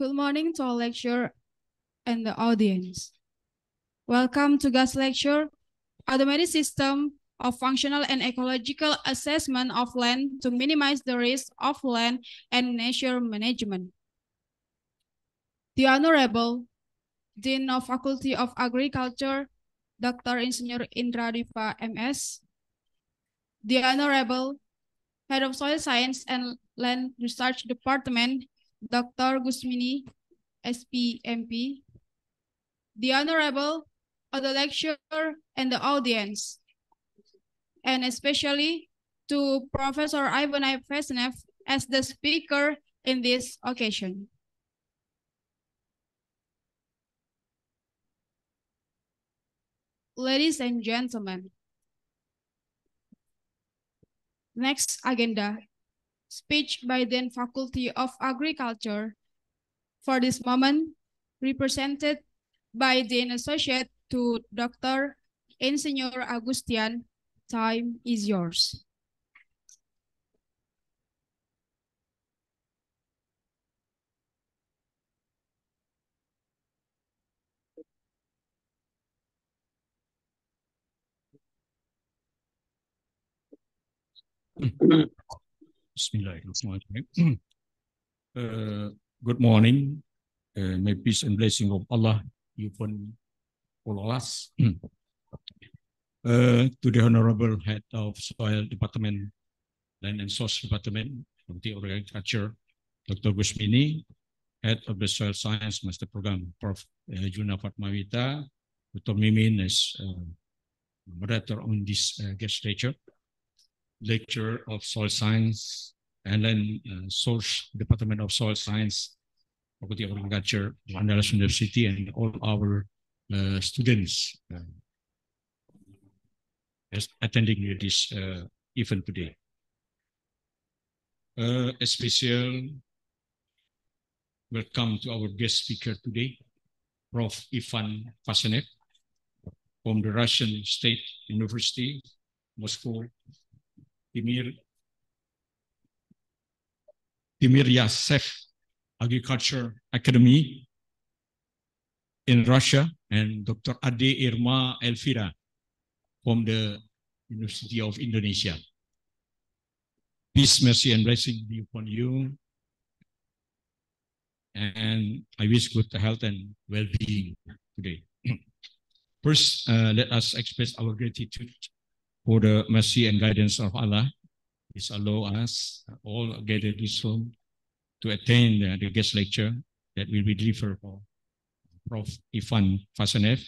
Good morning to all lecturer and the audience. Welcome to GAS lecture, Automated System of Functional and Ecological Assessment of Land to Minimize the Risk of Land and Nature Management. The Honorable Dean of Faculty of Agriculture, Dr. Engineer Indra Diva MS. The Honorable Head of Soil Science and Land Research Department, Dr. Gusmini, SPMP, the Honorable, the lecturer, and the audience, and especially to Professor Ivan Fesnev as the speaker in this occasion. Ladies and gentlemen, next agenda speech by then Faculty of Agriculture. For this moment, represented by then associate to Dr. Insignor Agustian, time is yours. Bismillahirrahmanirrahim. Uh, good morning. Uh, may peace and blessing of Allah be upon all of us. uh, to the Honorable Head of Soil Department, Land and Source Department of the Agriculture, Dr. Gusmini, Head of the Soil Science Master Program, Prof. Uh, Juna Fatmawita, Dr. Mimin as uh, moderator on this uh, guest lecture lecture of soil science and then uh, source Department of Soil Science, Faculty of Agriculture, Andalus University, and all our uh, students uh, attending this uh, event today. Uh, a special welcome to our guest speaker today, Prof. Ivan Fasenev from the Russian State University, Moscow, Emir Demir Yasev Agriculture Academy in Russia and Dr. Ade Irma Elvira from the University of Indonesia. Peace, mercy, and blessing be upon you. And I wish good health and well-being today. First, uh, let us express our gratitude for the mercy and guidance of Allah is allow us all gathered this home to attend uh, the guest lecture that will be delivered by Prof. Ifan Fasanev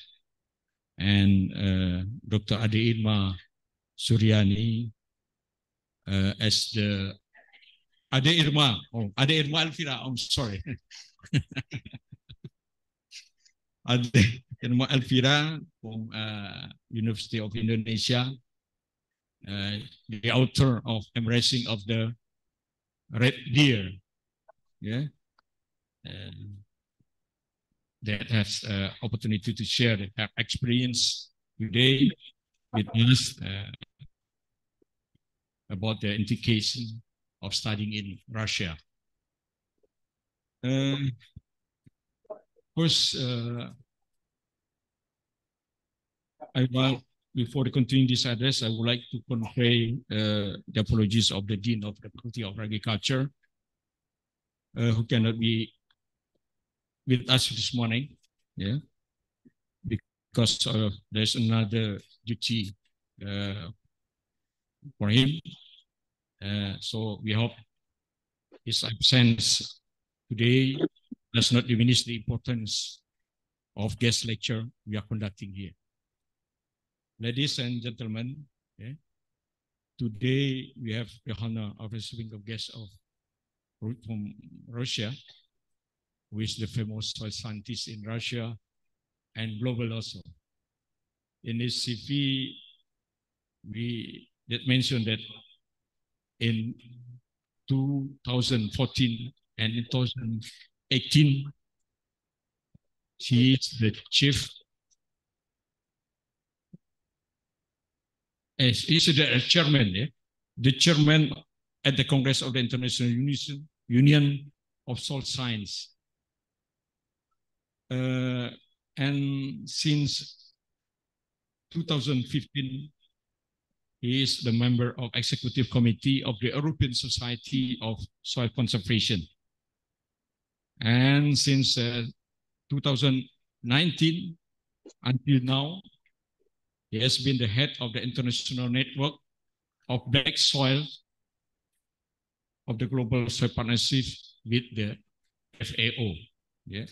and uh, Dr. Adi Irma Suryani uh, as the Ade Irma, oh, Ade Irma Alfira, I'm sorry. Ade Irma Alfira from uh, University of Indonesia uh, the author of Embracing of the Red Deer. Yeah. And that has uh, opportunity to share their experience today with us uh, about the indication of studying in Russia. Um, of course, uh, I want before continuing this address, I would like to convey uh, the apologies of the Dean of the Faculty of Agriculture, uh, who cannot be with us this morning, yeah, because uh, there's another duty uh, for him. Uh, so we hope his absence today does not diminish the importance of guest lecture we are conducting here. Ladies and gentlemen, okay, eh, today we have the honor of receiving a guest of from Russia, who is the famous soil scientist in Russia and global also. In his CV, we did mention that in 2014 and in 2018, he is the chief is the uh, chairman, yeah? the chairman at the Congress of the International Union, Union of Soul Science. Uh, and since 2015, he is the member of executive committee of the European Society of Soil Conservation. And since uh, 2019 until now, he has been the head of the international network of black soil of the global soil partnership with the FAO. Yeah.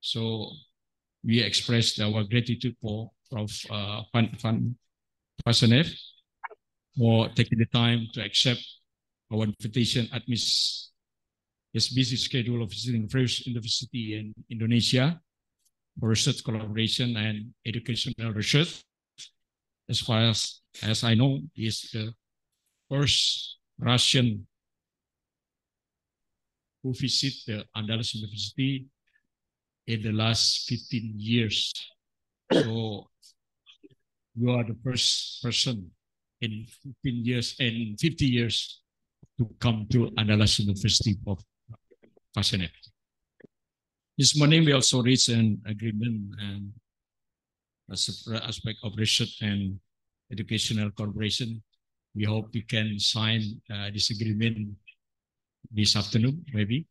So we expressed our gratitude for Prof. Uh, Van, Van for taking the time to accept our invitation At Miss, his busy schedule of visiting various university in Indonesia for research collaboration and educational research as far as, as I know, is the first Russian who visit the Andalas University in the last 15 years. So you are the first person in 15 years and 50 years to come to Andalas University of Fascinating. This morning we also reached an agreement and a separate aspect of research and educational cooperation. We hope we can sign uh, this agreement this afternoon, maybe.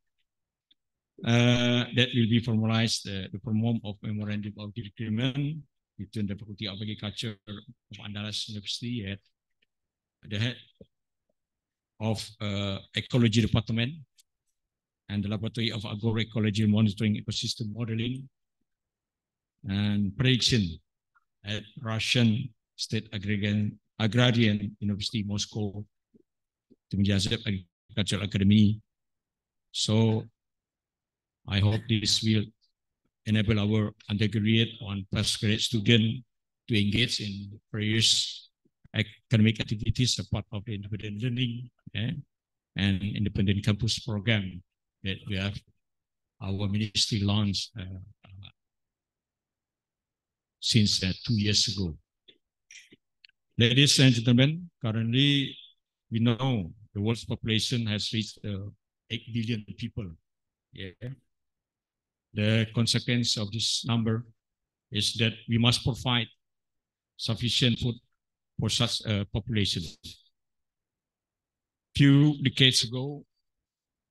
Uh, that will be formalized uh, the form of memorandum of agreement between the Faculty of Agriculture of Andalas University at the head of uh, Ecology Department and the Laboratory of Agroecology Monitoring Ecosystem Modeling and Prediction at Russian State Agrarian, Agrarian University, Moscow, Timiazep Agricultural Academy. So I hope this will enable our undergraduate and postgraduate students to engage in various academic activities as part of the independent learning okay? Eh, and independent campus program that we have our ministry launched uh, since uh, two years ago. Ladies and gentlemen, currently we know the world's population has reached uh, 8 billion people. Yeah. The consequence of this number is that we must provide sufficient food for such a uh, population. Few decades ago,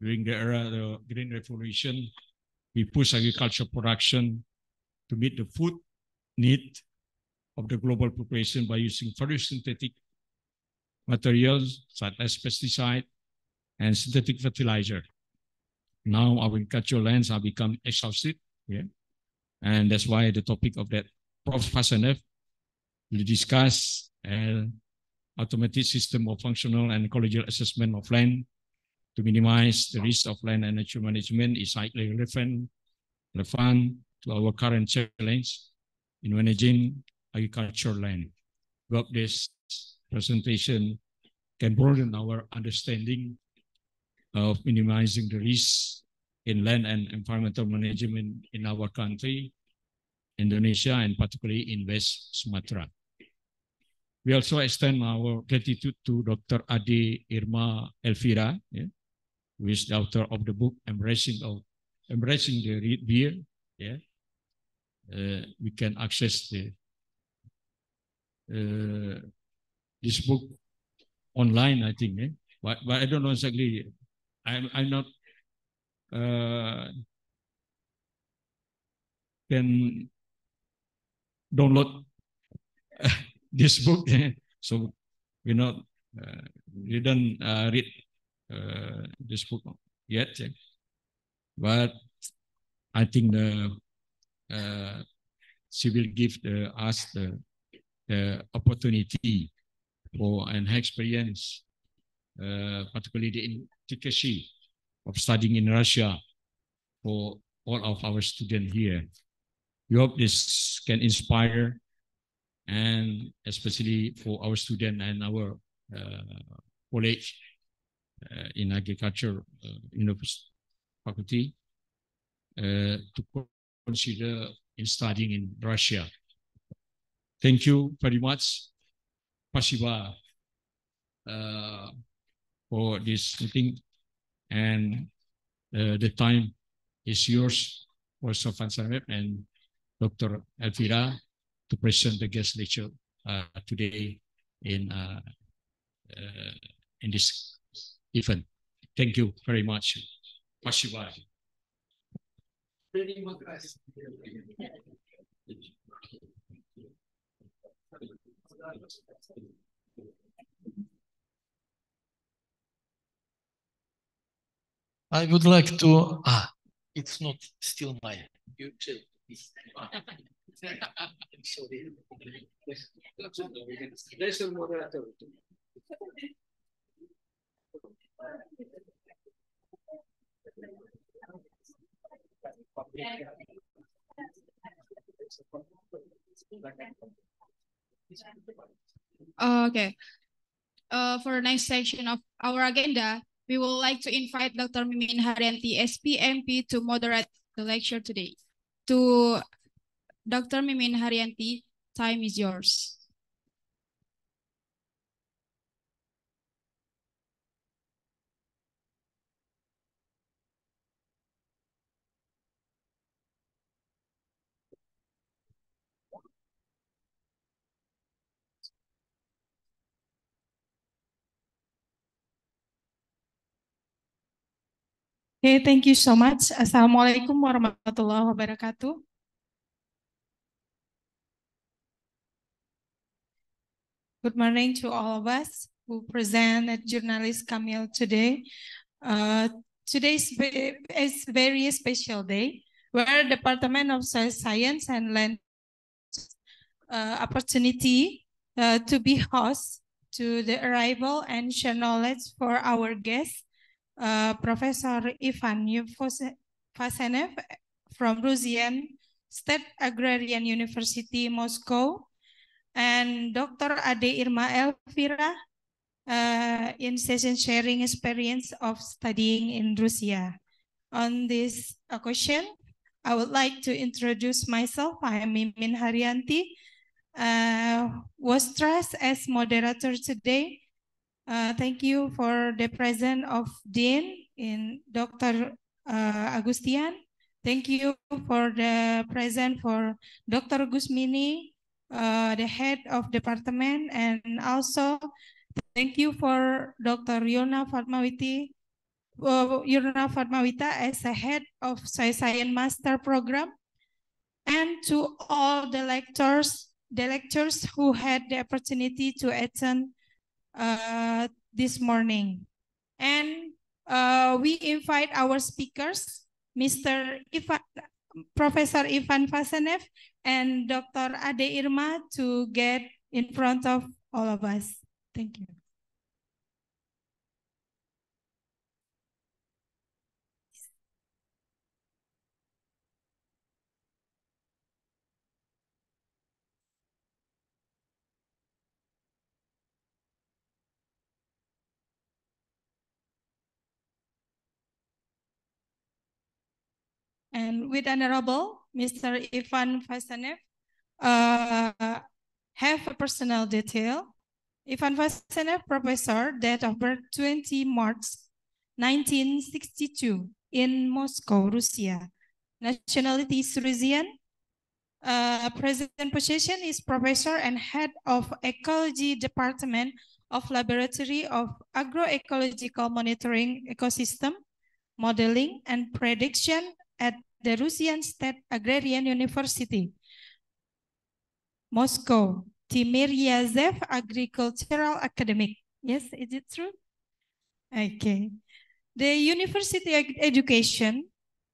during the era of the Green Revolution, we pushed agricultural production to meet the food need of the global population by using photosynthetic materials such as pesticide and synthetic fertilizer. Now our agricultural lands have become exhausted. Yeah. And that's why the topic of that Prof. Fasanef will discuss an automated system of functional and ecological assessment of land to minimize the risk of land and natural management is highly relevant, relevant to our current challenge in managing agricultural land. We hope this presentation can broaden our understanding of minimizing the risk in land and environmental management in our country, Indonesia, and particularly in West Sumatra. We also extend our gratitude to Dr. Adi Irma Elvira, yeah, who is the author of the book Embracing, of, Embracing the Red Beer, yeah, Eh, we can access the eh, this book online, I think. Eh? But, but I don't know exactly. I'm, I'm not uh, can download this book. so we not, uh, we don't uh, read uh, this book yet. But I think the uh, she will give the, us the, the opportunity for an experience, uh, particularly in Turkey, of studying in Russia for all of our students here. We hope this can inspire and especially for our students and our uh, college uh, in agriculture uh, university faculty uh, to consider in studying in Russia. Thank you very much, Pasiba, uh, for this meeting. And uh, the time is yours also Sofan and Dr. Elvira to present the guest lecture uh, today in uh, uh, in this event. Thank you very much. Pasiba. I would like to. Ah, it's not still my. You too. I'm sorry. There's a moderator. Oh, okay. Uh, for next section of our agenda, we would like to invite Dr. Mimin Haryanti, SPMP, to moderate the lecture today. To Dr. Mimin Haryanti, time is yours. Okay, thank you so much. Assalamualaikum warahmatullahi wabarakatuh. Good morning to all of us who present at Journalist Camille today. Uh, today is very special day where Department of Soil Science and Land uh, opportunity uh, to be host to the arrival and share knowledge for our guests uh, Professor Ivan Fasenev from Russian State Agrarian University, Moscow, and Dr. Ade Irma Elvira uh, in session sharing experience of studying in Russia. On this occasion, I would like to introduce myself. I am Mimin Haryanti, uh, was dressed as moderator today uh, thank you for the presence of Dean in Dr. Uh, Agustian. Thank you for the present for Dr. Gusmini, uh, the head of department, and also thank you for Dr. Yona Fatmawati, uh, Yona Fatmawita as the head of Science Master Program, and to all the lecturers, the lectors who had the opportunity to attend uh, this morning. And uh, we invite our speakers, Mr. Ivan, Professor Ivan Fasenev and Dr. Ade Irma to get in front of all of us. Thank you. and with Honorable Mr. Ivan Faisanev, uh, have a personal detail. Ivan Faisanev, professor, date of birth 20 March 1962 in Moscow, Russia. Nationality is Russian. Uh, present position is professor and head of ecology department of Laboratory of Agroecological Monitoring Ecosystem, Modeling and Prediction at the Russian State Agrarian University, Moscow, Timiryazev Agricultural Academic. Yes, is it true? Okay. The university education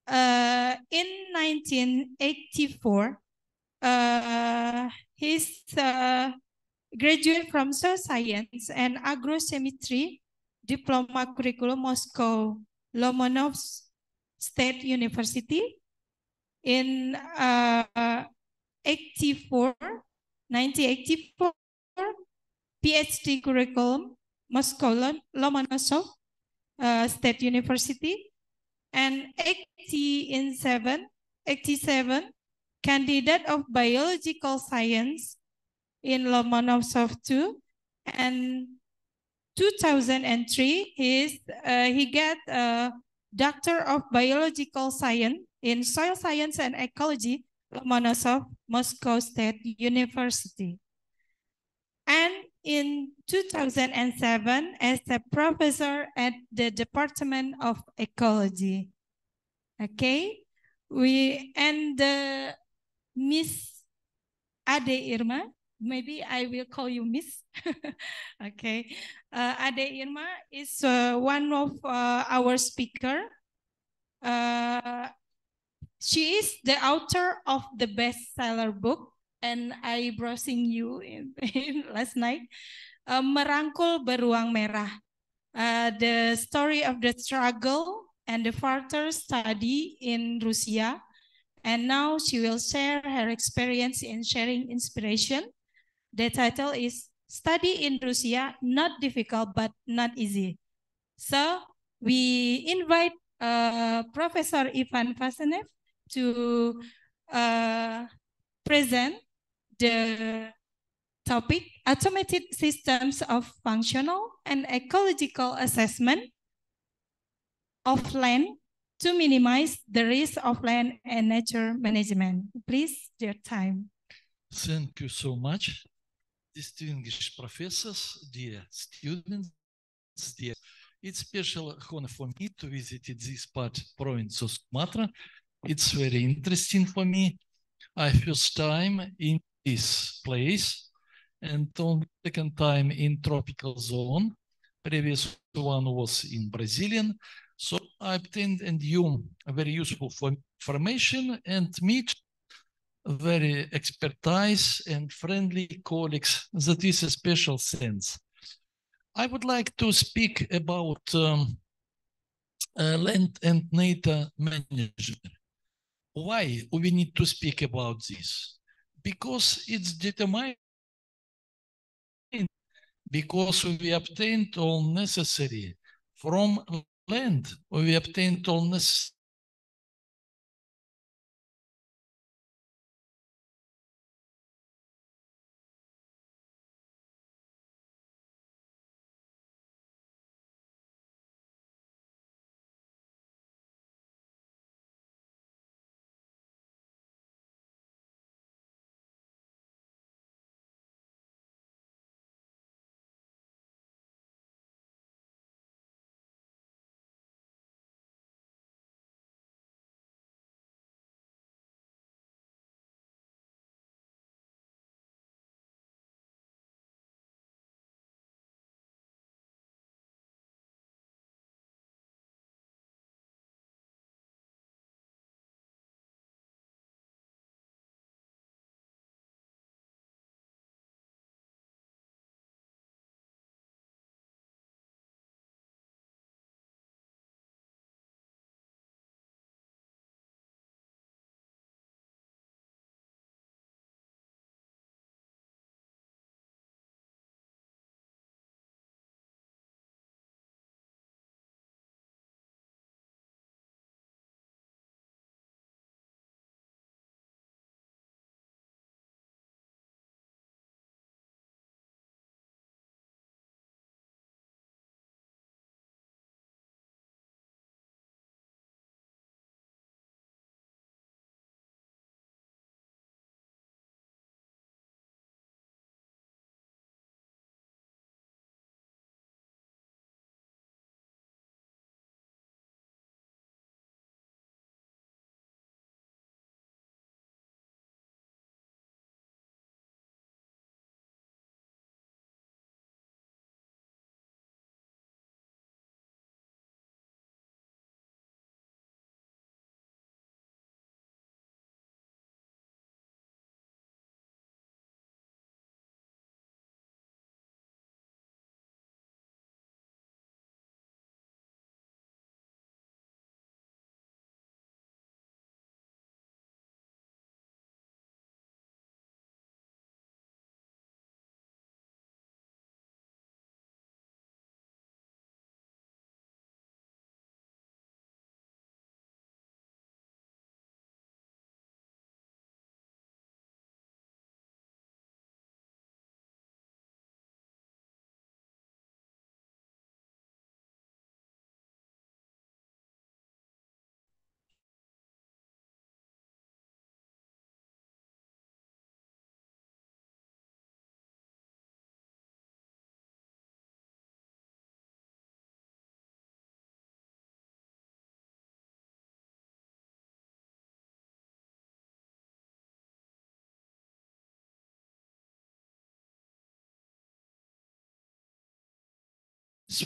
uh, in 1984, uh, he's uh, graduate from soil science and agrochemistry diploma curriculum Moscow Lomonov's State University in uh, 84, 1984, PhD curriculum, Moscow Lomonosov uh, State University, and 80 in 87, candidate of biological science in Lomonosov 2, and 2003 is uh, he got a uh, Doctor of Biological Science in Soil Science and Ecology, Lomonosov, Moscow State University. And in 2007 as a professor at the Department of Ecology. Okay, we and the uh, Miss Ade Irma maybe I will call you Miss. okay. Uh, Ade Irma is uh, one of uh, our speaker. Uh, she is the author of the bestseller book, and I browsing you in, in last night, uh, Merangkul Beruang Merah, uh, the story of the struggle and the further study in Russia. And now she will share her experience in sharing inspiration the title is Study in Russia, Not Difficult But Not Easy. So we invite uh, Professor Ivan Fasenev to uh, present the topic automated systems of functional and ecological assessment of land to minimize the risk of land and nature management. Please, your time. Thank you so much distinguished professors, dear students, dear. It's special honor for me to visit this part province of Sumatra. It's very interesting for me. I first time in this place and on second time in tropical zone. Previous one was in Brazilian. So I obtained and you very useful for information and meet very expertise and friendly colleagues. That is a special sense. I would like to speak about um, uh, land and NATO management. Why we need to speak about this? Because it's determined, because we obtained all necessary from land, we obtained all necessary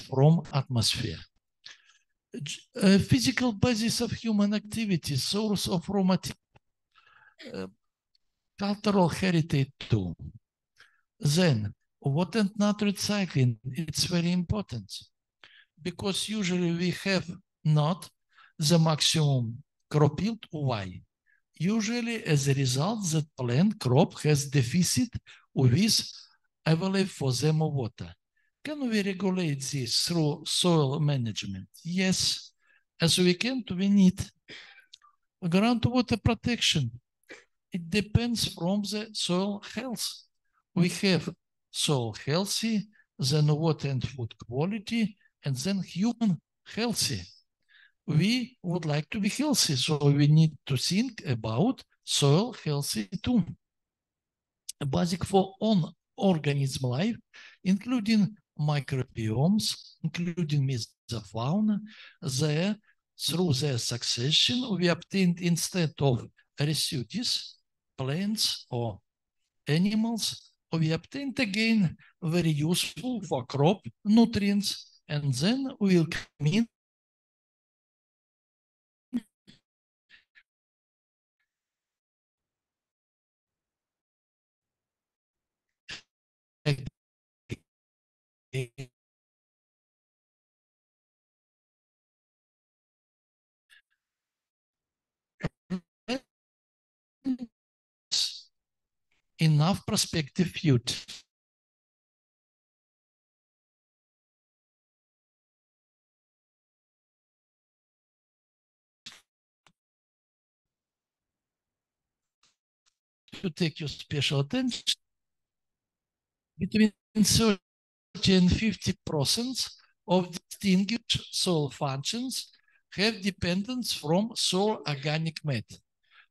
from atmosphere. A physical basis of human activity, source of raw material, uh, cultural heritage too. Then, water and not recycling? it's very important because usually we have not the maximum crop yield. Why? Usually, as a result, the plant crop has deficit with available for them water. Can we regulate this through soil management? Yes. As we can, we need groundwater protection. It depends from the soil health. We have soil healthy, then water and food quality, and then human healthy. We would like to be healthy, so we need to think about soil healthy too. Basic for all organism life, including microbiomes, including mesofauna, there, through their succession, we obtained instead of residues, plants or animals, we obtained again very useful for crop nutrients, and then we'll come in enough prospective youth to take your special attention between and 50% of distinguished soil functions have dependence from soil organic matter.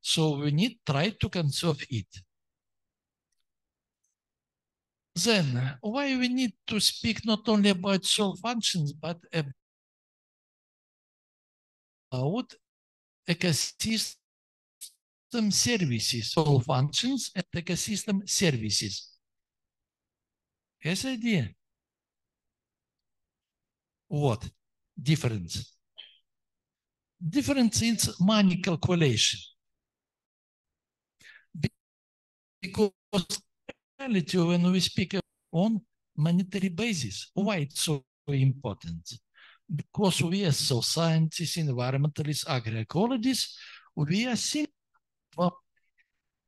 So we need try to conserve it. Then why we need to speak not only about soil functions, but about ecosystem services, soil functions and ecosystem services. Yes, idea? what? Difference. Difference is money calculation. Because reality, when we speak on monetary basis, why it's so important? Because we as so scientists, environmentalists, agroecologists, we are seeing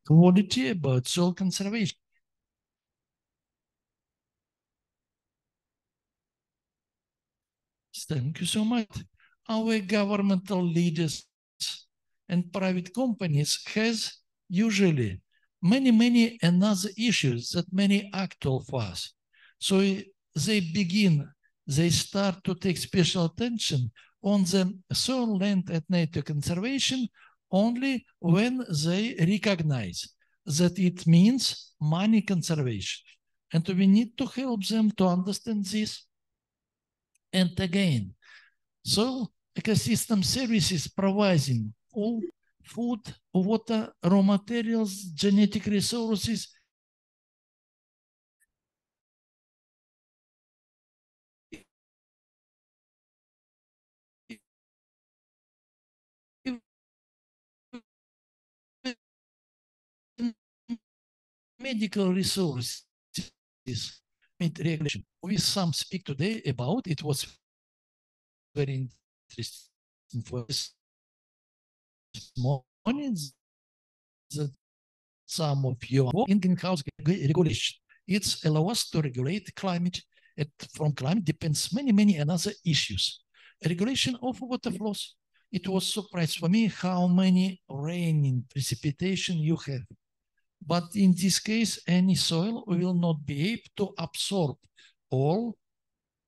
quality about soil conservation. Thank you so much. Our governmental leaders and private companies has usually many, many another issues that many actual for us. So they begin, they start to take special attention on the soil, land, and nature conservation only when they recognize that it means money conservation. And we need to help them to understand this and again. So ecosystem services providing all food, water, raw materials, genetic resources, medical resources regulation. We some speak today about it was very interesting for us morning that some of you are in greenhouse regulation. It's allow us to regulate climate. It, from climate depends many, many another issues. Regulation of water flows. It was surprise for me how many rain precipitation you have but in this case, any soil will not be able to absorb all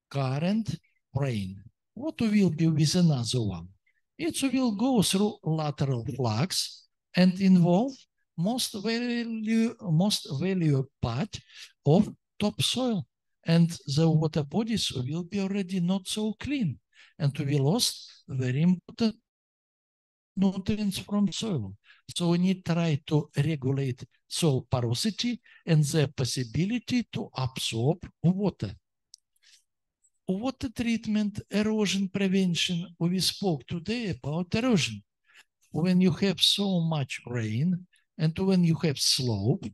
current rain. What will be with another one? It will go through lateral flux and involve most value, most value part of topsoil. And the water bodies will be already not so clean and we lost very important nutrients from soil. So we need try to regulate soil porosity and the possibility to absorb water. Water treatment, erosion prevention. We spoke today about erosion. When you have so much rain and when you have slope,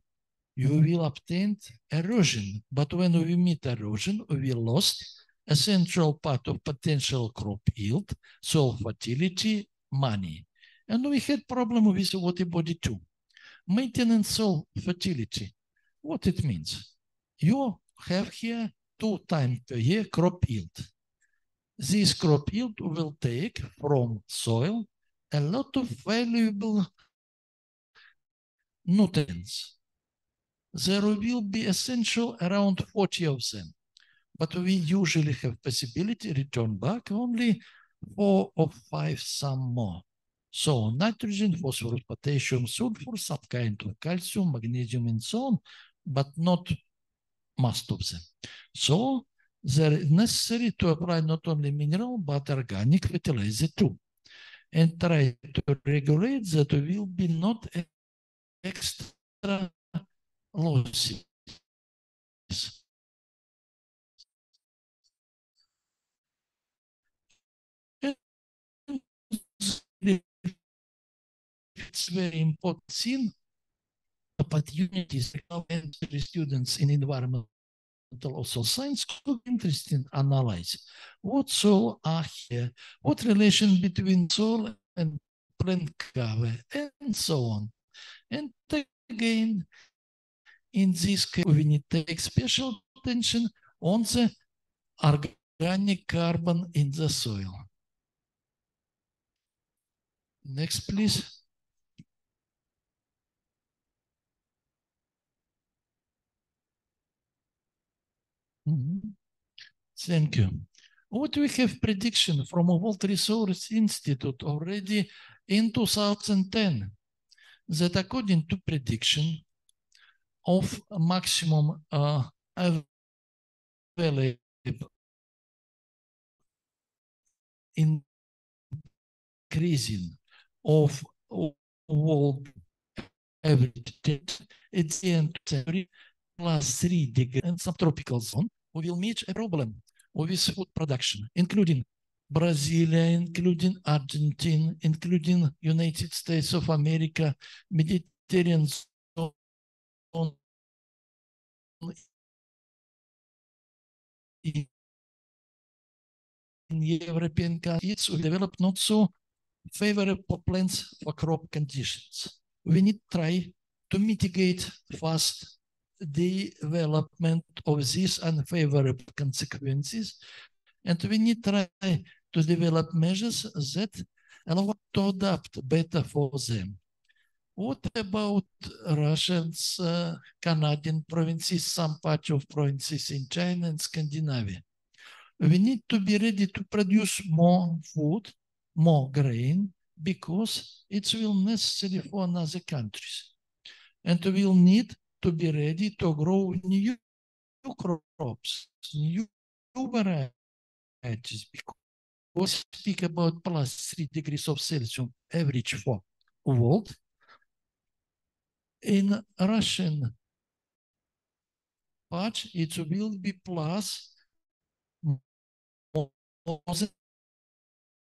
you mm-hmm. will obtain erosion. But when we meet erosion, we lost a central part of potential crop yield, soil fertility, money. And we had problem with water body too. Maintenance soil fertility. What it means? You have here two times per year crop yield. This crop yield will take from soil a lot of valuable nutrients. There will be essential around 40 of them, but we usually have possibility return back only four or five, some more. So nitrogen, phosphorus, potassium, sulfur, some kind of calcium, magnesium, and so on, but not most of them. So they're necessary to apply not only mineral, but organic fertilizer too, and try to regulate that will be not extra losses. it's very important seen opportunities elementary students in environmental also science could be in analyze what soil are here, what relation between soil and plant cover, and so on. And again, in this case, we need to take special attention on the organic carbon in the soil. Next, please. Mm -hmm. Thank you. What we have prediction from a World Resource Institute already in 2010 that according to prediction of maximum uh, available increasing of world average at the end plus three degrees and subtropical zone we will meet a problem with food production, including Brazil, including Argentina, including United States of America, Mediterranean zone, in European countries, we develop not so favorable plants for crop conditions. We need to try to mitigate fast development of these unfavorable consequences. And we need try to develop measures that allow to adapt better for them. What about Russians, uh, Canadian provinces, some part of provinces in China and Scandinavia? We need to be ready to produce more food, more grain, because it will necessary for another countries. And we will need to be ready to grow new crops, new varieties, because we speak about plus three degrees of Celsius average for world. In Russian part, it will be plus more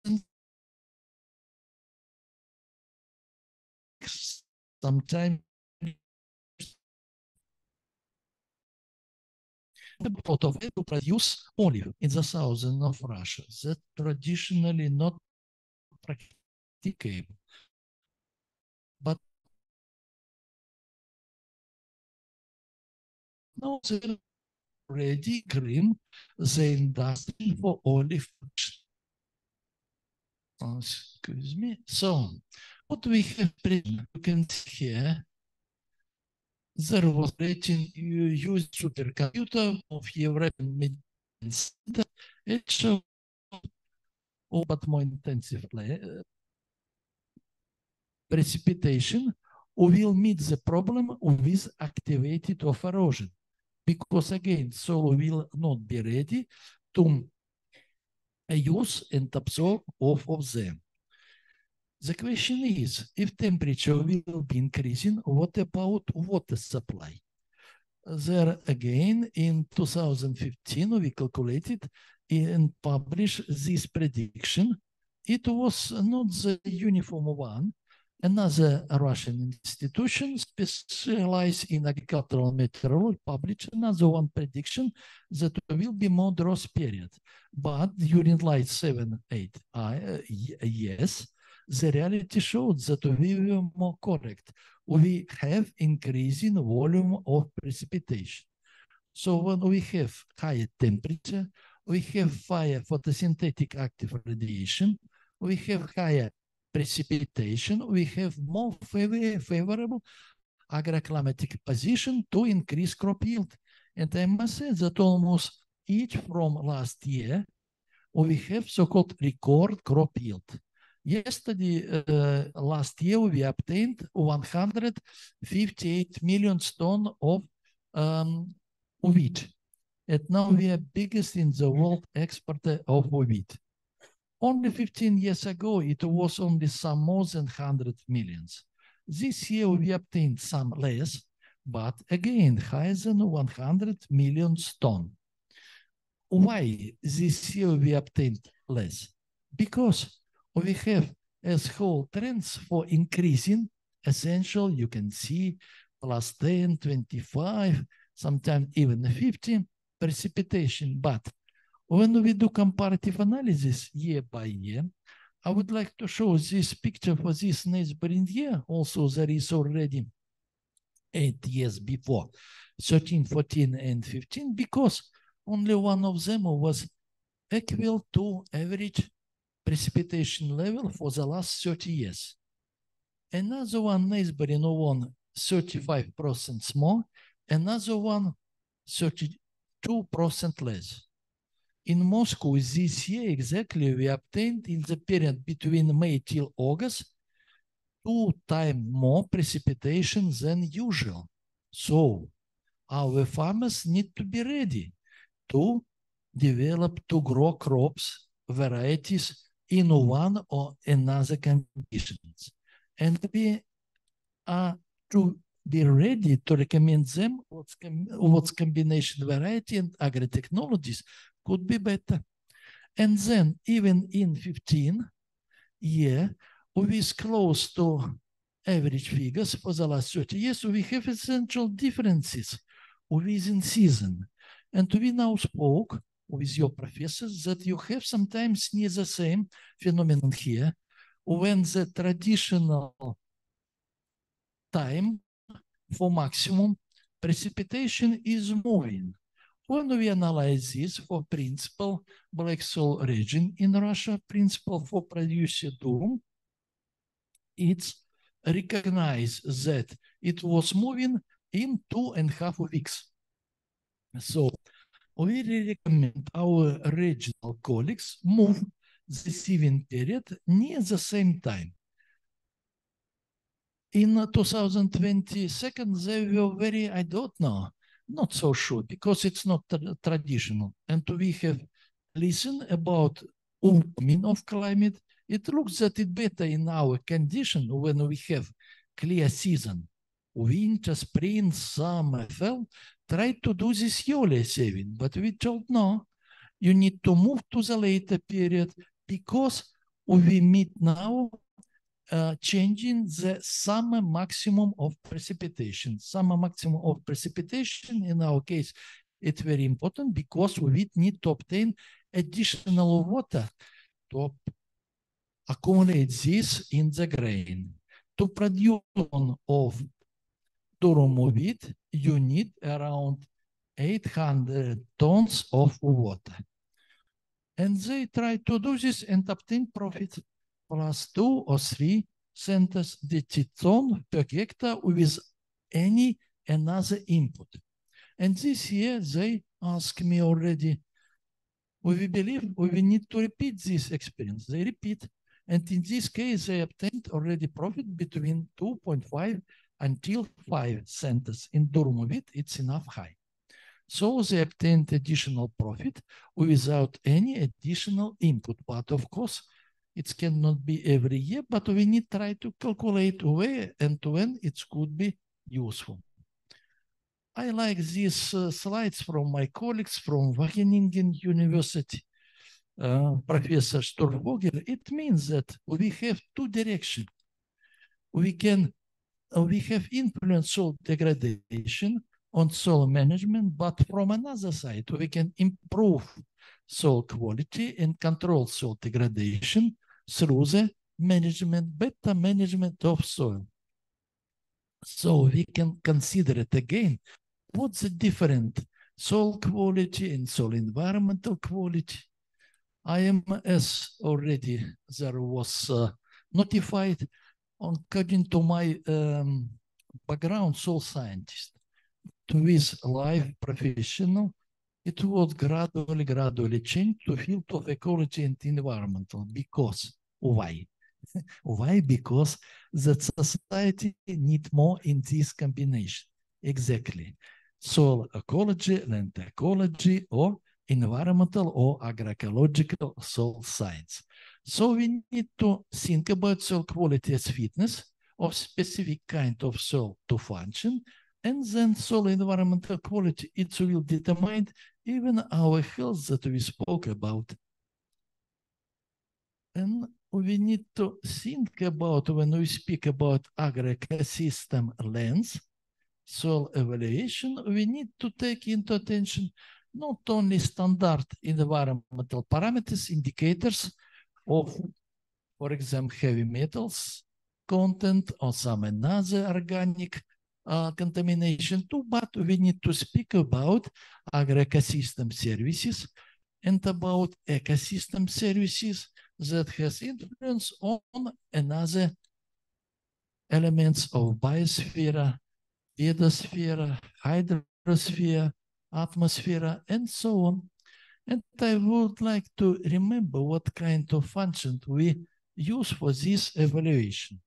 than sometimes the of it to produce olive in the southern of Russia. That traditionally not practicable. But now they ready already green the industry for olive Excuse me. So what we have written, you can see here there was rating used supercomputer of European means Center. It showed all but more intensively precipitation will meet the problem with activated of erosion because again soil will not be ready to use and absorb all of them. The question is, if temperature will be increasing, what about water supply? There again, in 2015, we calculated and published this prediction. It was not the uniform one. Another Russian institution specialized in agricultural meteorology published another one prediction that will be more drought period. But during like seven, eight uh, years, the reality shows that we were more correct. We have increasing volume of precipitation. So when we have higher temperature, we have higher photosynthetic active radiation, we have higher precipitation, we have more favorable agroclimatic position to increase crop yield. And I must say that almost each from last year, we have so-called record crop yield. Yesterday, uh, last year, we obtained 158 million ton of um, wheat. And now we are biggest in the world exporter of wheat. Only 15 years ago, it was only some more than 100 millions. This year, we obtained some less, but again, higher than 100 million ton. Why this year we obtained less? Because we have as whole trends for increasing essential, you can see plus 10, 25, sometimes even 50 precipitation. But when we do comparative analysis year by year, I would like to show this picture for this neighboring year. Also, there is already eight years before, 13, 14, and 15, because only one of them was equal to average precipitation level for the last 30 years. Another one neighboring one 35% more, another one 32% less. In Moscow this year exactly, we obtained in the period between May till August two times more precipitation than usual. So our farmers need to be ready to develop to grow crops varieties in one or another conditions and we are to be ready to recommend them what's, com what's combination variety and agri-technologies could be better. And then even in 15 year, we is close to average figures for the last 30 years, we have essential differences within season. And we now spoke with your professors that you have sometimes near the same phenomenon here when the traditional time for maximum precipitation is moving. When we analyze this for principal black soil region in Russia, principle for producer doom, it's recognized that it was moving in two and a half weeks. So we recommend our regional colleagues move the sieving period near the same time. In 2022, they were very, I don't know, not so sure because it's not tra traditional. And we have listened about warming of climate. It looks that it better in our condition when we have clear season, winter, spring, summer, fall, try to do this yearly saving, but we told no, you need to move to the later period because we meet now uh, changing the summer maximum of precipitation. Summer maximum of precipitation in our case, it's very important because we need to obtain additional water to accumulate this in the grain to production of to remove it, you need around 800 tons of water. And they try to do this and obtain profit plus two or three centers the ton per hectare with any another input. And this year they asked me already, we believe we need to repeat this experience. They repeat. And in this case, they obtained already profit between 2.5 until 5 centers in Durmovit, it's enough high. So they obtained additional profit without any additional input. But of course, it cannot be every year, but we need try to calculate where and when it could be useful. I like these uh, slides from my colleagues from Wageningen University. Uh, Professor Sturvogel, it means that we have two directions. We can we have influenced soil degradation on soil management, but from another side, we can improve soil quality and control soil degradation through the management, better management of soil. So we can consider it again, what's the different soil quality and soil environmental quality? IMS already there was uh, notified according to my um, background, soul scientist, to his life professional, it was gradually, gradually change to field of ecology and environmental. Because why? why? Because the society need more in this combination. Exactly. Soil ecology, land ecology, or environmental or agroecological soil science. So we need to think about cell quality as fitness of specific kind of cell to function, and then soil environmental quality, it will determine even our health that we spoke about. And we need to think about when we speak about agroecosystem lens, soil evaluation, we need to take into attention not only standard environmental parameters, indicators, of, for example, heavy metals content or some another organic uh, contamination too, but we need to speak about agroecosystem services and about ecosystem services that has influence on another elements of biosphere, pedosphere, hydrosphere, atmosphere, and so on. And I would like to remember what kind of function we use for this evaluation.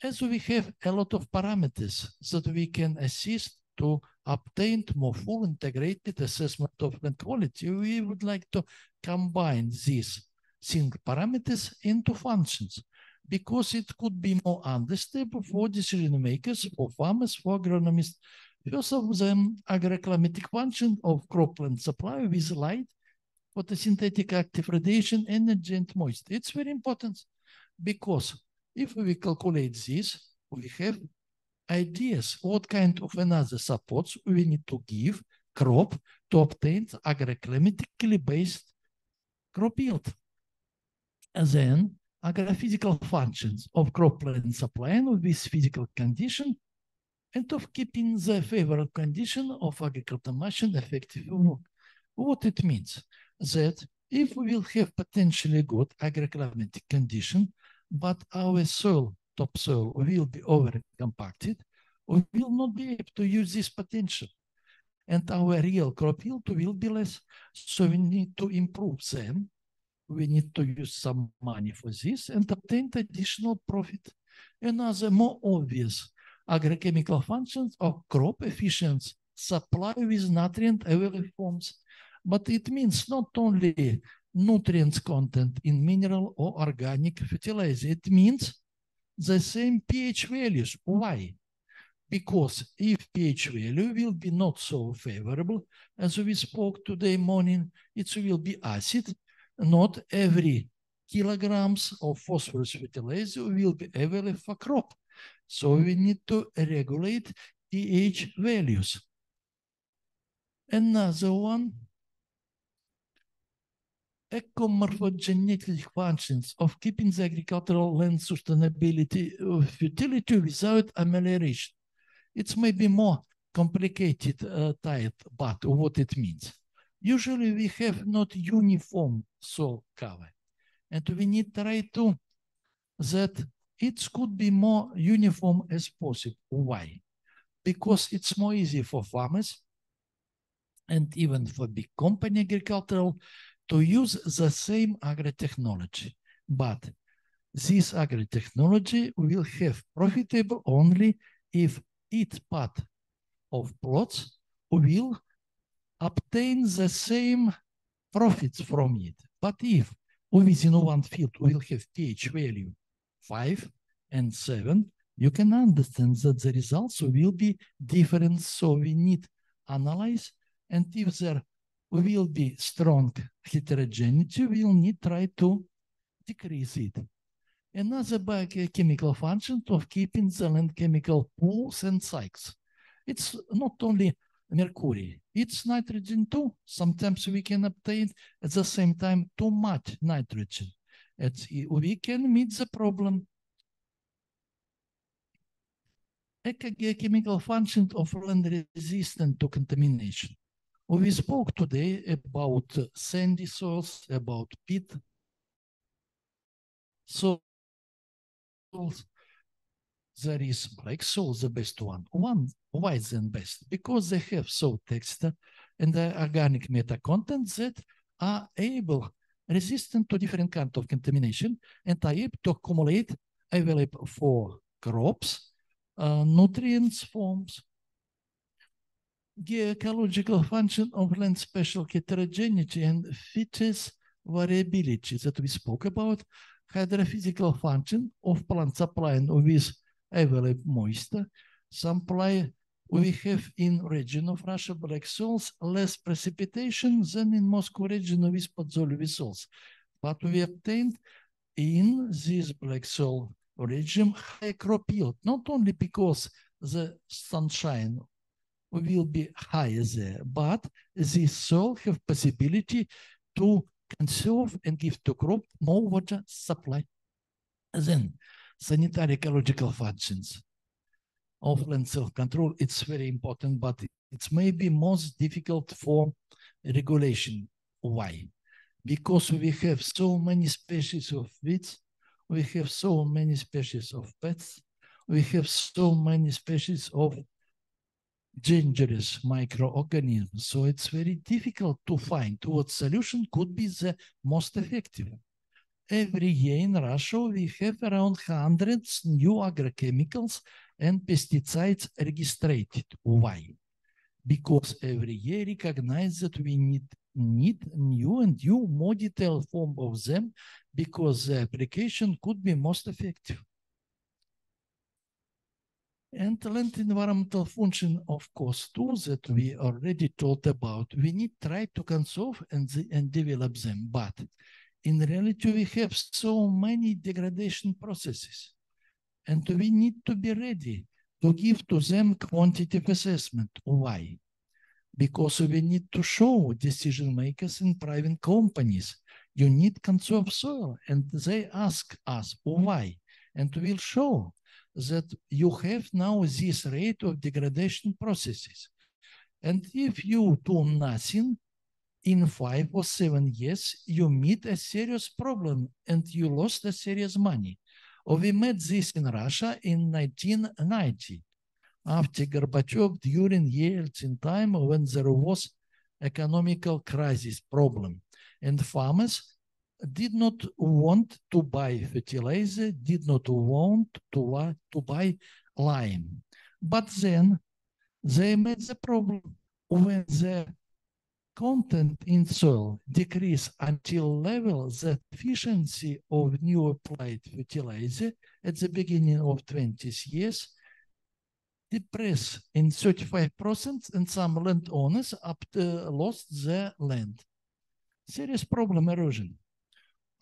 As we have a lot of parameters that we can assist to obtain more full integrated assessment of land quality, we would like to combine these single parameters into functions because it could be more understandable for decision makers, for farmers, for agronomists. First of them, agroclimatic function of cropland supply with light photosynthetic active radiation, energy, and moisture. It's very important because if we calculate this, we have ideas what kind of another supports we need to give crop to obtain agroclimatically based crop yield. And then agrophysical functions of crop cropland supply with this physical condition and of keeping the favorable condition of agriculture machine effective work. What it means? that if we will have potentially good agroclimatic condition, but our soil, topsoil, will be over compacted, we will not be able to use this potential. And our real crop yield will be less. So we need to improve them. We need to use some money for this and obtain additional profit. Another more obvious agrochemical functions of crop efficiency supply with nutrient available forms but it means not only nutrients content in mineral or organic fertilizer. It means the same pH values. Why? Because if pH value will be not so favorable, as we spoke today morning, it will be acid. Not every kilograms of phosphorus fertilizer will be available for crop. So we need to regulate pH values. Another one eco morphogenetic functions of keeping the agricultural land sustainability uh, fertility without amelioration. It's maybe more complicated uh, type, but what it means. Usually we have not uniform soil cover, and we need try to that it could be more uniform as possible. Why? Because it's more easy for farmers and even for big company agricultural to use the same agri-technology, but this agri-technology will have profitable only if each part of plots will obtain the same profits from it. But if within one field will have pH value 5 and 7, you can understand that the results will be different. So we need analyze. And if there will be strong heterogeneity, we will need try to decrease it. Another biochemical function of keeping the land chemical pools and cycles. It's not only mercury, it's nitrogen too. Sometimes we can obtain at the same time too much nitrogen. we can meet the problem. chemical function of land resistant to contamination. We spoke today about sandy soils, about peat soils. There is black soil, the best one. One, why is the best? Because they have soil texture and the organic matter content that are able, resistant to different kind of contamination, and are able to accumulate available for crops, uh, nutrients forms, geological function of land spatial heterogeneity and features variability that we spoke about, hydrophysical function of plant supply and with available moisture supply. We have in region of Russia black soils less precipitation than in Moscow region with podzolivy soils. But we obtained in this black soil regime high crop yield, not only because the sunshine will be higher there, but the soil have possibility to conserve and give to crop more water supply. Then sanitary ecological functions of land self-control, it's very important, but it's maybe most difficult for regulation. Why? Because we have so many species of weeds, we have so many species of pets, we have so many species of dangerous microorganisms. So it's very difficult to find what solution could be the most effective. Every year in Russia, we have around hundreds new agrochemicals and pesticides registered. Why? Because every year recognize that we need need new and new more detailed form of them because the application could be most effective. And land environmental function, of course, too, that we already talked about. We need try to conserve and, and develop them. But in reality, we have so many degradation processes. And we need to be ready to give to them quantitative assessment. Why? Because we need to show decision makers in private companies, you need conserve soil. And they ask us why. And we'll show that you have now this rate of degradation processes. And if you do nothing, in five or seven years, you meet a serious problem and you lost a serious money. Or oh, we met this in Russia in 1990, after Gorbachev during Yeltsin time when there was economical crisis problem. And farmers did not want to buy fertilizer, did not want to, to buy lime. But then they made the problem when the content in soil decrease until level the efficiency of new applied fertilizer at the beginning of twenties years depress in 35% and some landowners up to, uh, lost their land. Serious problem erosion.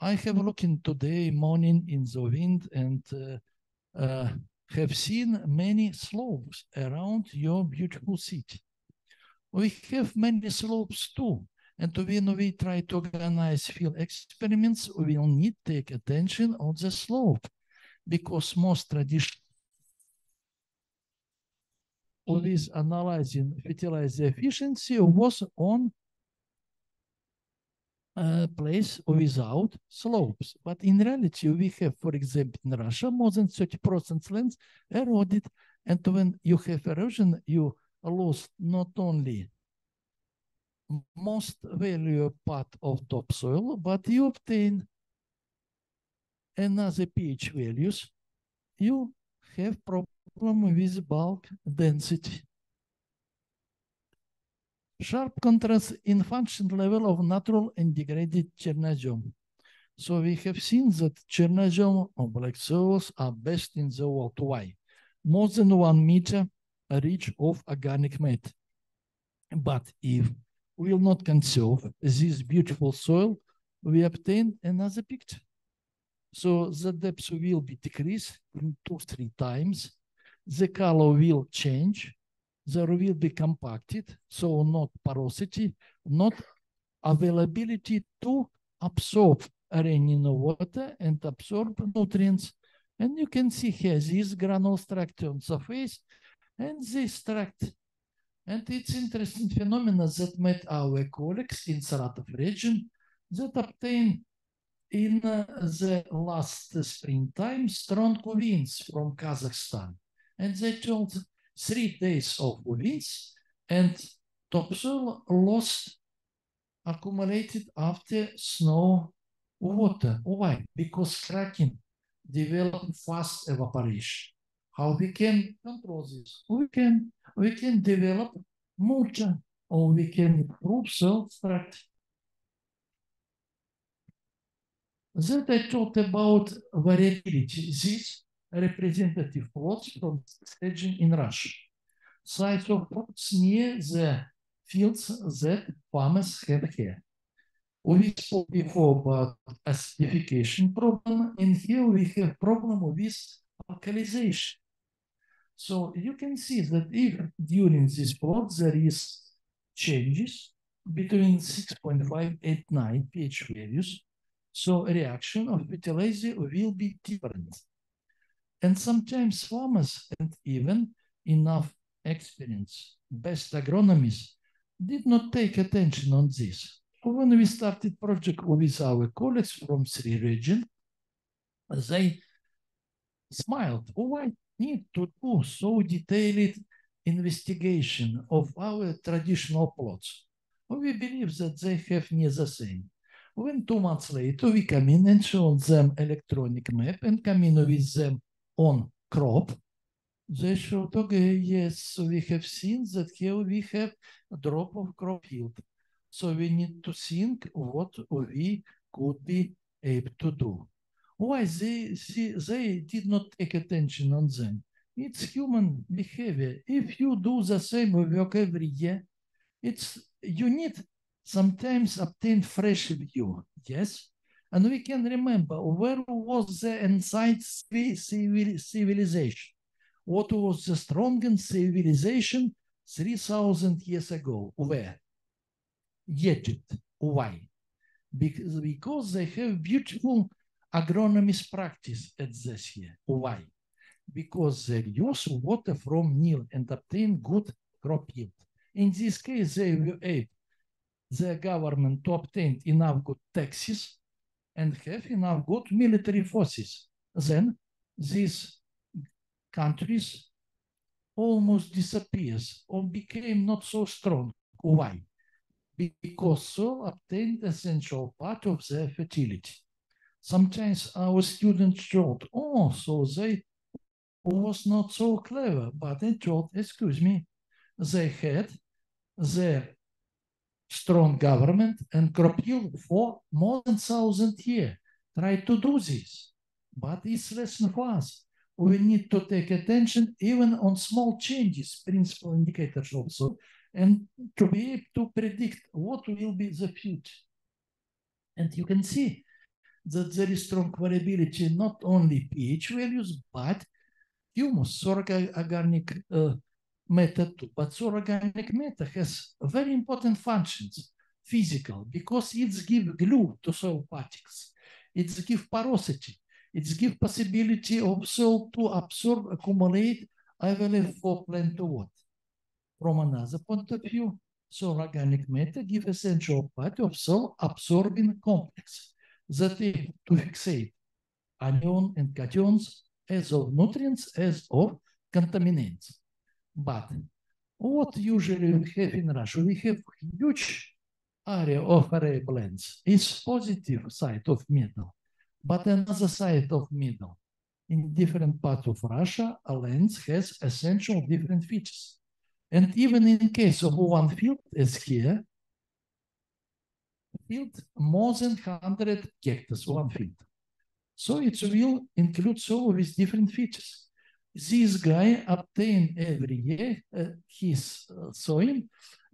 I have looked today morning in the wind and uh, uh, have seen many slopes around your beautiful city. We have many slopes too, and when we try to organize field experiments, we will need take attention on the slope because most traditional always analyzing fertilizer efficiency was on uh, place without slopes. But in reality, we have, for example, in Russia, more than 30% lands eroded. And when you have erosion, you lose not only most valuable part of topsoil, but you obtain another pH values. You have problem with bulk density. Sharp contrast in function level of natural and degraded chernozem. So we have seen that chernozem or black soils are best in the world. Why? More than one meter rich of organic matter. But if we will not conserve this beautiful soil, we obtain another picture. So the depth will be decreased in two, three times. The color will change there will be compacted, so not porosity, not availability to absorb the water and absorb nutrients. And you can see here this granule structure on surface and this structure, And it's interesting phenomena that met our colleagues in Saratov region that obtain in uh, the last springtime strong winds from Kazakhstan. And they told three days of wins and topsoil lost accumulated after snow water. Why? Because cracking developed fast evaporation. How we can control this? We can we can develop mulch or we can improve soil. structure. That I talked about variability. This representative plots from staging in Russia. Sites of plots near the fields that farmers have here. We spoke before about acidification problem, and here we have problem with alkalization. So you can see that if during this plot there is changes between 6.589 pH values, so reaction of fertilizer will be different and sometimes farmers and even enough experience, best agronomists did not take attention on this. When we started project with our colleagues from Sri region, they smiled. Oh, I need to do so detailed investigation of our traditional plots. We believe that they have near the same. When two months later, we come in and show them electronic map and come in with them on crop, they showed, okay, yes, we have seen that here we have a drop of crop yield. So we need to think what we could be able to do. Why they, see, they did not take attention on them? It's human behavior. If you do the same work every year, it's you need sometimes obtain fresh view. Yes, and we can remember where was the ancient civilization? What was the strongest civilization 3,000 years ago? Where? Egypt. Why? Because, because they have beautiful agronomist practice at this year. Why? Because they use water from Nile and obtain good crop yield. In this case, they were able, the government to obtain enough good taxes and have enough good military forces, then these countries almost disappears or became not so strong. Why? Because so obtained essential part of their fertility. Sometimes our students thought, oh, so they was not so clever, but they thought, excuse me, they had their strong government and Kropyl for more than thousand years tried to do this, but it's lesson for us. We need to take attention even on small changes, principal indicators also, and to be able to predict what will be the future. And you can see that there is strong variability, not only pH values, but humus, organic. organic uh, Method too. But organic matter has very important functions, physical, because it's give glue to soil particles. It's give porosity. It's give possibility of soil to absorb, accumulate, I for plant to what. From another point of view, soil organic matter give essential part of soil absorbing complex that is to fixate anion and cations as of nutrients as of contaminants. But what usually we have in Russia, we have huge area of array planes. It's positive side of middle, but another side of middle. In different parts of Russia, a lens has essential different features. And even in case of one field, as here, field more than 100 hectares, one field. So it will include all with different features. This guy obtained every year uh, his uh, soil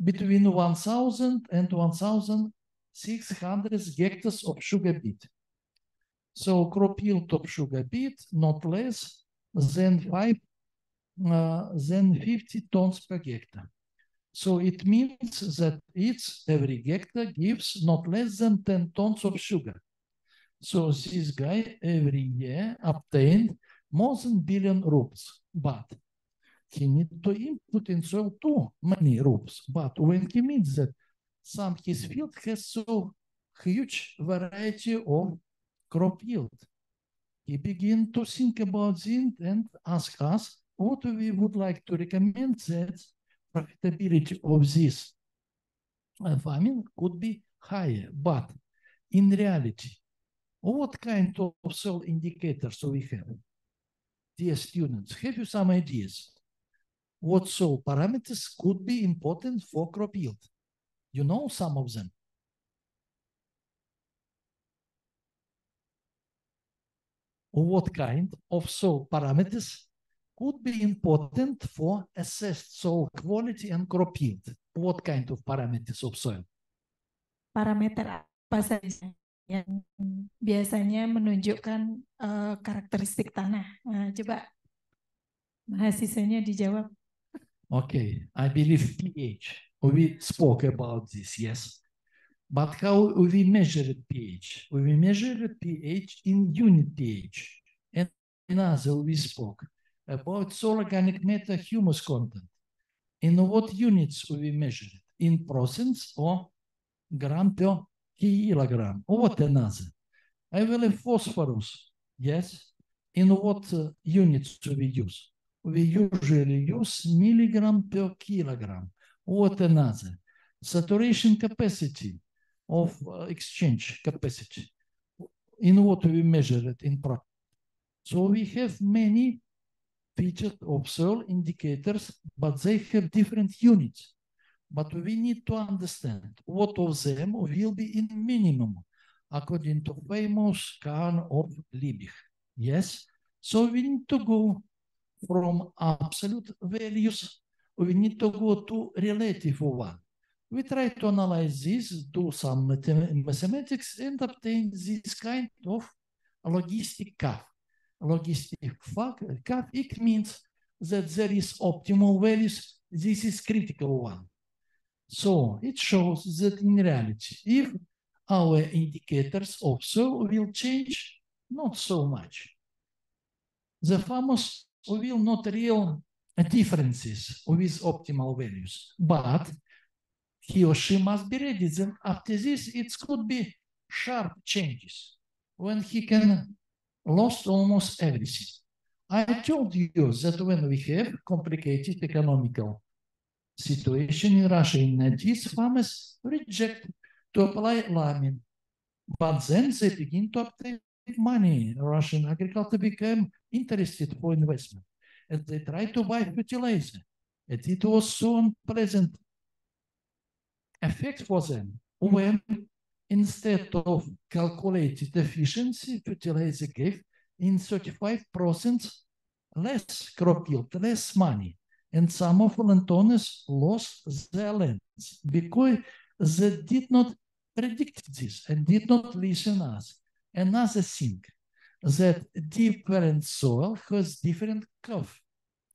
between 1,000 and 1,600 hectares of sugar beet. So crop yield of sugar beet not less than five uh, than 50 tons per hectare. So it means that each every hectare gives not less than 10 tons of sugar. So this guy every year obtained more than billion rubles, but he need to input himself too many rubles. But when he means that some his field has so huge variety of crop yield, he begin to think about it and ask us what we would like to recommend that profitability of this uh, farming could be higher. But in reality, what kind of soil indicators do we have? dear students, have you some ideas? What soil parameters could be important for crop yield? You know some of them. What kind of soil parameters could be important for assessed soil quality and crop yield? What kind of parameters of soil? Parameter yang biasanya menunjukkan uh, karakteristik tanah. Nah, coba mahasiswanya dijawab. Okay, I believe pH. We spoke about this, yes. But how we measure pH? We measure pH in unit pH. And another we spoke about soil organic matter humus content. In what units we measure it? In percents or gram per kilogram. What another? I will have phosphorus. Yes. In what uh, units do we use? We usually use milligram per kilogram. What another? Saturation capacity of uh, exchange capacity. In what we measure it in practice. So we have many features observed indicators, but they have different units. But we need to understand what of them will be in minimum, according to famous Khan of Liebig. Yes? So we need to go from absolute values, we need to go to relative one. We try to analyze this, do some mathematics, and obtain this kind of logistic curve, Logistic curve. it means that there is optimal values. This is critical one. So it shows that in reality, if our indicators also will change, not so much. The famous will not real differences with optimal values, but he or she must be ready. Then after this, it could be sharp changes when he can lost almost everything. I told you that when we have complicated economical situation in Russia in 90s, farmers reject to apply lambing. But then they begin to obtain money. Russian agriculture became interested for investment. And they tried to buy fertilizer. And it was so unpleasant effect for them when instead of calculated efficiency, fertilizer gave in 35% less crop yield, less money and some of Lantones lost their lands because they did not predict this and did not listen us. Another thing, that different soil has different curve.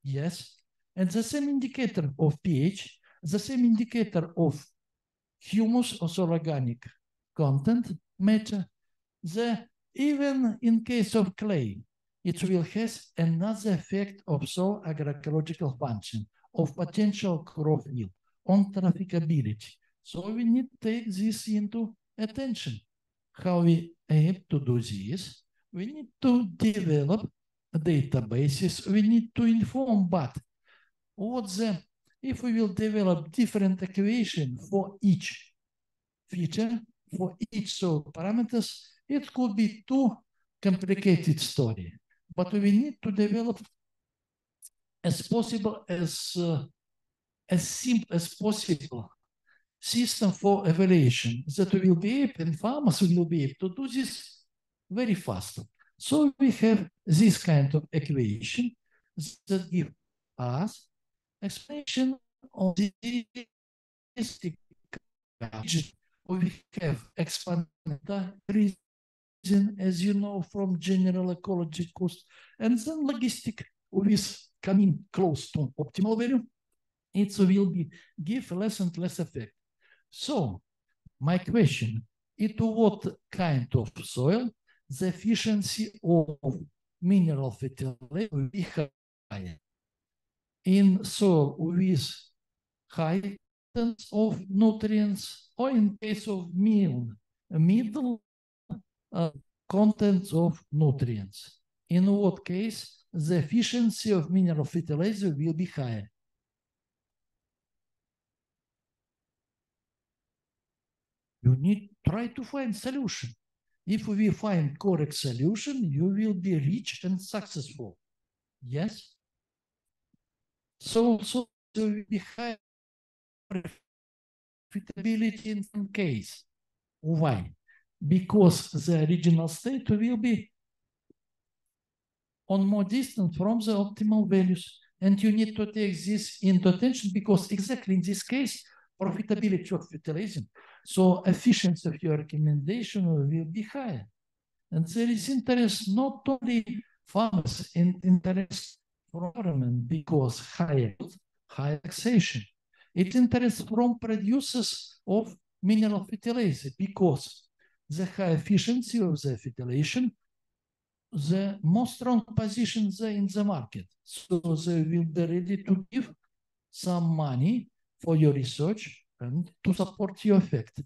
Yes, and the same indicator of pH, the same indicator of humus, also organic content matter, the even in case of clay, it will have another effect of soil agroecological function, of potential crop yield, on trafficability. So we need to take this into attention. How we aim to do this, we need to develop databases, we need to inform, but what the, if we will develop different equation for each feature, for each soil parameters, it could be too complicated story but we need to develop as possible as uh, as simple as possible system for evaluation that we will be able and farmers will be able to do this very fast. So we have this kind of equation that give us explanation of the we have exponential as you know, from general ecology cost. And then logistic with coming close to optimal value, it will be give less and less effect. So my question, into what kind of soil the efficiency of mineral fertility will be higher? In soil with high of nutrients or in case of meal, middle Э, contents of nutrients, in what case the efficiency of mineral fertilizer will be higher. You need try to find solution. If we find correct solution, you will be rich and successful. Yes? So also there will be higher profitability in some case. Why? because the original state will be on more distance from the optimal values. And you need to take this into attention because exactly in this case, profitability of fertilization, so efficiency of your recommendation will be higher. And there is interest not only farmers, in interest from government because higher, high taxation. It interests from producers of mineral fertilizer because the high efficiency of the fertilization, the most strong position they in the market. So they will be ready to give some money for your research and to support your effect.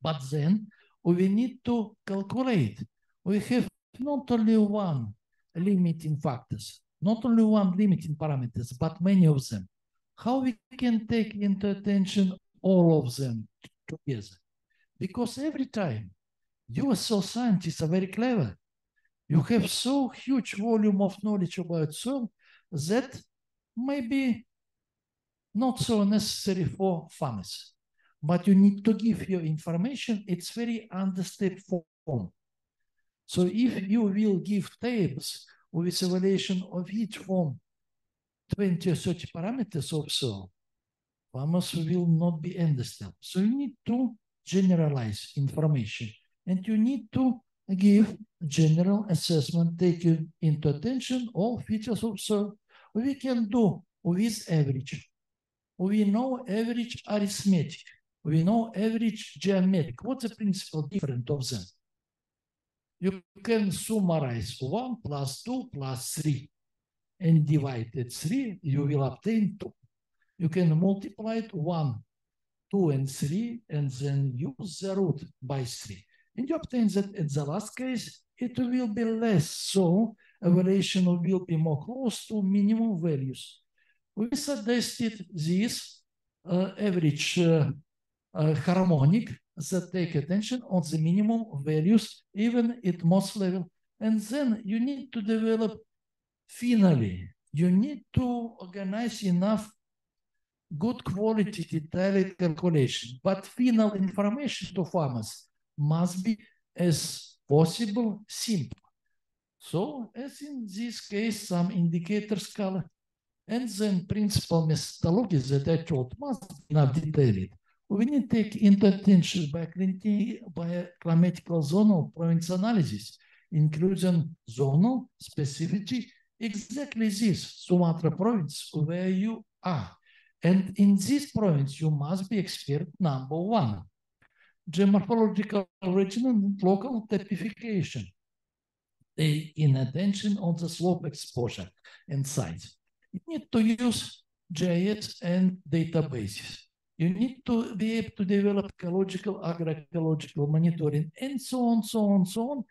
But then we need to calculate. We have not only one limiting factors, not only one limiting parameters, but many of them. How we can take into attention all of them together? Because every time you as soul scientists are very clever. You have so huge volume of knowledge about soul that maybe not so necessary for farmers. But you need to give your information. It's very understep form. So if you will give tables with evaluation of each form 20 or 30 parameters of soil, farmers will not be understand. So you need to generalized information. And you need to give general assessment taking into attention all features observed. We can do with average. We know average arithmetic. We know average geometric. What's the principal different of them? You can summarize 1 plus 2 plus 3 and divide 3, you will obtain 2. You can multiply it 1 2 and 3, and then use the root by 3. And you obtain that at the last case, it will be less. So a variation will be more close to minimum values. We suggested this uh, average uh, uh, harmonic that take attention on the minimum values, even at most level. And then you need to develop finally, you need to organize enough good quality detailed calculation, but final information to farmers must be as possible simple. So as in this case, some indicators color and then principal methodology that I taught must be enough detailed. We need to take into attention by, by climatical zonal province analysis, including zonal specificity, exactly this Sumatra province where you are. And in this province, you must be expert number one, geomorphological origin and local typification, In inattention on the slope exposure and size. You need to use GIS and databases. You need to be able to develop ecological, agroecological monitoring, and so on, so on, so on,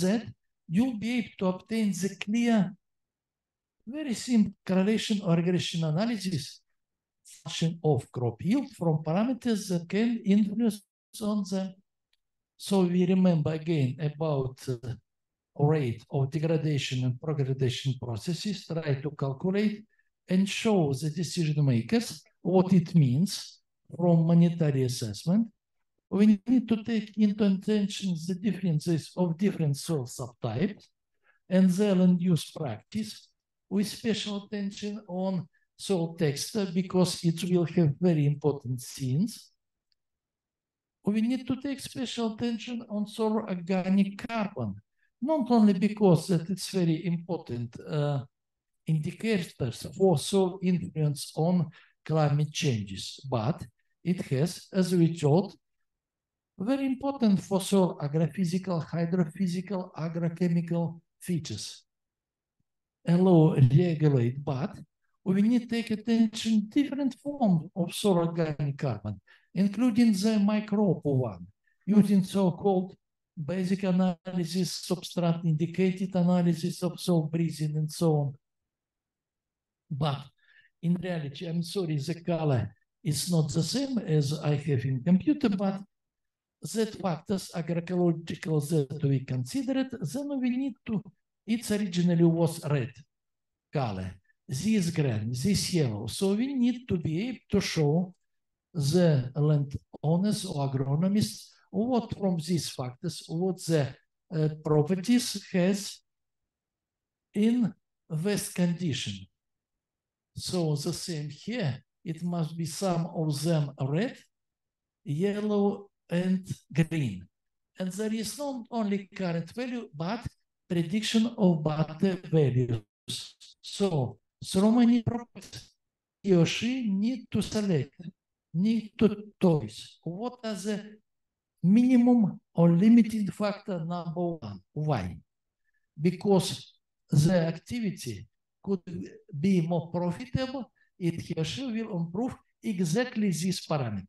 that you'll be able to obtain the clear, very simple correlation or regression analysis of crop yield from parameters that can influence on them. So we remember again about uh, rate of degradation and progradation processes, try to calculate and show the decision makers what it means from monetary assessment. We need to take into attention the differences of different soil subtypes and their land use practice with special attention on salt text because it will have very important scenes. We need to take special attention on solar organic carbon, not only because that it's very important uh, indicators for soil influence on climate changes, but it has, as we told, very important for soil agrophysical, hydrophysical, agrochemical features. Allow regulate, but we need to take attention different forms of solar organic carbon, including the micro one, using so-called basic analysis, substrate indicated analysis of soil breathing and so on. But in reality, I'm sorry, the color is not the same as I have in computer, but that factors agroecological that we considered, then we need to, it originally was red color these ground, this year. So we need to be able to show the landowners or agronomists what from these factors, what the uh, properties has in this condition. So the same here, it must be some of them red, yellow, and green. And there is not only current value, but prediction of better values. So many România he or she need to select, need to choose. What are the minimum or limited factor number one? Why? Because the activity could be more profitable, it he or she will improve exactly this parameter.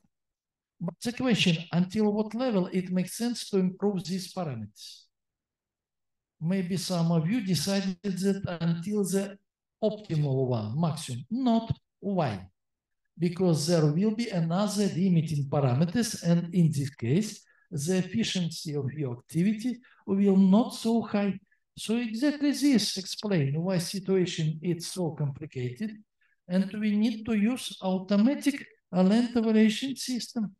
But the question, until what level it makes sense to improve these parameters? Maybe some of you decided that until the optimal one, maximum, not y, because there will be another limiting parameters, and in this case, the efficiency of your activity will not so high. So exactly this explain why situation is so complicated, and we need to use automatic land evaluation system.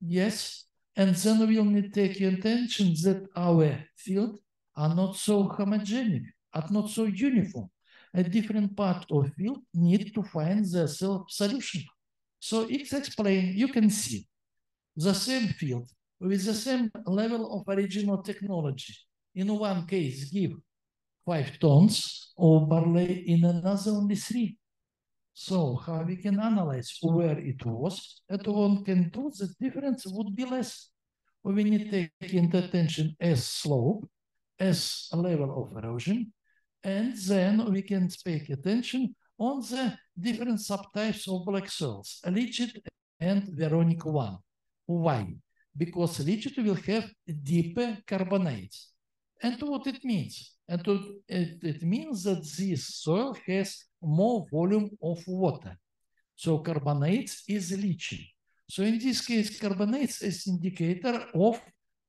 Yes, and then we'll need to take attention that our field are not so homogenic, are not so uniform a different part of field need to find the solution. So it's explained, you can see the same field with the same level of original technology. In one case, give five tons of barley, in another only three. So how we can analyze where it was, at one can do the difference would be less. We need to take into attention S slope, S level of erosion, and then we can pay attention on the different subtypes of black cells, Legit and Veronic 1. Why? Because Legit will have deeper carbonates. And what it means? And to, it, it means that this soil has more volume of water. So carbonates is leaching. So in this case, carbonates is indicator of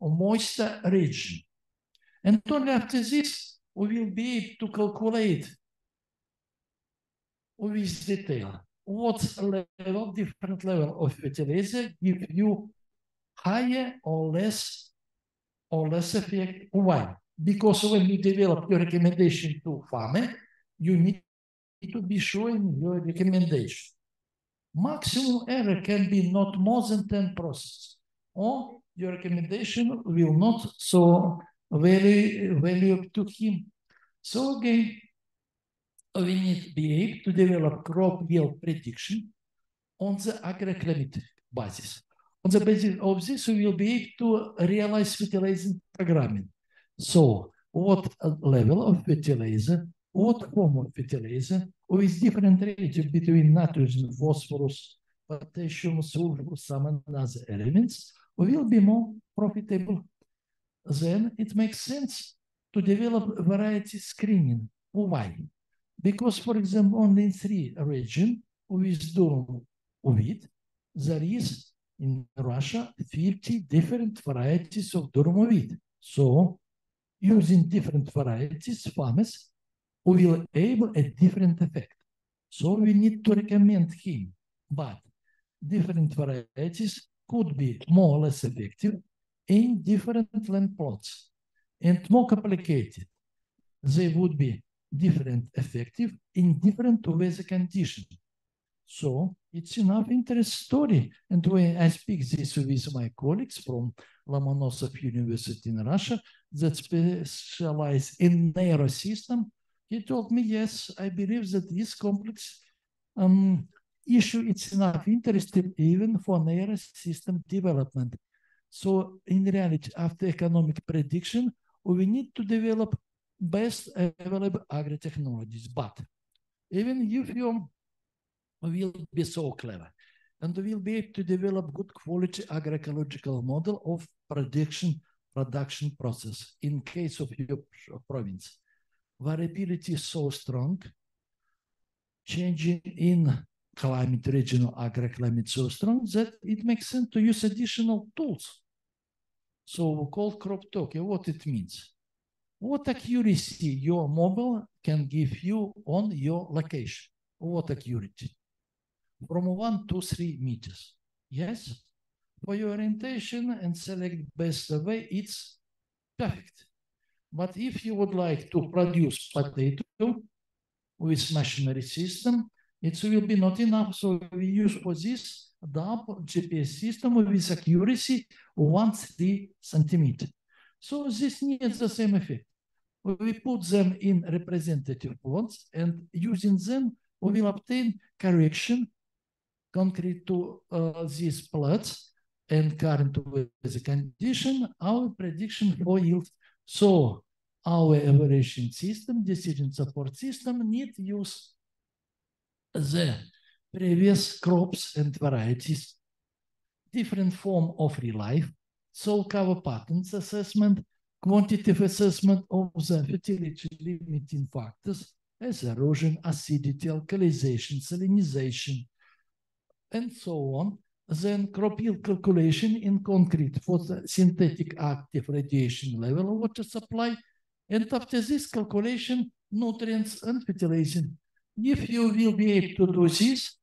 moisture region. And only after this, we will be able to calculate with detail what level, different level of fertilizer give you higher or less or less effect. Why? Because when you develop your recommendation to farmer, you need to be showing your recommendation. Maximum error can be not more than 10 process, or your recommendation will not so very uh, value to him. So again, we need to be able to develop crop yield prediction on the agroclimatic basis. On the basis of this, we will be able to realize fertilizing programming. So what level of fertilizer, what form of fertilizer, with different ratio between nitrogen, phosphorus, potassium, sulfur, some and other elements, will be more profitable then it makes sense to develop variety screening. Why? Because, for example, only in three regions with dome wheat, there is in Russia 50 different varieties of wheat. So using different varieties, farmers will able a different effect. So we need to recommend him, but different varieties could be more or less effective in different land plots and more complicated. They would be different effective in different weather conditions. So it's enough interest story. And when I speak this with my colleagues from Lomonosov University in Russia that specialize in narrow system, he told me, yes, I believe that this complex um, issue it's enough interesting even for narrow system development. So in reality, after economic prediction, we need to develop best available agri-technologies. But even if you will be so clever and will be able to develop good quality agroecological model of prediction production process in case of your province. Variability is so strong, changing in climate, regional agri-climate so strong that it makes sense to use additional tools. So we call crop talk, what it means. What accuracy your mobile can give you on your location? What accuracy? From one to three meters. Yes? For your orientation and select best way, it's perfect. But if you would like to produce potato with machinery system, it will be not enough. So we use for this DAP GPS system with accuracy 1-3 centimeter. So this needs the same effect. We put them in representative plots and using them, we will obtain correction concrete to uh, these plots and current with the condition, our prediction for yield. So our evaluation system, decision support system need use the previous crops and varieties, different form of life, soil cover patterns assessment, quantitative assessment of the fertility limiting factors as erosion, acidity, alkalization, salinization, and so on. Then crop yield calculation in concrete for the synthetic active radiation level of water supply. And after this calculation, nutrients and fertilization if you will be able to do this,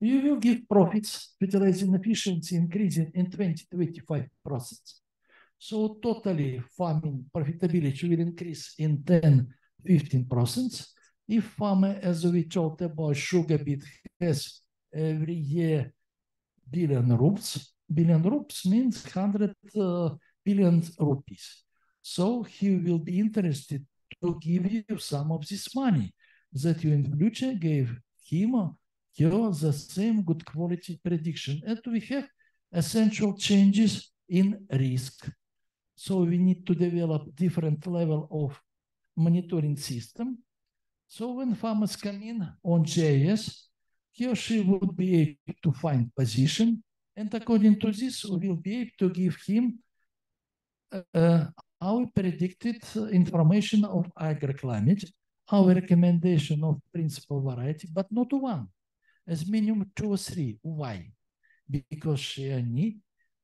you will give profits, utilizing efficiency increasing in 20-25%. So totally farming profitability will increase in 10-15%. If farmer, as we talked about sugar beet, has every year billion rupees, billion rupees means 100 uh, billion rupees. So he will be interested to give you some of this money that you include gave him here the same good quality prediction. And we have essential changes in risk. So we need to develop different level of monitoring system. So when farmers come in on JS, he or she would be able to find position. And according to this, we will be able to give him uh, uh our predicted information of agroclimate our recommendation of principal variety, but not one, as minimum two or three. Why? Because she or he,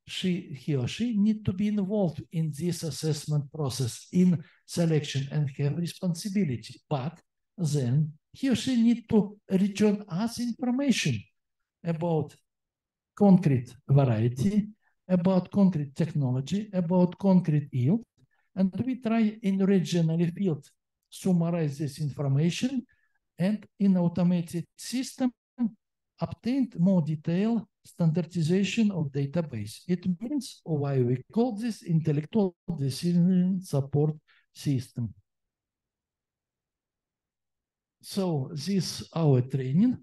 she, he or she need to be involved in this assessment process, in selection and have responsibility. But then he or she need to return us information about concrete variety, about concrete technology, about concrete yield, and we try in regional field summarize this information and in automated system obtained more detail standardization of database. It means why we call this intellectual decision support system. So this our training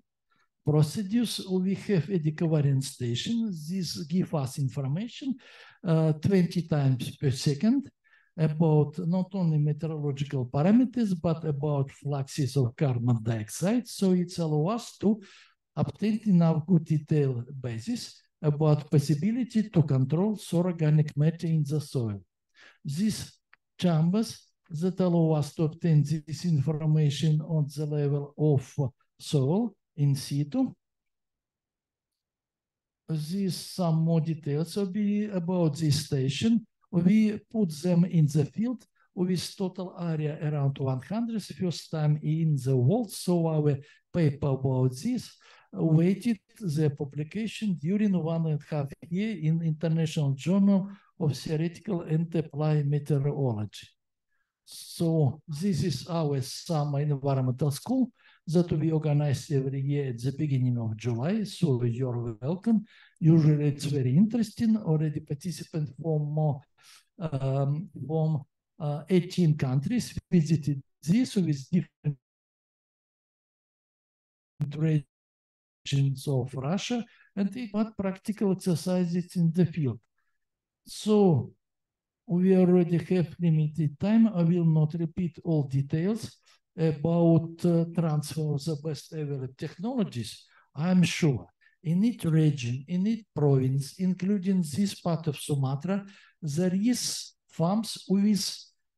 procedures. We have a decovarin station. This give us information uh, 20 times per second about not only meteorological parameters, but about fluxes of carbon dioxide. So it allows us to obtain enough good detail basis about possibility to control soil organic matter in the soil. These chambers that allow us to obtain this information on the level of soil in situ. These some more details will be about this station we put them in the field with total area around 100 first time in the world. So our paper about this waited the publication during one and a half year in International Journal of Theoretical and Applied Meteorology. So this is our summer environmental school that we organize every year at the beginning of July. So you're welcome. Usually it's very interesting. Already participants from, uh, um, from uh, 18 countries visited this with different regions of Russia and it what practical exercises in the field. So we already have limited time. I will not repeat all details about uh, transfer of the best available technologies, I'm sure in each region, in each province, including this part of Sumatra, there is farms with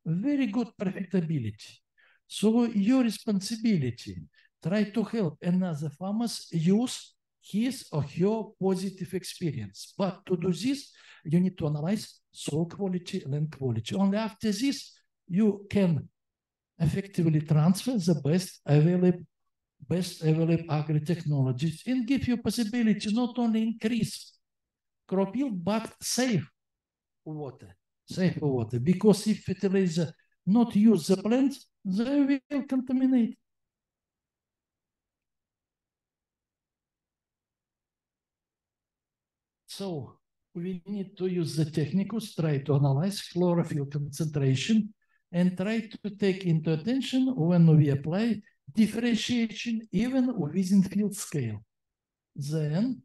very good profitability. So your responsibility, try to help another farmers use his or her positive experience. But to do this, you need to analyze soil quality, land quality. Only after this, you can effectively transfer the best available best available agri-technologies and give you possibilities not only increase crop yield, but save water, save water. Because if fertilizer not use the plants, they will contaminate. So we need to use the technicals, try to analyze chlorophyll concentration, and try to take into attention when we apply differentiation even within field scale. Then,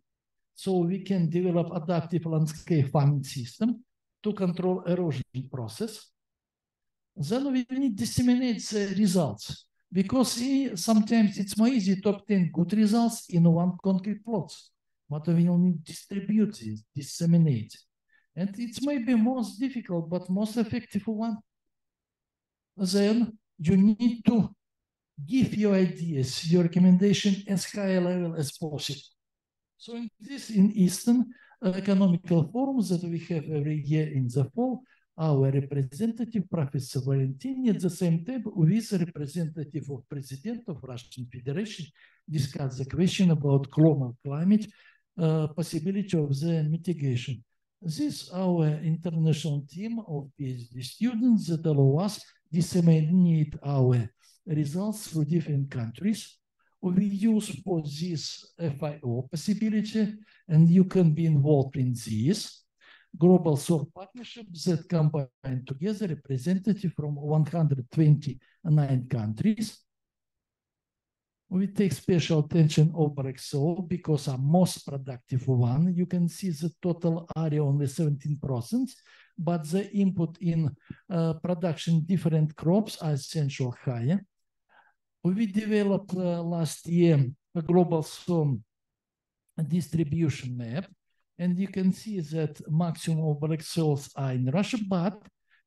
so we can develop adaptive landscape farming system to control erosion process. Then we need disseminate the results because sometimes it's more easy to obtain good results in one concrete plot, but we only distribute it, disseminate. And it may be most difficult, but most effective one. Then you need to give your ideas, your recommendation as high level as possible. So in this, in Eastern uh, economical forums that we have every year in the fall, our representative, Professor Valentini, at the same table with representative of President of Russian Federation, discuss the question about global climate uh, possibility of the mitigation. This our international team of PhD students that allow us disseminate our results for different countries. We use for this FIO possibility, and you can be involved in this global sort partnerships that combine together representatives from 129 countries. We take special attention over XO because our most productive one, you can see the total area only 17%, but the input in uh, production different crops are essential higher. We developed uh, last year a global SOM distribution map, and you can see that maximum of black souls are in Russia, but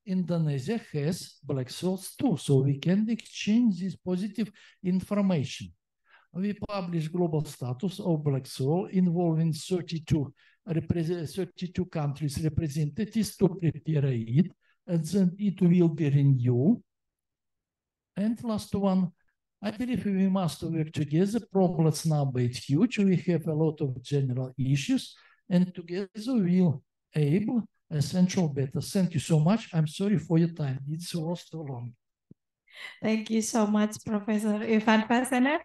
Indonesia has black souls too, so we can exchange this positive information. We publish global status of black soil involving 32, 32 countries representatives to prepare it, and then it will be renewed. And last one, I believe we must work together. Problems number is huge. We have a lot of general issues, and together we'll able central better. Thank you so much. I'm sorry for your time. It was too long. Thank you so much, Professor Ivan Pasener.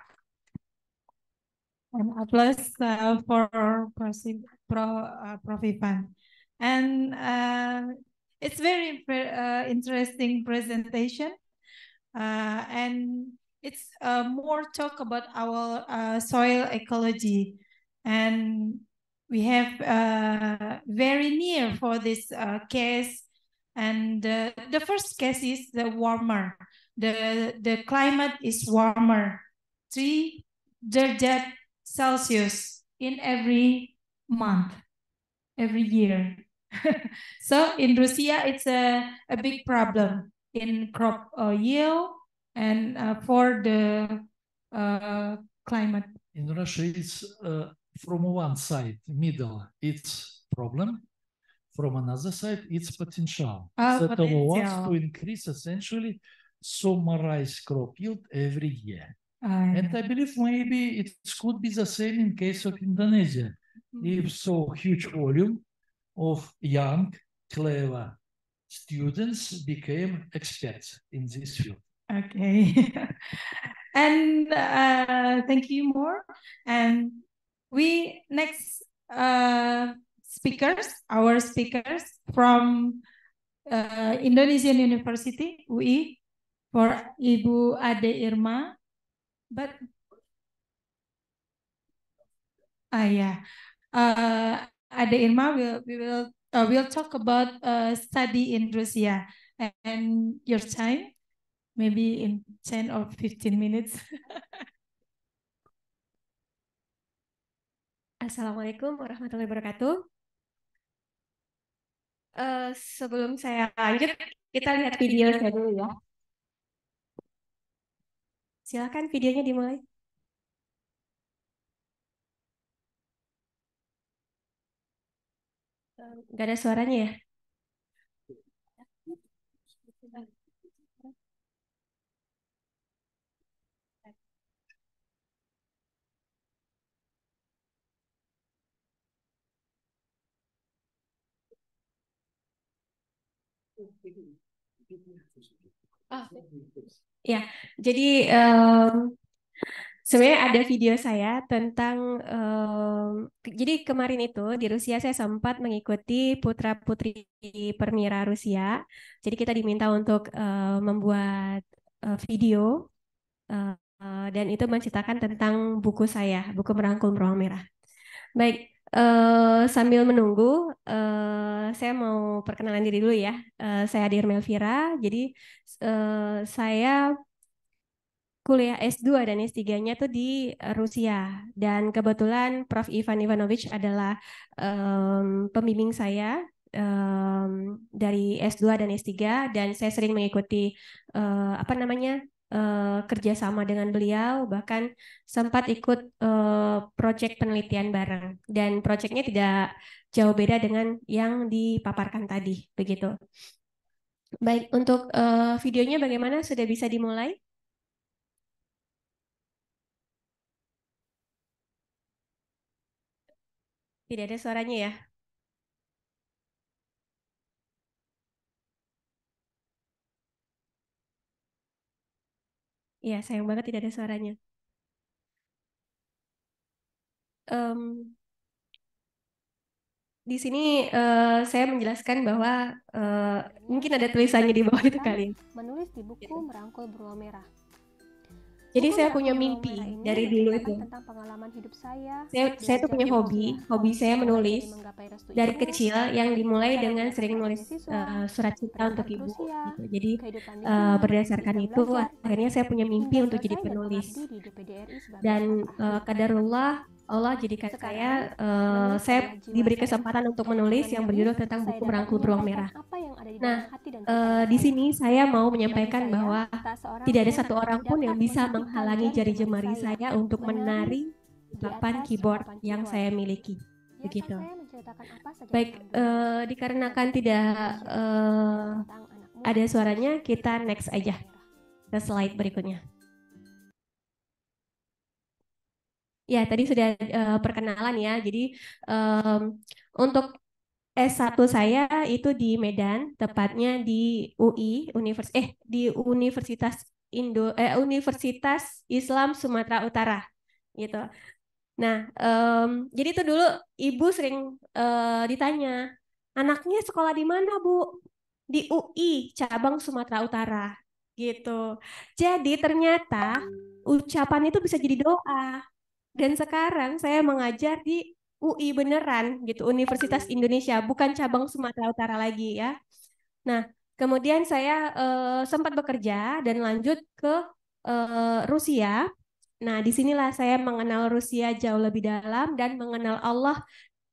And applause uh, for Pro, uh, Prof. Ivan. And uh, it's very uh, interesting presentation. Uh, and it's uh, more talk about our uh, soil ecology and we have uh, very near for this uh, case and uh, the first case is the warmer the the climate is warmer 3 derajat celsius in every month every year so in russia it's a, a big problem in crop uh, yield and uh, for the uh, climate. In Russia, it's uh, from one side, middle, it's problem. From another side, it's potential. Uh, ah, that potential. wants to increase essentially summarize crop yield every year. Ah, and I believe maybe it could be the same in case of Indonesia. Mm-hmm. If so, huge volume of young, clever students became experts in this field. Okay. and uh, thank you more. And we next uh, speakers, our speakers from uh, Indonesian University, UI, for Ibu Ade Irma. But, ah, yeah. Uh, Ade Irma, will we will uh, we'll talk about uh, study in Russia and your time maybe in 10 or 15 minutes. Assalamualaikum warahmatullahi wabarakatuh. Uh, sebelum saya lanjut, kita lihat video saya dulu ya. Silakan videonya dimulai. Eh, Gak ada suaranya ya? Oh, ya, jadi um, sebenarnya ada video saya tentang um, jadi kemarin itu di Rusia saya sempat mengikuti putra putri permira Rusia. Jadi kita diminta untuk uh, membuat uh, video uh, dan itu menceritakan tentang buku saya, buku merangkul ruang merah. Baik, Uh, sambil menunggu, uh, saya mau perkenalan diri dulu ya. Uh, saya Adir Melvira, jadi uh, saya kuliah S2 dan S3-nya tuh di Rusia. Dan kebetulan Prof. Ivan Ivanovich adalah um, pembimbing saya um, dari S2 dan S3 dan saya sering mengikuti uh, apa namanya uh, kerjasama dengan beliau, bahkan sempat ikut uh, eh, proyek penelitian bareng. Dan proyeknya tidak jauh beda dengan yang dipaparkan tadi, begitu. Baik, untuk uh, videonya bagaimana? Sudah bisa dimulai? Tidak ada suaranya ya? Iya, sayang banget tidak ada suaranya. Um, di sini uh, saya menjelaskan bahwa uh, mungkin ada tulisannya di bawah itu kali. Ya. Menulis di buku gitu. Merangkul Beruang Merah. Jadi saya punya mimpi dari dulu itu. pengalaman hidup saya. Saya, saya tuh punya hobi, hobi saya menulis dari kecil yang dimulai dengan sering nulis uh, surat cinta untuk ibu. Gitu. Jadi uh, berdasarkan itu akhirnya saya punya mimpi untuk jadi penulis. Dan uh, kadarullah Allah jadikan Sekarang, saya uh, saya eh, diberi kesempatan untuk menulis yang berjudul tentang buku merangkul beruang merah. Nah, uh, di sini saya mau menyampaikan bahwa tidak ada satu orang pun yang bisa menghalangi jari jemari saya untuk menari papan keyboard yang saya miliki. Ya, kan Begitu. Baik, uh, dikarenakan tidak uh, ada suaranya, kita next aja ke slide berikutnya. Ya, tadi sudah uh, perkenalan ya. Jadi um, untuk S1 saya itu di Medan, tepatnya di UI, Univers eh di Universitas Indo eh Universitas Islam Sumatera Utara gitu. Nah, um, jadi itu dulu ibu sering uh, ditanya, anaknya sekolah di mana, Bu? Di UI, cabang Sumatera Utara gitu. Jadi ternyata ucapan itu bisa jadi doa dan sekarang saya mengajar di UI beneran gitu Universitas Indonesia bukan cabang Sumatera Utara lagi ya. Nah kemudian saya uh, sempat bekerja dan lanjut ke uh, Rusia. Nah disinilah saya mengenal Rusia jauh lebih dalam dan mengenal Allah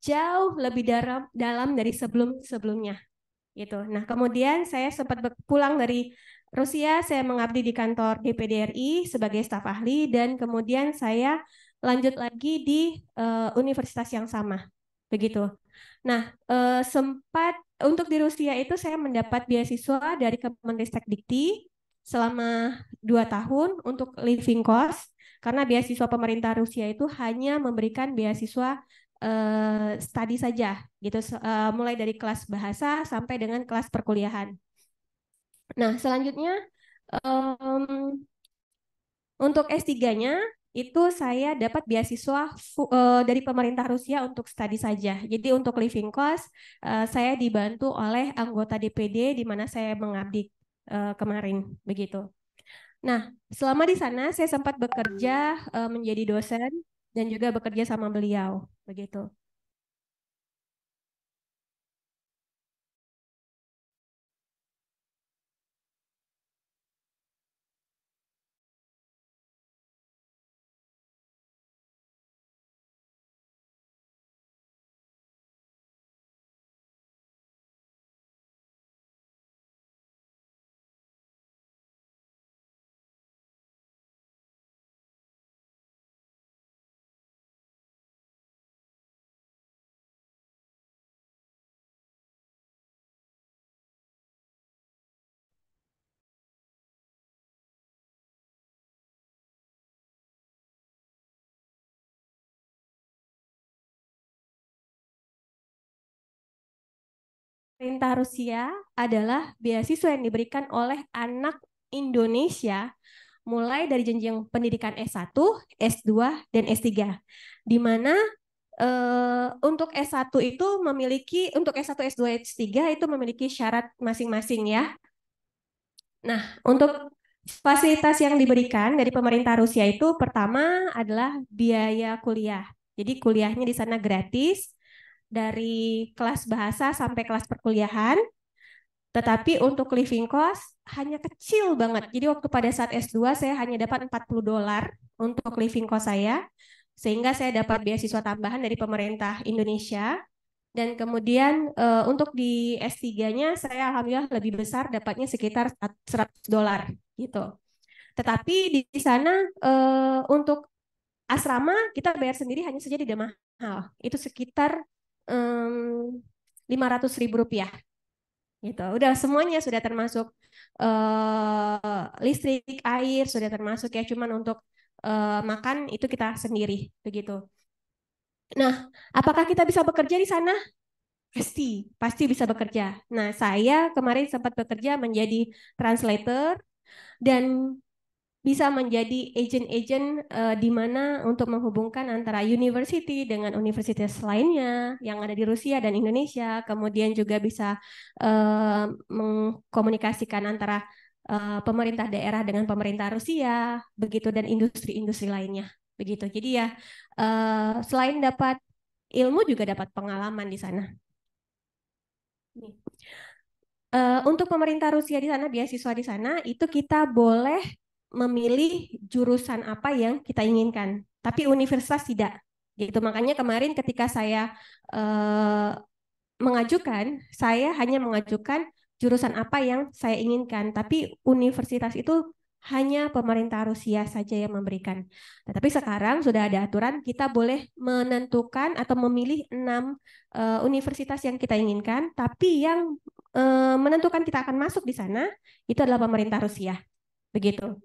jauh lebih dalam dalam dari sebelum sebelumnya gitu. Nah kemudian saya sempat pulang dari Rusia saya mengabdi di kantor DPDRI sebagai staf ahli dan kemudian saya lanjut lagi di uh, universitas yang sama begitu. Nah, uh, sempat untuk di Rusia itu saya mendapat beasiswa dari Kemenristek Dikti selama dua tahun untuk living cost karena beasiswa pemerintah Rusia itu hanya memberikan beasiswa uh, eh, studi saja gitu uh, mulai dari kelas bahasa sampai dengan kelas perkuliahan. Nah, selanjutnya um, untuk S3-nya itu saya dapat beasiswa eh, dari pemerintah Rusia untuk studi saja. Jadi untuk living cost eh, saya dibantu oleh anggota DPD di mana saya mengabdi eh, kemarin begitu. Nah, selama di sana saya sempat bekerja menjadi dosen dan juga bekerja sama beliau begitu. pemerintah Rusia adalah beasiswa yang diberikan oleh anak Indonesia mulai dari jenjang pendidikan S1, S2, dan S3. Di mana eh, untuk S1 itu memiliki untuk S1, S2, S3 itu memiliki syarat masing-masing ya. Nah, untuk fasilitas yang diberikan dari pemerintah Rusia itu pertama adalah biaya kuliah. Jadi kuliahnya di sana gratis, dari kelas bahasa sampai kelas perkuliahan. Tetapi untuk living cost hanya kecil banget. Jadi waktu pada saat S2 saya hanya dapat 40 dolar untuk living cost saya. Sehingga saya dapat beasiswa tambahan dari pemerintah Indonesia. Dan kemudian uh, untuk di S3-nya saya alhamdulillah lebih besar dapatnya sekitar 100 dolar gitu. Tetapi di, sana uh, untuk asrama kita bayar sendiri hanya saja tidak mahal. Itu sekitar lima ratus ribu rupiah gitu udah semuanya sudah termasuk uh, listrik air sudah termasuk ya cuman untuk uh, makan itu kita sendiri begitu nah apakah kita bisa bekerja di sana pasti pasti bisa bekerja nah saya kemarin sempat bekerja menjadi translator dan bisa menjadi agent-agent uh, di mana untuk menghubungkan antara university dengan universitas lainnya yang ada di Rusia dan Indonesia, kemudian juga bisa uh, mengkomunikasikan antara uh, pemerintah daerah dengan pemerintah Rusia, begitu dan industri-industri lainnya, begitu. Jadi ya uh, selain dapat ilmu juga dapat pengalaman di sana. Uh, untuk pemerintah Rusia di sana, beasiswa di sana, itu kita boleh memilih jurusan apa yang kita inginkan, tapi universitas tidak. Gitu. Makanya kemarin ketika saya eh, mengajukan, saya hanya mengajukan jurusan apa yang saya inginkan, tapi universitas itu hanya pemerintah Rusia saja yang memberikan. Tetapi sekarang sudah ada aturan kita boleh menentukan atau memilih enam uh, universitas yang kita inginkan, tapi yang uh, menentukan kita akan masuk di sana itu adalah pemerintah Rusia. Begitu.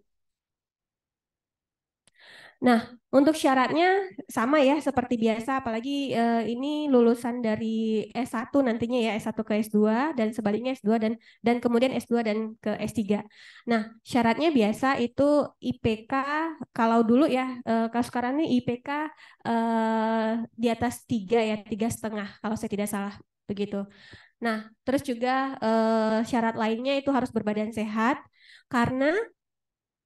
Nah, untuk syaratnya sama ya seperti biasa, apalagi eh, ini lulusan dari S1 nantinya ya S1 ke S2 dan sebaliknya S2 dan dan kemudian S2 dan ke S3. Nah, syaratnya biasa itu IPK kalau dulu ya eh, kalau sekarang ini IPK eh, di atas tiga ya tiga setengah kalau saya tidak salah begitu. Nah, terus juga eh, syarat lainnya itu harus berbadan sehat karena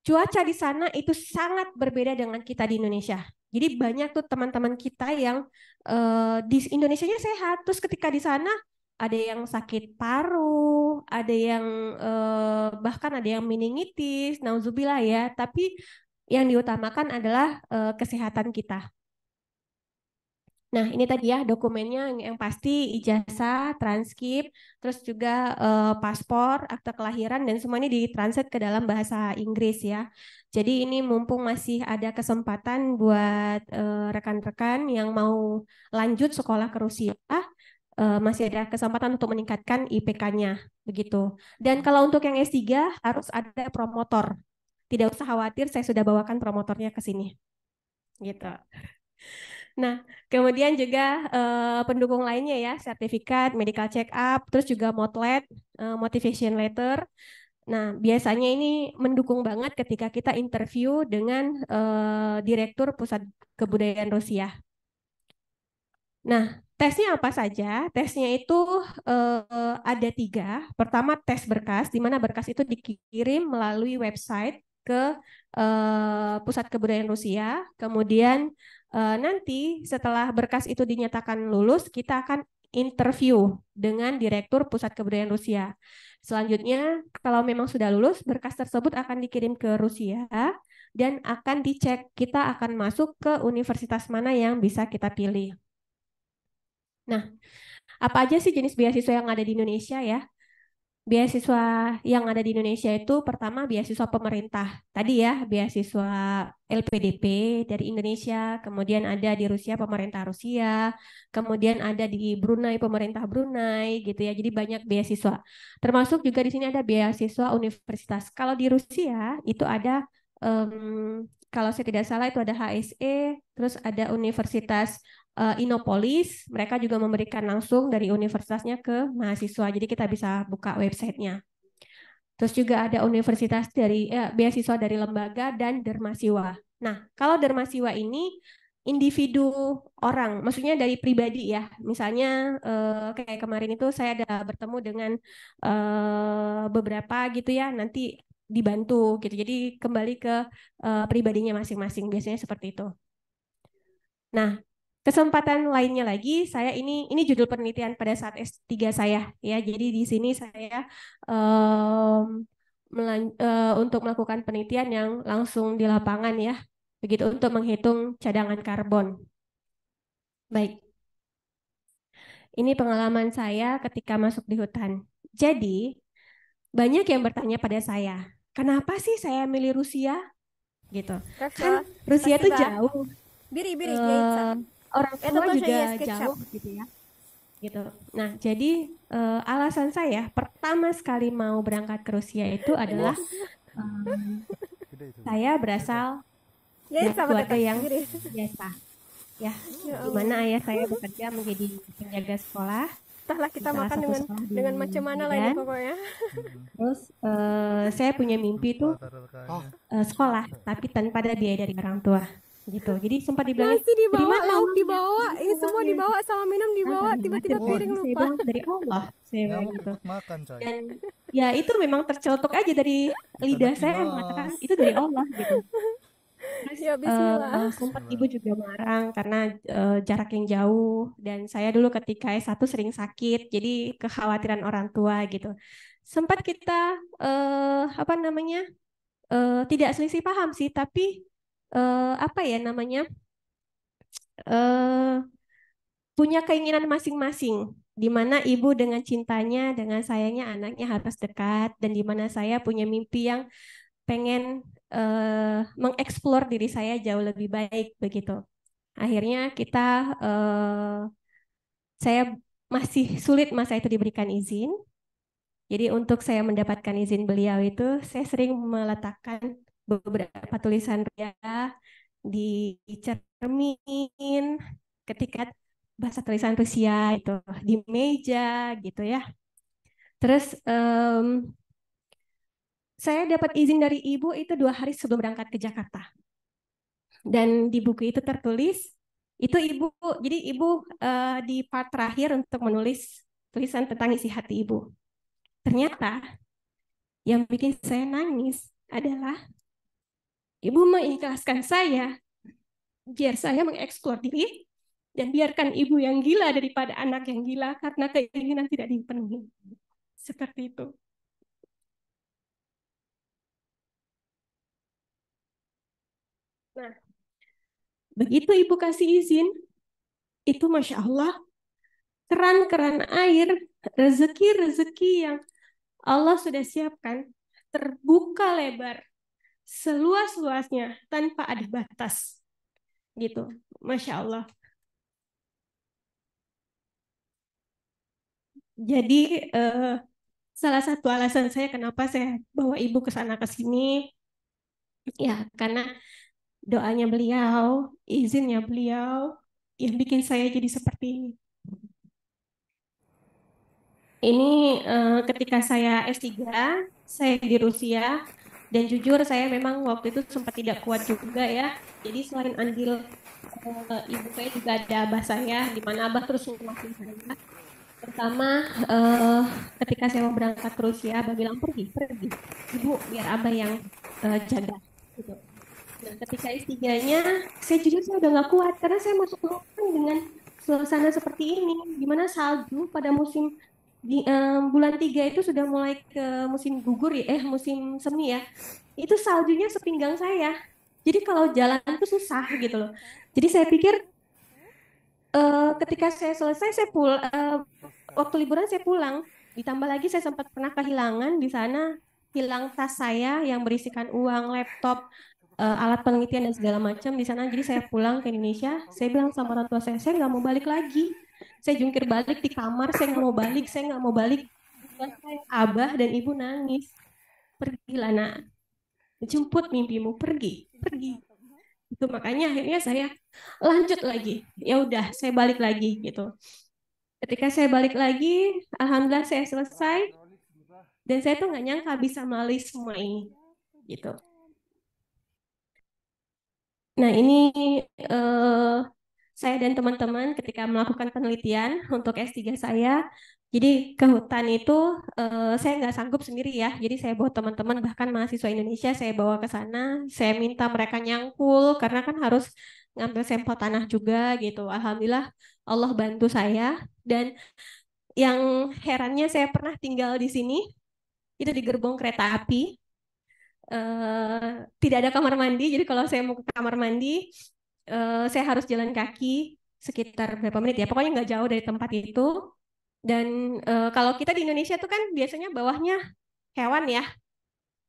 cuaca di sana itu sangat berbeda dengan kita di Indonesia. Jadi banyak tuh teman-teman kita yang uh, di Indonesia-nya sehat, terus ketika di sana ada yang sakit paru, ada yang eh, bahkan ada yang meningitis, nauzubillah ya. Tapi yang diutamakan adalah eh, kesehatan kita. Nah, ini tadi ya dokumennya yang, pasti ijazah, transkrip, terus juga uh, paspor, akta kelahiran dan semuanya ditranslate ke dalam bahasa Inggris ya. Jadi ini mumpung masih ada kesempatan buat eh, rekan-rekan uh, yang mau lanjut sekolah ke Rusia eh, masih ada kesempatan untuk meningkatkan IPK-nya begitu. Dan kalau untuk yang S3 harus ada promotor. Tidak usah khawatir, saya sudah bawakan promotornya ke sini. Gitu. Nah, kemudian juga uh, pendukung lainnya ya, sertifikat, medical check up, terus juga motlet, uh, motivation letter. Nah, biasanya ini mendukung banget ketika kita interview dengan uh, direktur Pusat Kebudayaan Rusia. Nah, tesnya apa saja? Tesnya itu uh, ada tiga. Pertama, tes berkas, di mana berkas itu dikirim melalui website ke uh, Pusat Kebudayaan Rusia. Kemudian Eh, nanti setelah berkas itu dinyatakan lulus, kita akan interview dengan Direktur Pusat Kebudayaan Rusia. Selanjutnya, kalau memang sudah lulus, berkas tersebut akan dikirim ke Rusia dan akan dicek kita akan masuk ke universitas mana yang bisa kita pilih. Nah, apa aja sih jenis beasiswa yang ada di Indonesia ya? beasiswa yang ada di Indonesia itu pertama beasiswa pemerintah. Tadi ya beasiswa LPDP dari Indonesia, kemudian ada di Rusia pemerintah Rusia, kemudian ada di Brunei pemerintah Brunei gitu ya. Jadi banyak beasiswa. Termasuk juga di sini ada beasiswa universitas. Kalau di Rusia itu ada um, kalau saya tidak salah itu ada HSE, terus ada universitas uh, eh, Inopolis. Mereka juga memberikan langsung dari universitasnya ke mahasiswa. Jadi kita bisa buka websitenya. Terus juga ada universitas dari eh, beasiswa dari lembaga dan dermasiwa. Nah, kalau dermasiwa ini individu orang, maksudnya dari pribadi ya. Misalnya eh, kayak kemarin itu saya ada bertemu dengan eh, beberapa gitu ya. Nanti dibantu gitu. Jadi kembali ke eh, pribadinya masing-masing biasanya seperti itu. Nah, kesempatan lainnya lagi saya ini ini judul penelitian pada saat S3 saya ya. Jadi di sini saya um, melan, uh, untuk melakukan penelitian yang langsung di lapangan ya. Begitu untuk menghitung cadangan karbon. Baik. Ini pengalaman saya ketika masuk di hutan. Jadi banyak yang bertanya pada saya, "Kenapa sih saya milih Rusia?" gitu. Kan Rusia Rusia. tuh jauh. Biri biri eh, orang tua juga jauh gitu ya gitu. Nah, jadi uh, alasan saya pertama sekali mau berangkat ke Rusia itu iya. adalah um, saya berasal ya, dari keluarga yang biasa. Ya, ya mana ayah saya bekerja menjadi penjaga sekolah. Entahlah kita Salah makan dengan dengan macam mana lah ini pokoknya. Terus uh, saya punya mimpi tuh uh, sekolah tapi tanpa ada biaya dari orang tua gitu jadi sempat dibilang masih dibawa lauk dibawa ini ya, semua dibawa sama minum dibawa ah, tiba-tiba piring lupa dari Allah ah, saya bilang gitu makan, coy. dan ya itu memang tercelotok aja dari lidah saya yang mengatakan itu dari Allah gitu Terus, ya, uh, sempat ibu juga marah karena uh, jarak yang jauh dan saya dulu ketika S1 sering sakit jadi kekhawatiran orang tua gitu sempat kita uh, apa namanya uh, tidak selisih paham sih tapi uh, apa ya namanya uh, punya keinginan masing-masing di mana ibu dengan cintanya dengan sayangnya anaknya harus dekat dan di mana saya punya mimpi yang pengen uh, mengeksplor diri saya jauh lebih baik begitu akhirnya kita uh, saya masih sulit masa itu diberikan izin jadi untuk saya mendapatkan izin beliau itu saya sering meletakkan beberapa tulisan Ria di cermin ketika bahasa tulisan Rusia itu di meja gitu ya. Terus um, saya dapat izin dari ibu itu dua hari sebelum berangkat ke Jakarta. Dan di buku itu tertulis itu ibu jadi ibu uh, di part terakhir untuk menulis tulisan tentang isi hati ibu. Ternyata yang bikin saya nangis adalah Ibu mengikhlaskan saya, biar saya mengeksplor diri, dan biarkan ibu yang gila daripada anak yang gila karena keinginan tidak dipenuhi. Seperti itu. Nah, begitu ibu kasih izin, itu masya Allah keran-keran air, rezeki-rezeki yang Allah sudah siapkan terbuka lebar seluas-luasnya tanpa ada batas. Gitu. Masya Allah. Jadi eh, salah satu alasan saya kenapa saya bawa ibu ke sana ke sini ya karena doanya beliau, izinnya beliau yang bikin saya jadi seperti ini. Ini eh, ketika saya S3, saya di Rusia, dan jujur saya memang waktu itu sempat tidak kuat juga ya jadi selain andil eh, ibu saya juga ada abah saya di mana abah terus ngurusin saya pertama uh, ketika saya mau berangkat ke Rusia abah bilang pergi pergi ibu biar abah yang uh, jaga gitu nah ketika istiganya saya jujur saya udah nggak kuat karena saya masuk ke dengan suasana seperti ini gimana salju pada musim di, um, bulan tiga itu sudah mulai ke musim gugur ya, eh musim semi ya. Itu saljunya sepinggang saya. Jadi kalau jalan itu susah gitu loh. Jadi saya pikir uh, ketika saya selesai saya pul uh, waktu liburan saya pulang. Ditambah lagi saya sempat pernah kehilangan di sana hilang tas saya yang berisikan uang, laptop, uh, alat penelitian dan segala macam di sana. Jadi saya pulang ke Indonesia. Saya bilang sama orang tua saya, saya nggak mau balik lagi saya jungkir balik di kamar saya nggak mau balik saya nggak mau balik abah dan ibu nangis pergilah nak jemput mimpimu pergi pergi itu makanya akhirnya saya lanjut lagi ya udah saya balik lagi gitu ketika saya balik lagi alhamdulillah saya selesai dan saya tuh nggak nyangka bisa melalui semua ini gitu nah ini uh, saya dan teman-teman ketika melakukan penelitian untuk S3 saya. Jadi ke hutan itu uh, saya nggak sanggup sendiri ya. Jadi saya bawa teman-teman bahkan mahasiswa Indonesia saya bawa ke sana. Saya minta mereka nyangkul karena kan harus ngambil sampel tanah juga gitu. Alhamdulillah Allah bantu saya dan yang herannya saya pernah tinggal di sini itu di gerbong kereta api. Uh, tidak ada kamar mandi jadi kalau saya mau ke kamar mandi uh, saya harus jalan kaki sekitar berapa menit ya pokoknya nggak jauh dari tempat itu dan uh, kalau kita di Indonesia tuh kan biasanya bawahnya hewan ya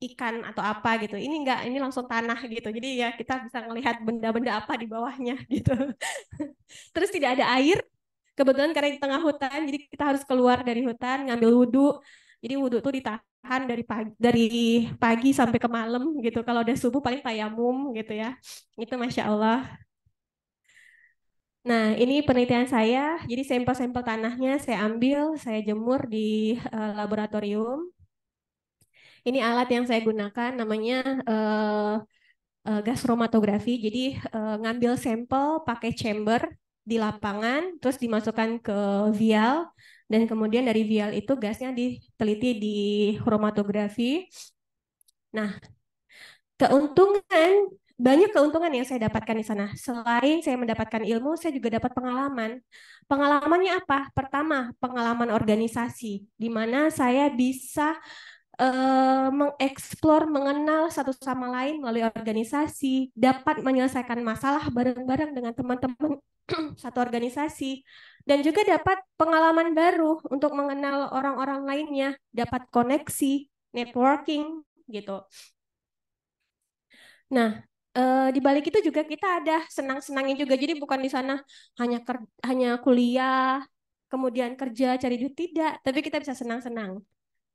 ikan atau apa gitu. Ini nggak, ini langsung tanah gitu. Jadi ya kita bisa melihat benda-benda apa di bawahnya gitu. Terus tidak ada air. Kebetulan karena di tengah hutan, jadi kita harus keluar dari hutan, ngambil wudhu. Jadi wudhu itu ditahan dari pagi dari pagi sampai ke malam gitu. Kalau udah subuh paling tayamum gitu ya. Itu masya Allah. Nah, ini penelitian saya. Jadi sampel-sampel tanahnya saya ambil, saya jemur di uh, laboratorium. Ini alat yang saya gunakan namanya uh, eh, uh, eh, gasromatografi. Jadi uh, ngambil sampel pakai chamber di lapangan, terus dimasukkan ke vial, dan kemudian dari vial itu gasnya diteliti di kromatografi. Nah, keuntungan banyak keuntungan yang saya dapatkan di sana. Selain saya mendapatkan ilmu, saya juga dapat pengalaman. Pengalamannya apa? Pertama, pengalaman organisasi, di mana saya bisa Eh, mengeksplor, mengenal satu sama lain melalui organisasi, dapat menyelesaikan masalah bareng-bareng dengan teman-teman satu organisasi, dan juga dapat pengalaman baru untuk mengenal orang-orang lainnya, dapat koneksi, networking, gitu. Nah, Uh, di balik itu juga kita ada senang-senangnya juga. Jadi bukan di sana hanya hanya kuliah, kemudian kerja, cari duit tidak, tapi kita bisa senang-senang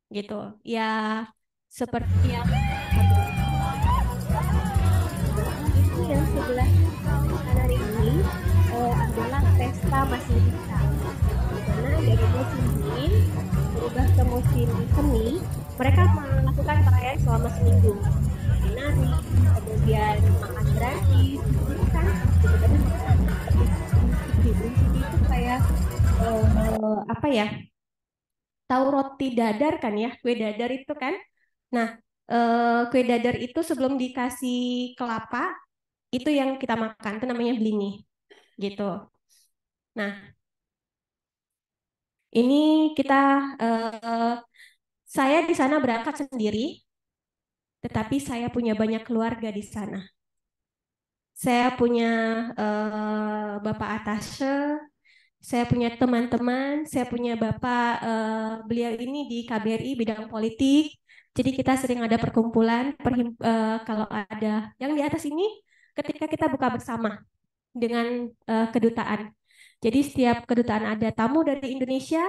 gitu iya. ya seperti yang yang sebelah kanan ini eh, adalah pesta masih bisa karena dari musim dingin berubah ke musim semi mereka melakukan perayaan selama seminggu nari kemudian makan gratis ini kan sebenarnya itu kayak eh, apa ya tahu roti dadar kan ya kue dadar itu kan nah eh, kue dadar itu sebelum dikasih kelapa itu yang kita makan itu namanya blini gitu nah ini kita eh, saya di sana berangkat sendiri tetapi saya punya banyak keluarga di sana saya punya eh, bapak atase saya punya teman-teman, saya punya bapak uh, beliau ini di KBRI bidang politik. Jadi kita sering ada perkumpulan uh, kalau ada yang di atas ini ketika kita buka bersama dengan uh, kedutaan. Jadi setiap kedutaan ada tamu dari Indonesia,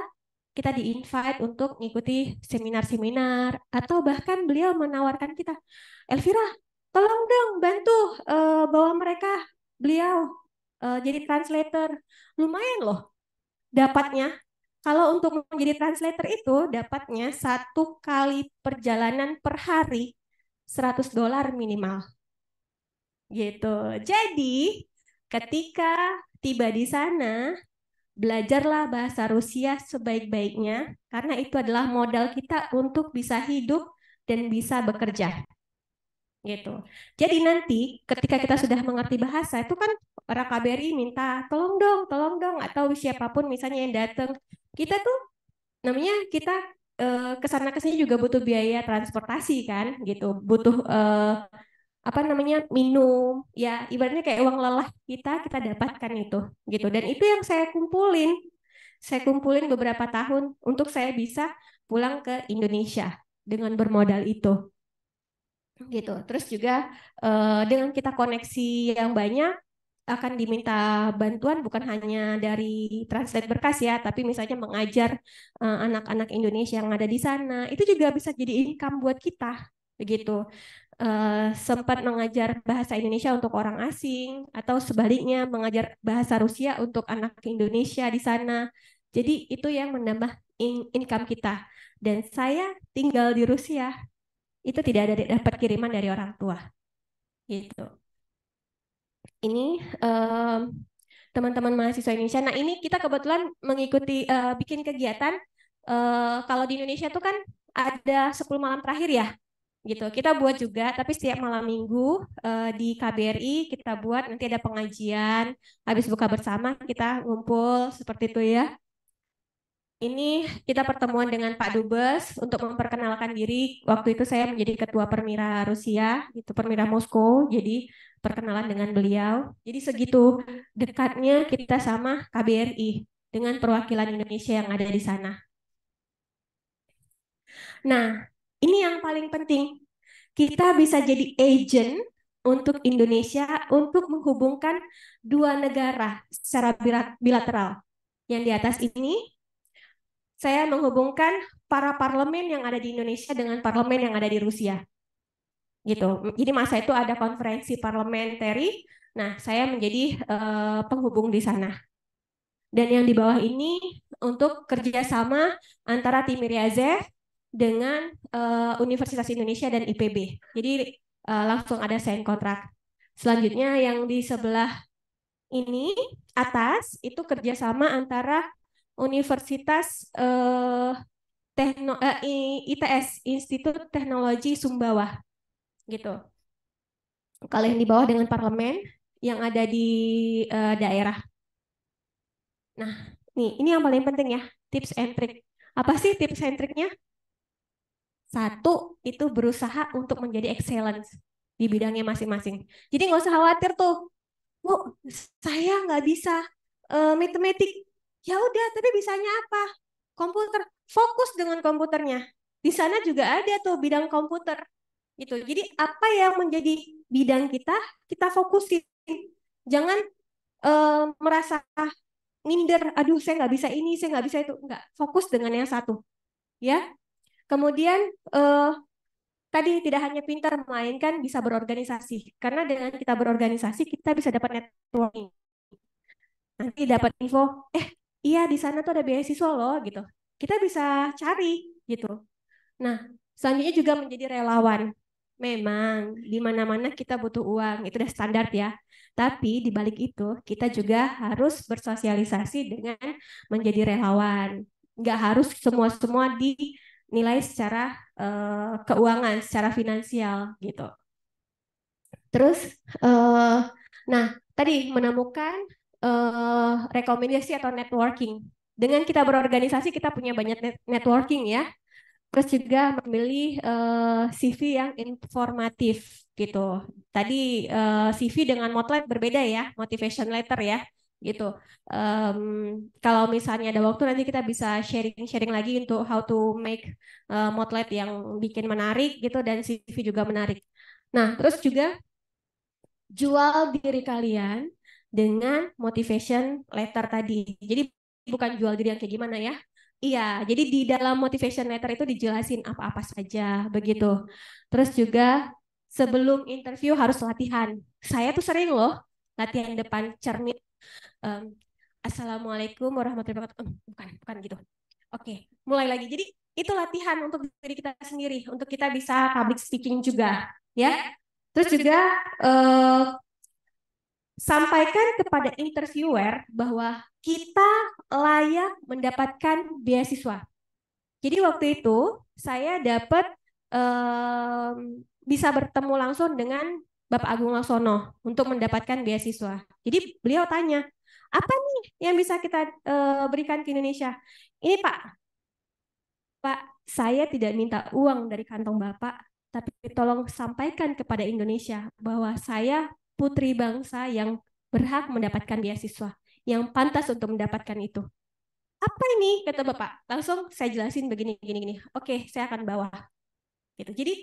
kita di-invite untuk mengikuti seminar-seminar atau bahkan beliau menawarkan kita, "Elvira, tolong dong bantu uh, bawa mereka beliau uh, jadi translator. Lumayan loh dapatnya. Kalau untuk menjadi translator itu dapatnya satu kali perjalanan per hari 100 dolar minimal. Gitu. Jadi ketika tiba di sana, belajarlah bahasa Rusia sebaik-baiknya karena itu adalah modal kita untuk bisa hidup dan bisa bekerja gitu. Jadi nanti ketika kita sudah mengerti bahasa itu kan orang KBRI minta tolong dong, tolong dong atau siapapun misalnya yang datang. Kita tuh namanya kita eh, kesana kesini juga butuh biaya transportasi kan gitu, butuh eh, apa namanya minum ya ibaratnya kayak uang lelah kita kita dapatkan itu gitu dan itu yang saya kumpulin saya kumpulin beberapa tahun untuk saya bisa pulang ke Indonesia dengan bermodal itu gitu terus juga eh, dengan kita koneksi yang banyak akan diminta bantuan bukan hanya dari translate berkas ya, tapi misalnya mengajar eh, anak-anak uh, Indonesia yang ada di sana, itu juga bisa jadi income buat kita, begitu. Uh, sempat mengajar bahasa Indonesia untuk orang asing atau sebaliknya mengajar bahasa Rusia untuk anak Indonesia di sana. Jadi itu yang menambah in income kita. Dan saya tinggal di Rusia, itu tidak ada dapat kiriman dari orang tua. Gitu ini teman-teman mahasiswa Indonesia. Nah ini kita kebetulan mengikuti uh, bikin kegiatan uh, kalau di Indonesia tuh kan ada 10 malam terakhir ya gitu. Kita buat juga tapi setiap malam minggu uh, di KBRI kita buat nanti ada pengajian, habis buka bersama kita ngumpul seperti itu ya ini kita pertemuan dengan Pak Dubes untuk memperkenalkan diri. Waktu itu saya menjadi ketua Permira Rusia, itu Permira Moskow. Jadi perkenalan dengan beliau. Jadi segitu dekatnya kita sama KBRI dengan perwakilan Indonesia yang ada di sana. Nah, ini yang paling penting. Kita bisa jadi agent untuk Indonesia untuk menghubungkan dua negara secara bilateral. Yang di atas ini saya menghubungkan para parlemen yang ada di Indonesia dengan parlemen yang ada di Rusia. Gitu. Jadi masa itu ada konferensi parlementeri. Nah, saya menjadi eh, penghubung di sana. Dan yang di bawah ini untuk kerjasama antara tim Iriazev dengan eh, Universitas Indonesia dan IPB. Jadi eh, langsung ada sign kontrak. Selanjutnya yang di sebelah ini atas itu kerjasama antara Universitas eh, Tekno, eh, ITS Institut Teknologi Sumbawa gitu. Kalau yang di bawah dengan parlemen yang ada di eh, daerah. Nah, nih ini yang paling penting ya, tips and trick. Apa sih tips and tricknya? Satu, itu berusaha untuk menjadi excellence di bidangnya masing-masing. Jadi nggak usah khawatir tuh, Bu, saya nggak bisa uh, matematik. Ya udah, tapi bisanya apa? Komputer. Fokus dengan komputernya. Di sana juga ada tuh bidang komputer. Itu. Jadi apa yang menjadi bidang kita, kita fokusin. Jangan uh, merasa minder, aduh saya nggak bisa ini, saya nggak bisa itu. Nggak, fokus dengan yang satu. Ya. Kemudian uh, tadi tidak hanya pintar melainkan bisa berorganisasi karena dengan kita berorganisasi kita bisa dapat networking nanti dapat info eh iya di sana tuh ada beasiswa loh gitu. Kita bisa cari gitu. Nah, selanjutnya juga menjadi relawan. Memang di mana-mana kita butuh uang, itu udah standar ya. Tapi di balik itu kita juga harus bersosialisasi dengan menjadi relawan. Nggak harus semua-semua dinilai secara uh, keuangan, secara finansial gitu. Terus, uh, nah tadi menemukan uh, rekomendasi atau networking. Dengan kita berorganisasi kita punya banyak networking ya. Terus juga memilih uh, eh, CV yang informatif gitu. Tadi uh, eh, CV dengan motlet berbeda ya, motivation letter ya gitu. Um, kalau misalnya ada waktu nanti kita bisa sharing-sharing lagi untuk how to make uh, motlet yang bikin menarik gitu dan CV juga menarik. Nah, terus juga jual diri kalian dengan motivation letter tadi. Jadi bukan jual diri yang kayak gimana ya. Iya, jadi di dalam motivation letter itu dijelasin apa-apa saja begitu. Terus juga sebelum interview harus latihan. Saya tuh sering loh latihan depan cermin. Um, Assalamualaikum warahmatullahi wabarakatuh. Um, bukan, bukan gitu. Oke, mulai lagi. Jadi itu latihan untuk diri kita sendiri, untuk kita bisa public speaking juga, ya. Terus juga uh, sampaikan kepada interviewer bahwa kita layak mendapatkan beasiswa. Jadi waktu itu saya dapat um, bisa bertemu langsung dengan Bapak Agung Laksono untuk mendapatkan beasiswa. Jadi beliau tanya, apa nih yang bisa kita uh, berikan ke Indonesia? Ini Pak, Pak, saya tidak minta uang dari kantong Bapak, tapi tolong sampaikan kepada Indonesia bahwa saya putri bangsa yang berhak mendapatkan beasiswa, yang pantas untuk mendapatkan itu. Apa ini? Kata Bapak. Langsung saya jelasin begini, gini, gini. Oke, saya akan bawa. Gitu. Jadi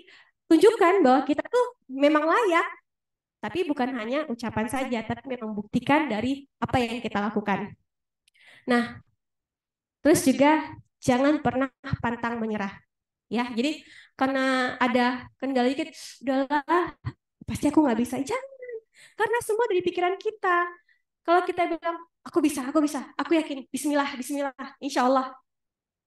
tunjukkan bahwa kita tuh memang layak, tapi bukan hanya ucapan saja, tapi memang buktikan dari apa yang kita lakukan. Nah, terus juga jangan pernah pantang menyerah. Ya, jadi karena ada kendala dikit, udahlah pasti aku nggak bisa. Jangan karena semua dari pikiran kita. Kalau kita bilang, aku bisa, aku bisa, aku yakin, bismillah, bismillah, insya Allah.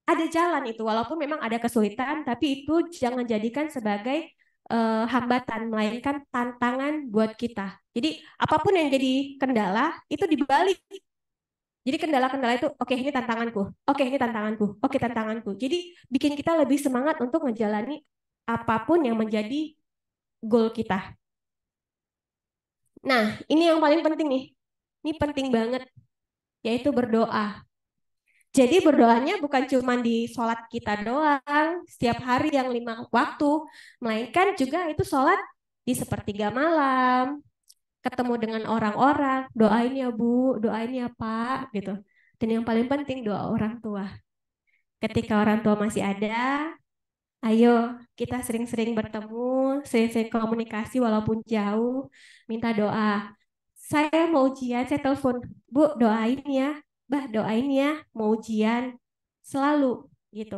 Ada jalan itu, walaupun memang ada kesulitan, tapi itu jangan jadikan sebagai uh, hambatan, melainkan tantangan buat kita. Jadi apapun yang jadi kendala, itu dibalik. Jadi kendala-kendala itu, oke okay, ini tantanganku, oke okay, ini tantanganku, oke okay, tantanganku. Jadi bikin kita lebih semangat untuk menjalani apapun yang menjadi goal kita. Nah, ini yang paling penting nih. Ini penting banget, yaitu berdoa. Jadi berdoanya bukan cuma di sholat kita doang, setiap hari yang lima waktu, melainkan juga itu sholat di sepertiga malam, ketemu dengan orang-orang, doain ya Bu, doain ya Pak, gitu. Dan yang paling penting doa orang tua. Ketika orang tua masih ada, Ayo, kita sering-sering bertemu, sering-sering komunikasi walaupun jauh, minta doa. Saya mau ujian, saya telepon, Bu, doain ya. Bah, doain ya, mau ujian. Selalu, gitu.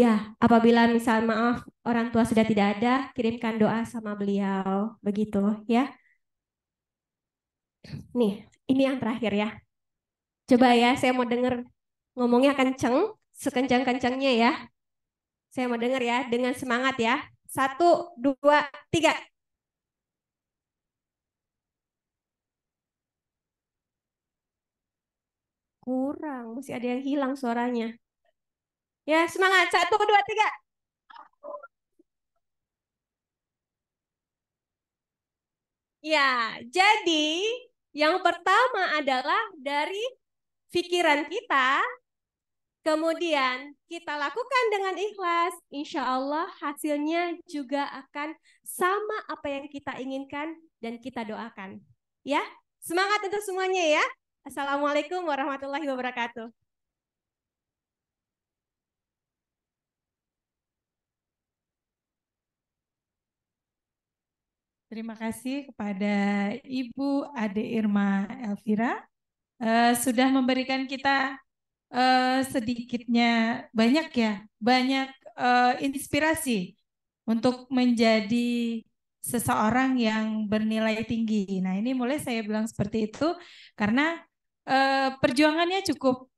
Ya, apabila misal maaf orang tua sudah tidak ada, kirimkan doa sama beliau, begitu ya. Nih, ini yang terakhir ya. Coba ya, saya mau dengar ngomongnya kenceng, sekencang-kencangnya ya. Saya mau dengar ya, dengan semangat ya. Satu, dua, tiga. Kurang, mesti ada yang hilang suaranya. Ya, semangat. Satu, dua, tiga. Ya, jadi yang pertama adalah dari pikiran kita Kemudian kita lakukan dengan ikhlas, insya Allah hasilnya juga akan sama apa yang kita inginkan dan kita doakan. Ya, semangat untuk semuanya ya. Assalamualaikum warahmatullahi wabarakatuh. Terima kasih kepada Ibu Ade Irma Elvira uh, sudah memberikan kita uh, sedikitnya banyak ya, banyak uh, inspirasi untuk menjadi seseorang yang bernilai tinggi. Nah ini mulai saya bilang seperti itu karena uh, perjuangannya cukup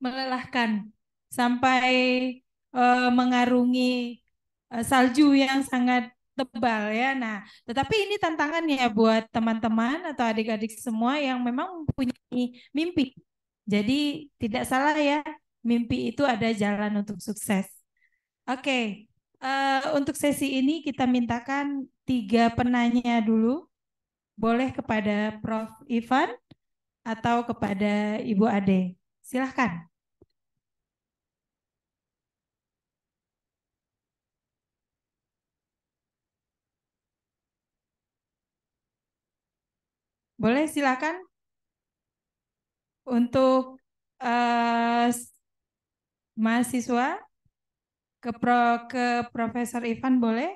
melelahkan sampai uh, mengarungi uh, salju yang sangat tebal ya. Nah, tetapi ini tantangannya buat teman-teman atau adik-adik semua yang memang mempunyai mimpi jadi tidak salah ya, mimpi itu ada jalan untuk sukses. Oke, okay. uh, eh, untuk sesi ini kita mintakan tiga penanya dulu. Boleh kepada Prof. Ivan atau kepada Ibu Ade. Silahkan. Boleh silakan untuk uh, mahasiswa ke pro, ke Profesor Ivan boleh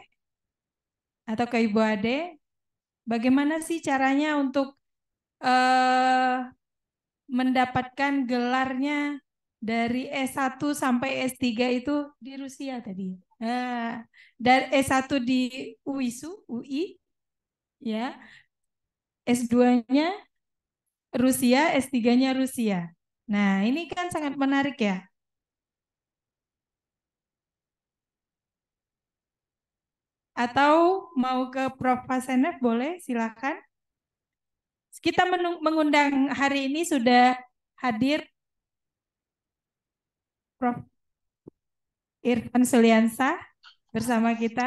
atau ke Ibu Ade, bagaimana sih caranya untuk uh, mendapatkan gelarnya dari S1 sampai S3 itu di Rusia tadi. Nah, dari S1 di UISU, UI, ya. S2-nya Rusia, S3-nya Rusia. Nah, ini kan sangat menarik ya. Atau mau ke Prof. Senef, boleh, silakan. Kita mengundang hari ini sudah hadir Prof. Irfan Suliansa bersama kita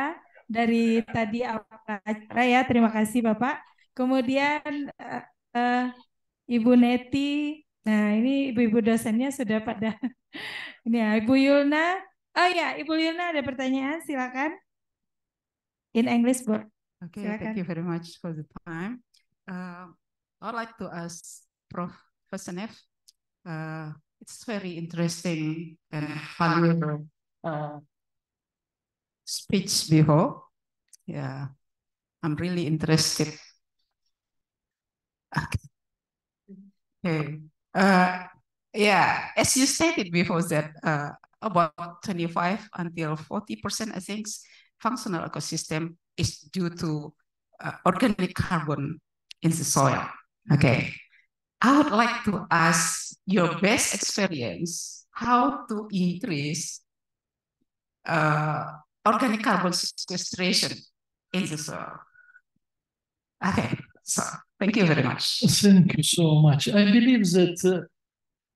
dari tadi awal acara ya. Terima kasih Bapak. Kemudian eh, eh, Ibu Neti. Nah, ini ibu-ibu dosennya sudah pada. Ini ya, Ibu Yulna. Oh ya, Ibu Yulna ada pertanyaan, silakan. In English, Bu. Okay, thank you very much for the time. Uh, I'd like to ask Prof. Fasenev. Uh, it's very interesting and uh, valuable uh, speech before. Yeah, I'm really interested. Okay. Okay. Hmm. Uh, yeah, as you stated before that uh, about 25 until 40%, I think, functional ecosystem is due to uh, organic carbon in the soil. Okay. I would like to ask your best experience how to increase uh, organic carbon sequestration in the soil. Okay, so Thank you very much. Thank you so much. I believe that uh,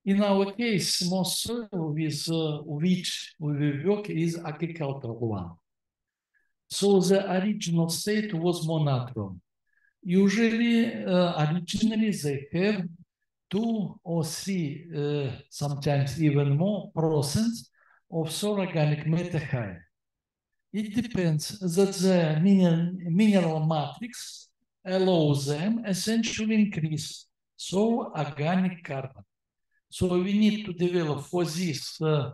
in our case, most soil with uh, which we work is agricultural one. So the original state was monotone. Usually, uh, originally they have two or three, uh, sometimes even more percent of soil organic matter high. It depends that the mineral, mineral matrix allows them essentially increase. So organic carbon. So we need to develop for these uh,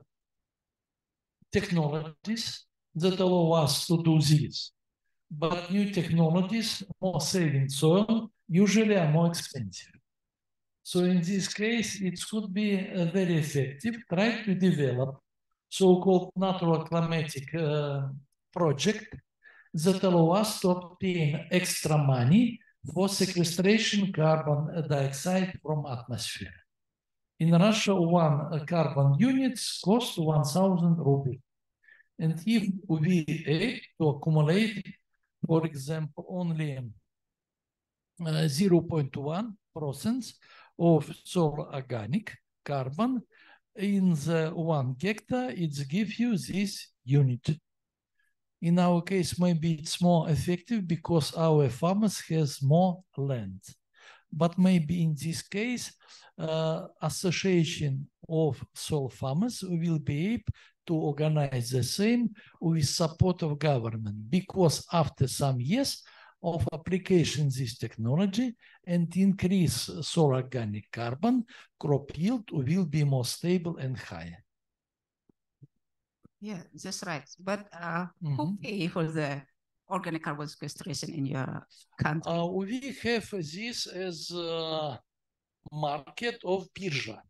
technologies that allow us to do this. But new technologies, more saving soil, usually are more expensive. So in this case, it could be uh, very effective. Try to develop so-called natural climatic uh, project that allow us to obtain extra money for sequestration carbon dioxide from atmosphere. In Russia, one carbon units cost 1,000 rubles. And if we aim to accumulate, for example, only 0.1% uh, of solar organic carbon in the one hectare, it gives you this unit in our case, maybe it's more effective because our farmers has more land. But maybe in this case, uh, association of soil farmers will be able to organize the same with support of government because after some years of application this technology and increase soil organic carbon, crop yield will be more stable and higher. Yeah, that's right. But uh, mm -hmm. who pay for the organic carbon sequestration in your country? Uh, we have this as a market of Pirja.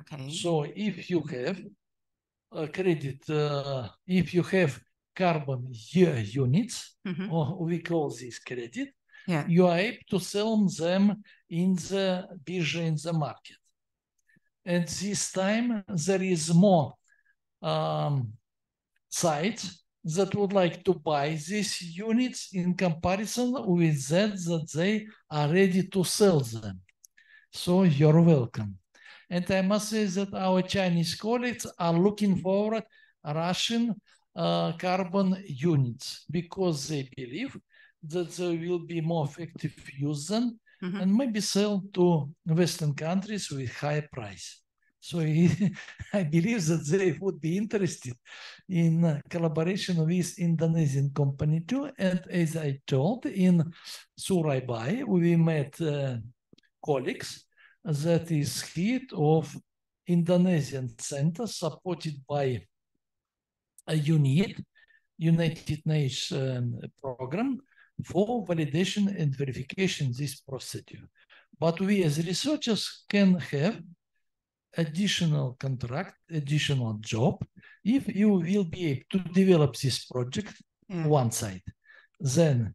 Okay. So if you have a credit, uh, if you have carbon year units, mm -hmm. or oh, we call this credit, yeah. you are able to sell them in the Pirja in the market. And this time there is more um, sites that would like to buy these units in comparison with that that they are ready to sell them. So you're welcome. And I must say that our Chinese colleagues are looking forward Russian uh, carbon units because they believe that they will be more effective use them mm -hmm. and maybe sell to Western countries with high price. So he, I believe that they would be interested in uh, collaboration with Indonesian company too. And as I told in Surabaya, we met uh, colleagues that is head of Indonesian center supported by a unit, United Nations uh, program for validation and verification this procedure. But we as researchers can have additional contract, additional job, if you will be able to develop this project mm. one side. Then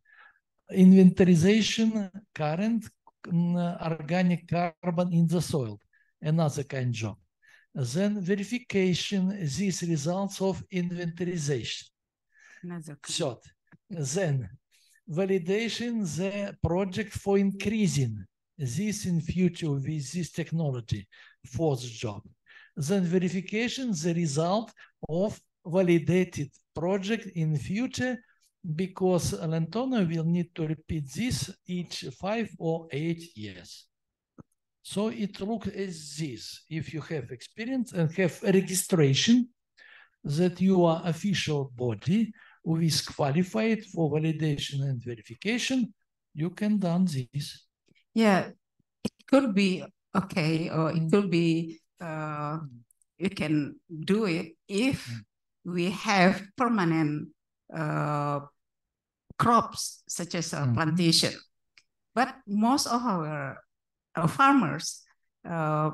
inventorization current organic carbon in the soil, another kind of job. Then verification, these results of inventorization. Another kind. Third, then validation the project for increasing this in future with this technology for the job. Then verification, the result of validated project in future because Lantona will need to repeat this each five or eight years. So it looks as this, if you have experience and have registration that you are official body who is qualified for validation and verification, you can done this. Yeah, it could be okay, or it could be uh, you can do it if mm. we have permanent uh, crops such as uh, mm-hmm. plantation. But most of our, farmers uh,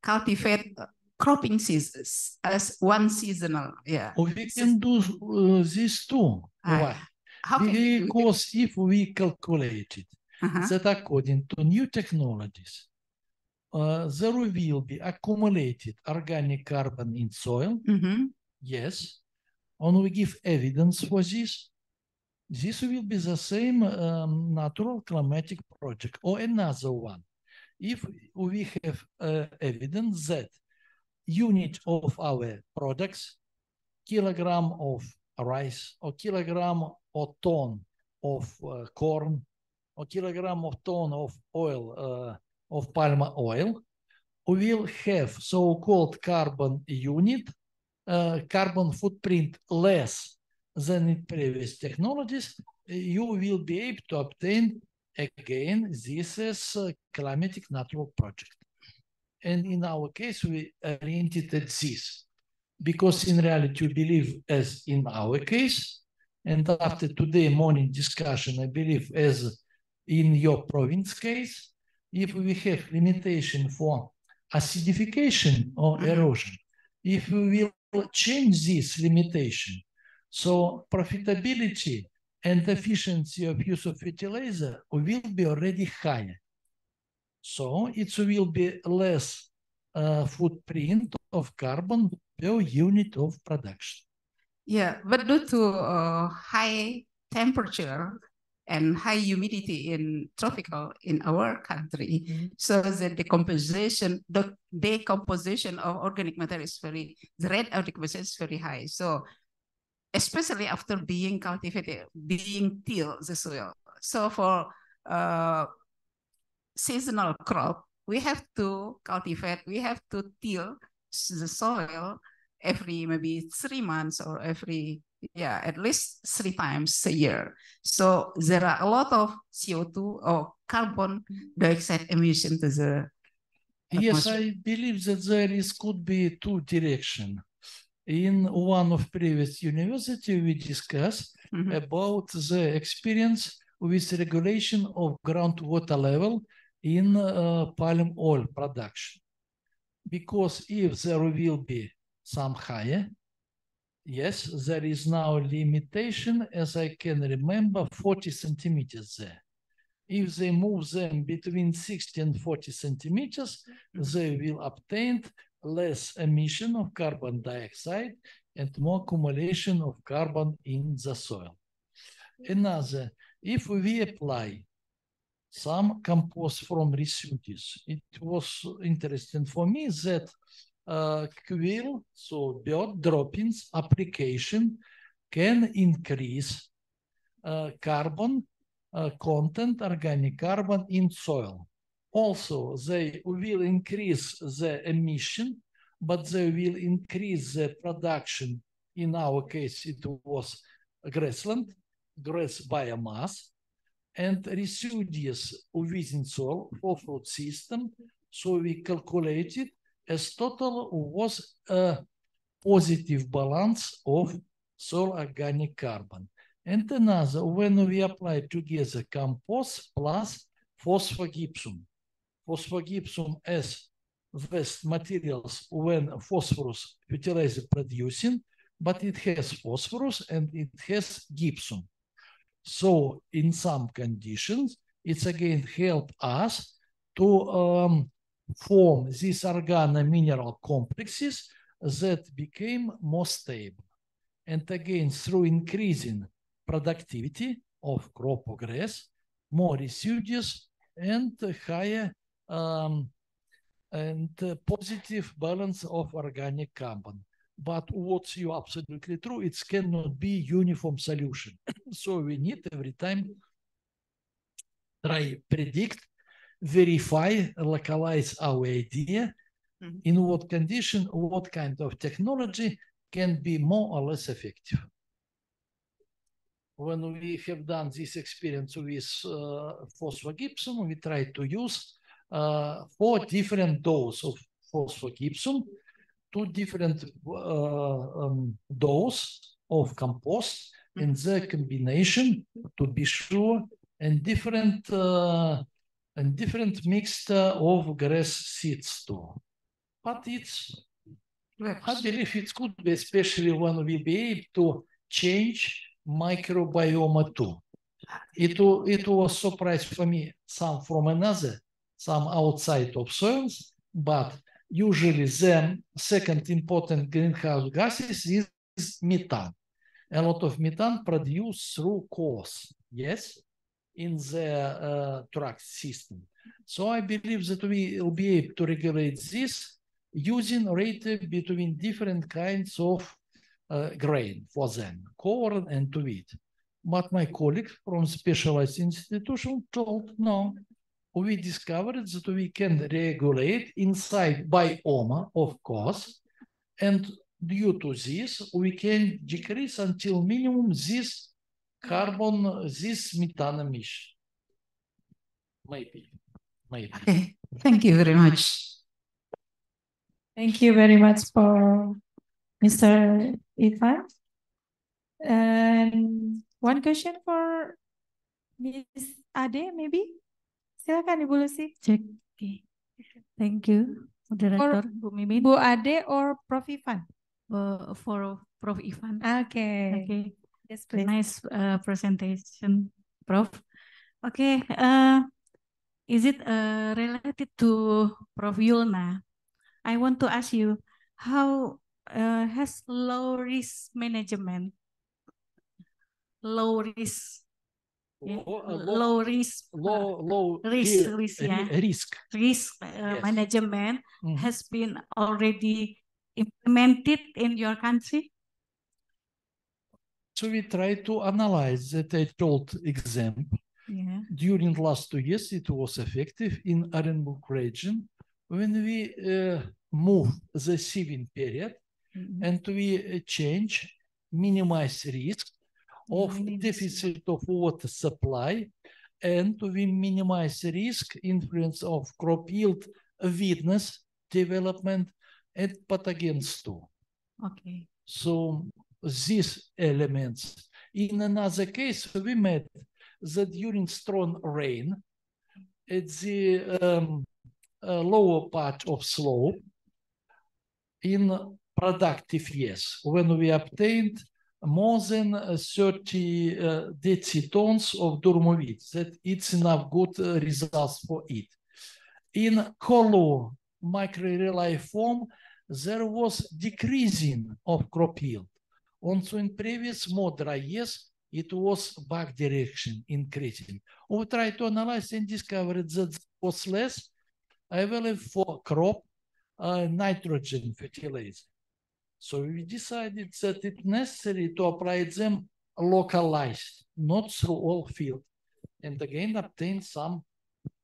cultivate uh, cropping seasons as one seasonal. Yeah. Oh, we can do uh, this too. Ah, Why? Because if we calculate it, -huh. that according to new technologies, uh, there will be accumulated organic carbon in soil. Mm -hmm. Yes. And we give evidence for this. This will be the same um, natural climatic project or another one. If we have uh, evidence that unit of our products, kilogram of rice or kilogram or ton of uh, corn or kilogram of ton of oil, uh, of palm oil, will have so-called carbon unit, uh, carbon footprint less than in previous technologies, you will be able to obtain again this is climatic natural project. And in our case, we oriented at this because in reality, we believe as in our case, and after today morning discussion, I believe as in your province case, if we have limitation for acidification or mm-hmm. erosion, if we will change this limitation, so profitability and efficiency of use of fertilizer will be already higher. So it will be less uh, footprint of carbon per unit of production. Yeah, but due to uh, high temperature and high humidity in tropical in our country mm-hmm. so that the composition the decomposition of organic matter is very the rate of decomposition is very high so especially after being cultivated being till the soil so for uh, seasonal crop we have to cultivate we have to till the soil every maybe three months or every yeah, at least three times a year. So there are a lot of CO2 or carbon dioxide emission to the Yes, I believe that there is could be two direction. In one of previous university, we discussed mm -hmm. about the experience with regulation of groundwater level in uh, palm oil production. Because if there will be some higher Yes, there is now a limitation, as I can remember, 40 centimeters there. If they move them between 60 and 40 centimeters, they will obtain less emission of carbon dioxide and more accumulation of carbon in the soil. Another, if we apply some compost from residues, it was interesting for me that uh, Quill, so bird droppings application can increase uh, carbon uh, content, organic carbon in soil. Also, they will increase the emission, but they will increase the production. In our case, it was grassland, grass biomass, and residues within soil for food system. So we calculated as total was a positive balance of soil organic carbon. And another, when we apply together compost plus phosphogypsum. Phosphogypsum as waste materials when phosphorus fertilizer producing, but it has phosphorus and it has gypsum. So in some conditions, it's again help us to um, form these organo-mineral complexes that became more stable. And again, through increasing productivity of crop progress, more residues and higher um, and positive balance of organic carbon. But what you absolutely true, it cannot be uniform solution. so we need every time try predict verify, localize our idea, mm-hmm. in what condition, what kind of technology can be more or less effective. When we have done this experience with uh, Gibson, we tried to use uh, four different doses of Gibson, two different uh, um, doses of compost, and mm-hmm. their combination to be sure, and different uh, and different mixture uh, of grass seeds too. But it's, I believe it could be, especially when we be able to change microbiome too. It, it was surprise for me, some from another, some outside of soils, but usually the second important greenhouse gases is, is methane. A lot of methane produced through cows. yes? in the uh, tract system. So I believe that we will be able to regulate this using rate between different kinds of uh, grain for them, corn and wheat. But my colleague from specialized institution told, no, we discovered that we can regulate inside bioma, of course, and due to this, we can decrease until minimum this carbon this methane mesh. Maybe, maybe. Okay, thank you very much. Thank you very much for Mr. Ifa. And one question for Miss Ade, maybe. Silakan Ibu Lucy. Cek. Okay. Thank you, moderator or, Bu Mimin. Bu Ade or Prof Ivan. Uh, for Prof Ivan. Oke. Okay. Okay. Yes, please. Nice uh, presentation, Prof. Okay, uh, is it uh, related to Prof. Yulna? I want to ask you, how uh, has low risk management, low risk, uh, yeah, low, low, risk, uh, low, low risk, risk, yeah, risk, risk uh, yes. management mm has been already implemented in your country? So we try to analyze that I told example. Yeah. During last two years, it was effective in Arenburg region when we uh, move the sieving period mm -hmm. and we uh, change, minimize risk of minimize. deficit of water supply and we minimize risk influence of crop yield weakness development and pathogens too. Okay. So these elements. In another case, we met that during strong rain, at the um, uh, lower part of slope, in productive years, when we obtained more than uh, 30 uh, decitons of durmovit, that it's enough good uh, results for it. In micro microrelay form, there was decreasing of crop yield. Also in previous dry years, it was back direction increasing. We try to analyze and discovered that was less available for crop uh, nitrogen fertilizer. So we decided that it's necessary to apply them localized, not through all field, and again obtain some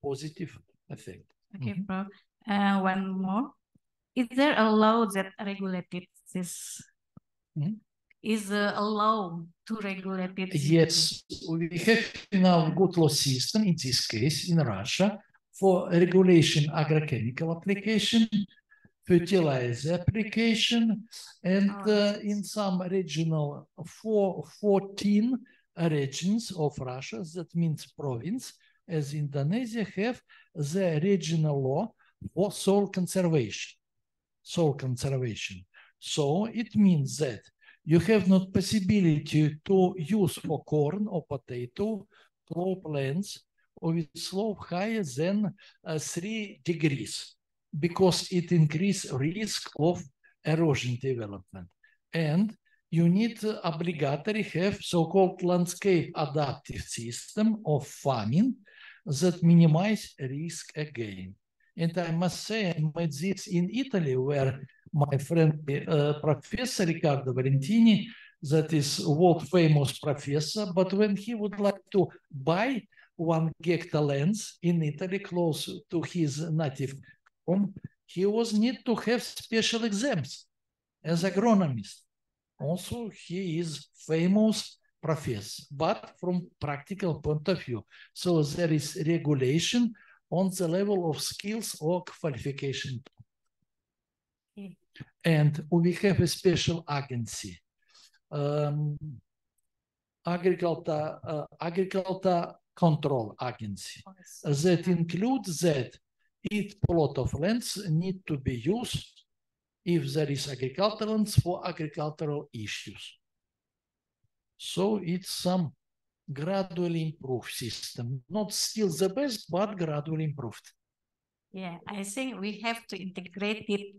positive effect. Okay, mm -hmm. Uh, one more. Is there a law that regulated this? Mm -hmm is uh, to regulate it? Yes, we have now good law system in this case in Russia for regulation agrochemical application, fertilizer application, and uh, in some regional four, 14 regions of Russia, that means province, as Indonesia have the regional law for soil conservation. Soil conservation. So it means that you have not possibility to use for corn or potato low plants or with slope higher than uh, three degrees because it increase risk of erosion development. And you need obligatory have so-called landscape adaptive system of farming that minimize risk again. And I must say, I made this in Italy where my friend, uh, Professor Ricardo Valentini, that is world famous professor, but when he would like to buy one Gekta lens in Italy close to his native home, he was need to have special exams as agronomist. Also, he is famous professor, but from practical point of view. So there is regulation on the level of skills or qualification. And we have a special agency. Um, agriculture, uh, agriculture control agency oh, yes. Uh, that includes that each plot of lands need to be used if there is agricultural lands for agricultural issues. So it's some gradually improved system, not still the best, but gradually improved. Yeah, I think we have to integrate it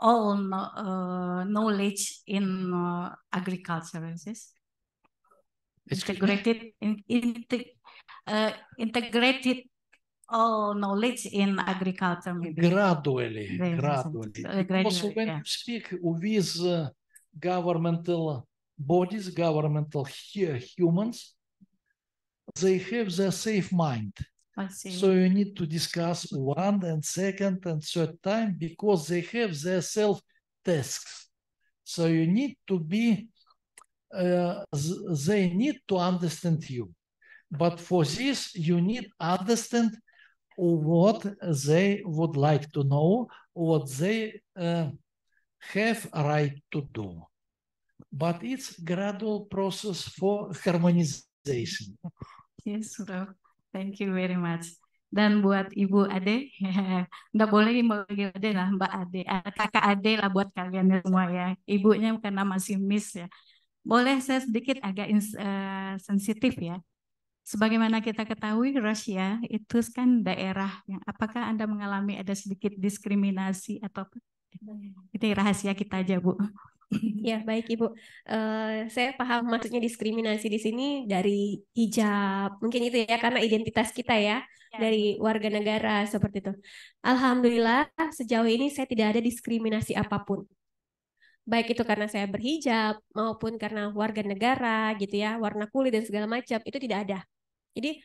all uh, knowledge in uh, agriculture. Is this? integrated in, in uh, integrated all knowledge in agriculture. Maybe. Gradually, gradually. Uh, gradually. Also, when yeah. you speak with uh, governmental bodies, governmental humans, they have the safe mind. So you need to discuss one and second and third time because they have their self tasks. So you need to be, uh, they need to understand you. But for this, you need understand what they would like to know, what they uh, have right to do. But it's gradual process for harmonization. Yes, Rav. Thank you very much. Dan buat Ibu Ade, nggak boleh Ibu Ade lah, Mbak Ade, kakak Ade lah buat kalian semua ya. Ibunya karena masih miss ya. Boleh saya sedikit agak uh, sensitif ya. Sebagaimana kita ketahui Rusia itu kan daerah yang apakah Anda mengalami ada sedikit diskriminasi atau itu rahasia kita aja Bu. Ya baik ibu, uh, saya paham maksudnya diskriminasi di sini dari hijab mungkin itu ya karena identitas kita ya, ya, dari warga negara seperti itu. Alhamdulillah sejauh ini saya tidak ada diskriminasi apapun, baik itu karena saya berhijab maupun karena warga negara gitu ya warna kulit dan segala macam itu tidak ada. Jadi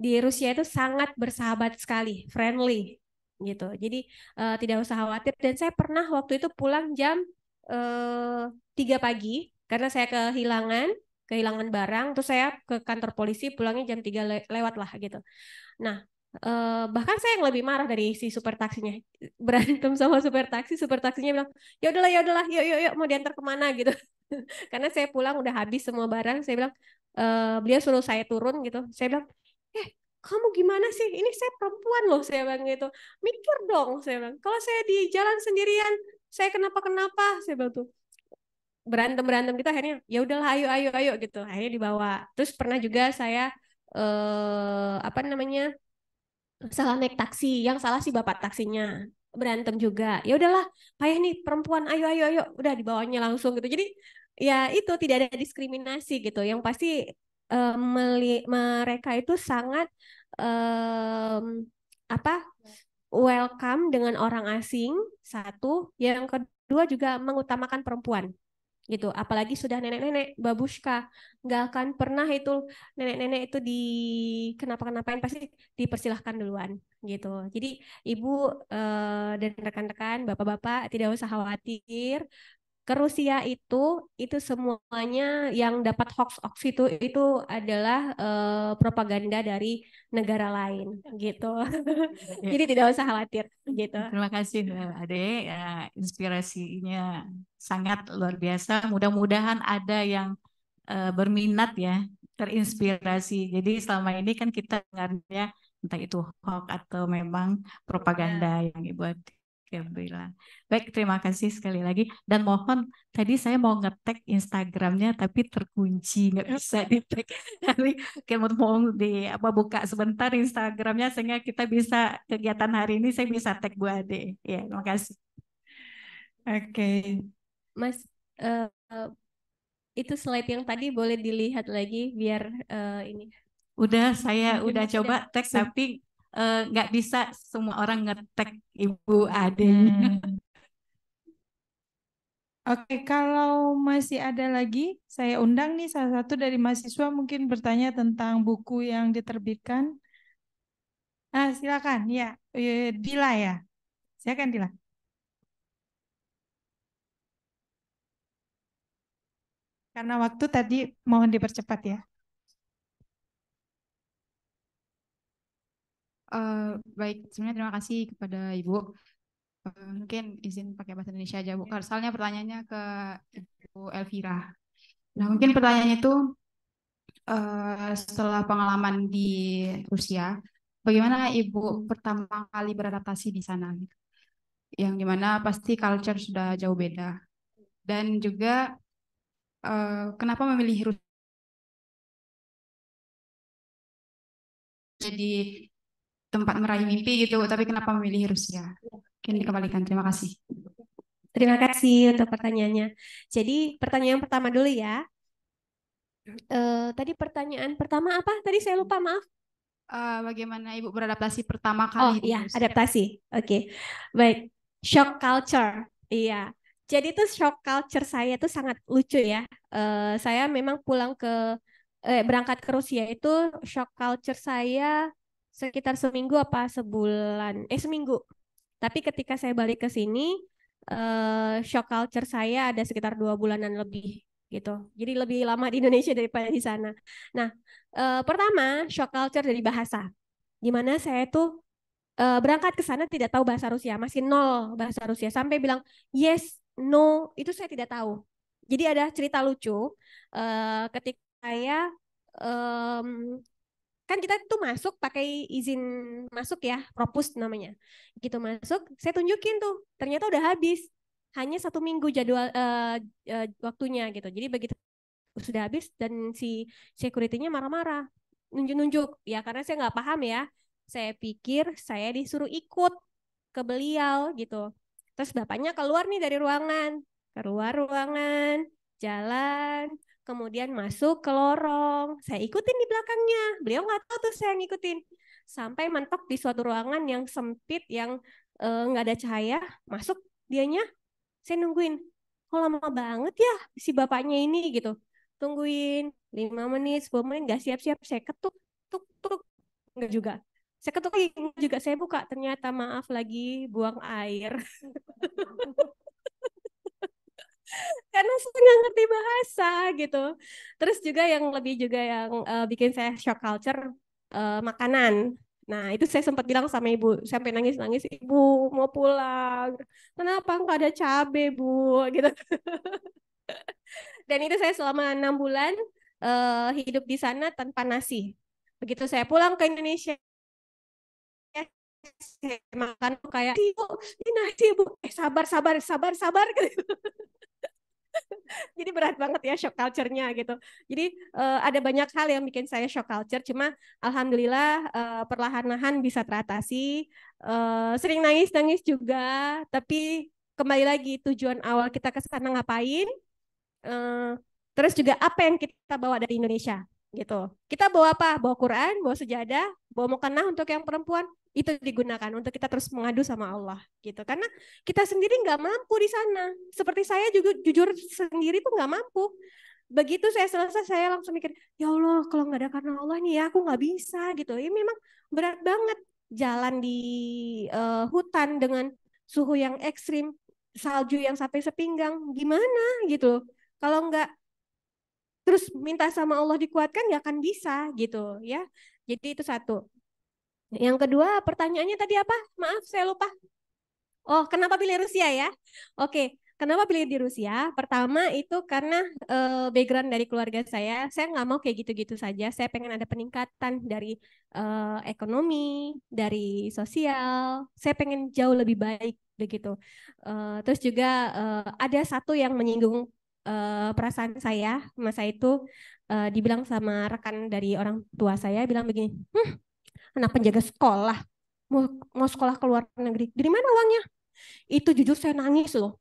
di Rusia itu sangat bersahabat sekali, friendly gitu. Jadi uh, tidak usah khawatir dan saya pernah waktu itu pulang jam Eh, tiga pagi karena saya kehilangan kehilangan barang terus saya ke kantor polisi pulangnya jam tiga le lewat lah gitu nah Uh, bahkan saya yang lebih marah dari si super taksinya berantem sama super taksi super taksinya bilang ya udahlah ya udahlah yuk yuk yuk mau diantar kemana gitu karena saya pulang udah habis semua barang saya bilang uh, beliau suruh saya turun gitu saya bilang eh kamu gimana sih ini saya perempuan loh saya bilang gitu mikir dong saya bilang kalau saya di jalan sendirian saya kenapa kenapa saya bilang tuh berantem berantem gitu akhirnya ya udahlah ayo ayo ayo gitu akhirnya dibawa terus pernah juga saya eh, apa namanya salah naik taksi yang salah sih bapak taksinya berantem juga ya udahlah payah nih perempuan ayo ayo ayo udah dibawanya langsung gitu jadi ya itu tidak ada diskriminasi gitu yang pasti eh, meli mereka itu sangat eh, apa welcome dengan orang asing satu, yang kedua juga mengutamakan perempuan gitu apalagi sudah nenek-nenek babushka nggak akan pernah itu nenek-nenek itu di kenapa-kenapain pasti dipersilahkan duluan gitu jadi ibu eh, dan rekan-rekan bapak-bapak tidak usah khawatir ke Rusia itu itu semuanya yang dapat hoax hoax itu itu adalah uh, propaganda dari negara lain gitu ya. jadi tidak usah khawatir gitu terima kasih Ade ya, inspirasinya sangat luar biasa mudah-mudahan ada yang uh, berminat ya terinspirasi jadi selama ini kan kita dengarnya entah itu hoax atau memang propaganda iya. yang dibuat Gabriela. Ya, Baik, terima kasih sekali lagi. Dan mohon, tadi saya mau ngetek Instagramnya tapi terkunci, nggak bisa di tag. Nanti kayak mau di apa buka sebentar Instagramnya sehingga kita bisa kegiatan hari ini saya bisa tag Bu Ade. Ya, terima kasih. Oke, okay. Mas. Uh, itu slide yang tadi boleh dilihat lagi biar uh, ini. Udah saya udah coba teks tapi Eh, nggak uh, bisa semua orang ngetek ibu Ade. Hmm. Oke, kalau masih ada lagi, saya undang nih salah satu dari mahasiswa mungkin bertanya tentang buku yang diterbitkan. Ah, silakan, ya, eh, Dila ya, silakan Dila. Karena waktu tadi mohon dipercepat ya. Eh, baik, sebenarnya terima kasih kepada Ibu. Uh, mungkin izin pakai bahasa Indonesia aja, Bu. Eh, soalnya pertanyaannya ke Ibu Elvira. Nah, mungkin pertanyaannya itu uh, setelah pengalaman di Rusia, bagaimana Ibu pertama kali beradaptasi di sana? Yang dimana pasti culture sudah jauh beda. Dan juga uh, kenapa memilih Rusia? Jadi tempat meraih mimpi gitu, tapi kenapa memilih Rusia? Mungkin dikembalikan. Terima kasih. Terima kasih untuk pertanyaannya. Jadi pertanyaan pertama dulu ya. Uh, tadi pertanyaan pertama apa? Tadi saya lupa maaf. Uh, bagaimana ibu beradaptasi pertama kali? Oh iya, adaptasi. Oke, okay. baik. Shock culture. Iya. Jadi tuh shock culture saya tuh sangat lucu ya. Uh, saya memang pulang ke eh, berangkat ke Rusia itu shock culture saya sekitar seminggu apa sebulan eh seminggu tapi ketika saya balik ke sini uh, shock culture saya ada sekitar dua bulanan lebih gitu jadi lebih lama di Indonesia daripada di sana nah uh, pertama shock culture dari bahasa dimana saya tuh uh, berangkat ke sana tidak tahu bahasa Rusia masih nol bahasa Rusia sampai bilang yes no itu saya tidak tahu jadi ada cerita lucu uh, ketika saya um, kan kita tuh masuk pakai izin masuk ya propus namanya gitu masuk saya tunjukin tuh ternyata udah habis hanya satu minggu jadwal uh, uh, waktunya gitu jadi begitu sudah habis dan si security-nya marah-marah nunjuk-nunjuk ya karena saya nggak paham ya saya pikir saya disuruh ikut ke beliau gitu terus bapaknya keluar nih dari ruangan keluar ruangan jalan kemudian masuk ke lorong. Saya ikutin di belakangnya. Beliau nggak tahu tuh saya ngikutin. Sampai mentok di suatu ruangan yang sempit, yang eh, nggak e, ada cahaya, masuk dianya. Saya nungguin. Kok lama banget ya si bapaknya ini gitu. Tungguin lima menit, 10 menit, nggak siap-siap. Saya ketuk, tuk, tuk. Nggak juga. Saya ketuk lagi, juga. Saya buka, ternyata maaf lagi buang air. karena saya nggak ngerti bahasa gitu. Terus juga yang lebih juga yang uh, bikin saya shock culture uh, makanan. Nah itu saya sempat bilang sama ibu, sampai nangis-nangis, ibu mau pulang, kenapa nggak ada cabe bu, gitu. Dan itu saya selama enam bulan uh, hidup di sana tanpa nasi. Begitu saya pulang ke Indonesia, makan kayak ibu ini nasi ibu eh sabar sabar sabar sabar gitu jadi berat banget ya shock culture-nya gitu. Jadi uh, ada banyak hal yang bikin saya shock culture. Cuma alhamdulillah uh, perlahan-lahan bisa teratasi. Uh, sering nangis-nangis juga, tapi kembali lagi tujuan awal kita ke sana ngapain. Uh, terus juga apa yang kita bawa dari Indonesia gitu. Kita bawa apa? Bawa Quran, bawa sejadah, bawa mukena untuk yang perempuan itu digunakan untuk kita terus mengadu sama Allah gitu karena kita sendiri nggak mampu di sana seperti saya juga jujur sendiri pun nggak mampu begitu saya selesai saya langsung mikir ya Allah kalau nggak ada karena Allah nih ya aku nggak bisa gitu ini memang berat banget jalan di uh, hutan dengan suhu yang ekstrim salju yang sampai sepinggang gimana gitu kalau nggak terus minta sama Allah dikuatkan nggak akan bisa gitu ya. Jadi itu satu. Yang kedua pertanyaannya tadi apa? Maaf saya lupa. Oh kenapa pilih Rusia ya? Oke. Kenapa pilih di Rusia? Pertama itu karena e, background dari keluarga saya, saya nggak mau kayak gitu-gitu saja. Saya pengen ada peningkatan dari e, ekonomi, dari sosial. Saya pengen jauh lebih baik begitu. Uh, terus juga uh, ada satu yang menyinggung uh, perasaan saya masa itu uh, dibilang sama rekan dari orang tua saya bilang begini, hm, anak penjaga sekolah mau mau sekolah ke luar negeri, dari mana uangnya? Itu jujur saya nangis loh.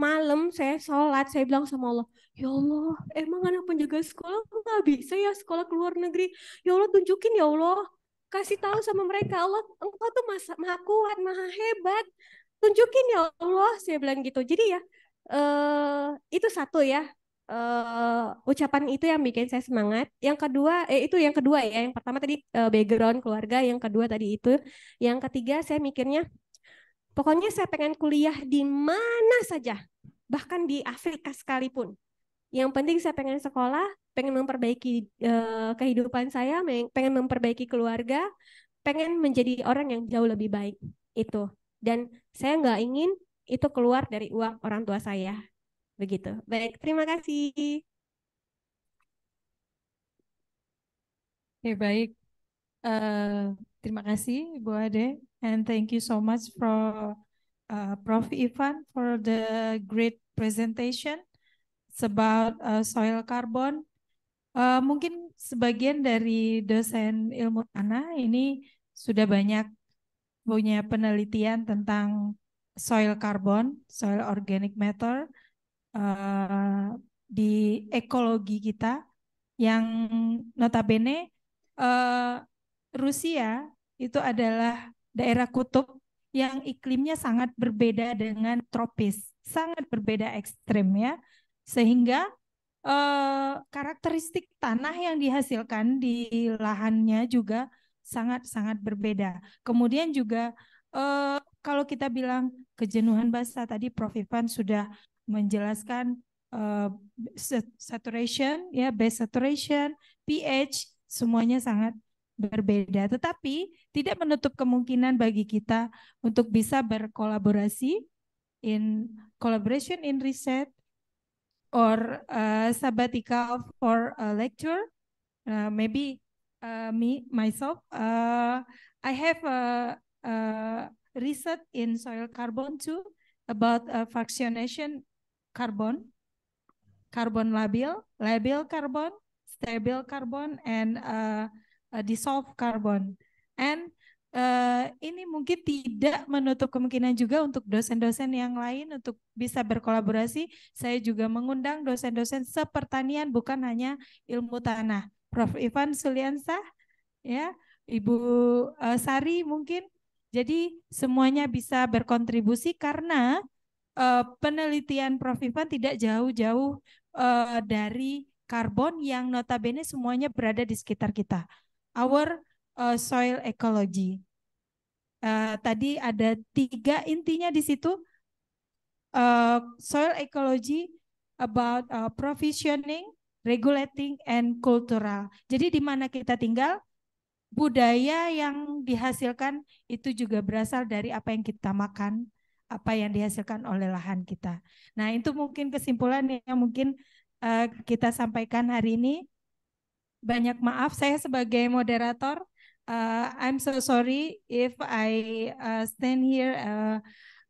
Malam saya sholat, saya bilang sama Allah, Ya Allah, emang anak penjaga sekolah nggak bisa ya sekolah ke luar negeri. Ya Allah, tunjukin ya Allah. Kasih tahu sama mereka, Allah, engkau tuh masa, maha kuat, maha hebat. Tunjukin ya Allah, saya bilang gitu. Jadi ya, uh, itu satu ya uh, ucapan itu yang bikin saya semangat yang kedua eh itu yang kedua ya yang pertama tadi uh, background keluarga yang kedua tadi itu yang ketiga saya mikirnya pokoknya saya pengen kuliah di mana saja bahkan di Afrika sekalipun yang penting saya pengen sekolah pengen memperbaiki uh, kehidupan saya pengen memperbaiki keluarga pengen menjadi orang yang jauh lebih baik itu dan saya nggak ingin itu keluar dari uang orang tua saya. Begitu. Baik, terima kasih. Oke, baik. Uh, terima kasih Bu Ade and thank you so much for uh, Prof Ivan for the great presentation It's about uh, soil carbon. Uh, mungkin sebagian dari dosen ilmu tanah ini sudah banyak punya penelitian tentang soil carbon, soil organic matter uh, di ekologi kita yang notabene uh, Rusia itu adalah daerah kutub yang iklimnya sangat berbeda dengan tropis, sangat berbeda ekstrem ya, sehingga uh, karakteristik tanah yang dihasilkan di lahannya juga sangat-sangat berbeda. Kemudian juga uh, kalau kita bilang kejenuhan bahasa tadi Prof Ivan sudah menjelaskan uh, saturation ya base saturation, pH semuanya sangat berbeda tetapi tidak menutup kemungkinan bagi kita untuk bisa berkolaborasi in collaboration in research or uh, sabbatical for a lecture uh, maybe uh, me myself uh, I have a, a research in soil carbon too about uh, fractionation carbon, carbon labile, labile carbon, stable carbon, and uh, uh, dissolved carbon. And uh, ini mungkin tidak menutup kemungkinan juga untuk dosen-dosen yang lain untuk bisa berkolaborasi. Saya juga mengundang dosen-dosen sepertanian bukan hanya ilmu tanah. Prof. Ivan Suliansah, ya, Ibu uh, Sari mungkin jadi semuanya bisa berkontribusi karena uh, penelitian Prof. Ivan tidak jauh-jauh uh, dari karbon yang notabene semuanya berada di sekitar kita. Our uh, soil ecology. Uh, tadi ada tiga intinya di situ. Uh, soil ecology about uh, provisioning, regulating, and cultural. Jadi di mana kita tinggal, budaya yang dihasilkan itu juga berasal dari apa yang kita makan, apa yang dihasilkan oleh lahan kita. Nah, itu mungkin kesimpulan yang mungkin uh, kita sampaikan hari ini. Banyak maaf, saya sebagai moderator, uh, I'm so sorry if I uh, stand here uh,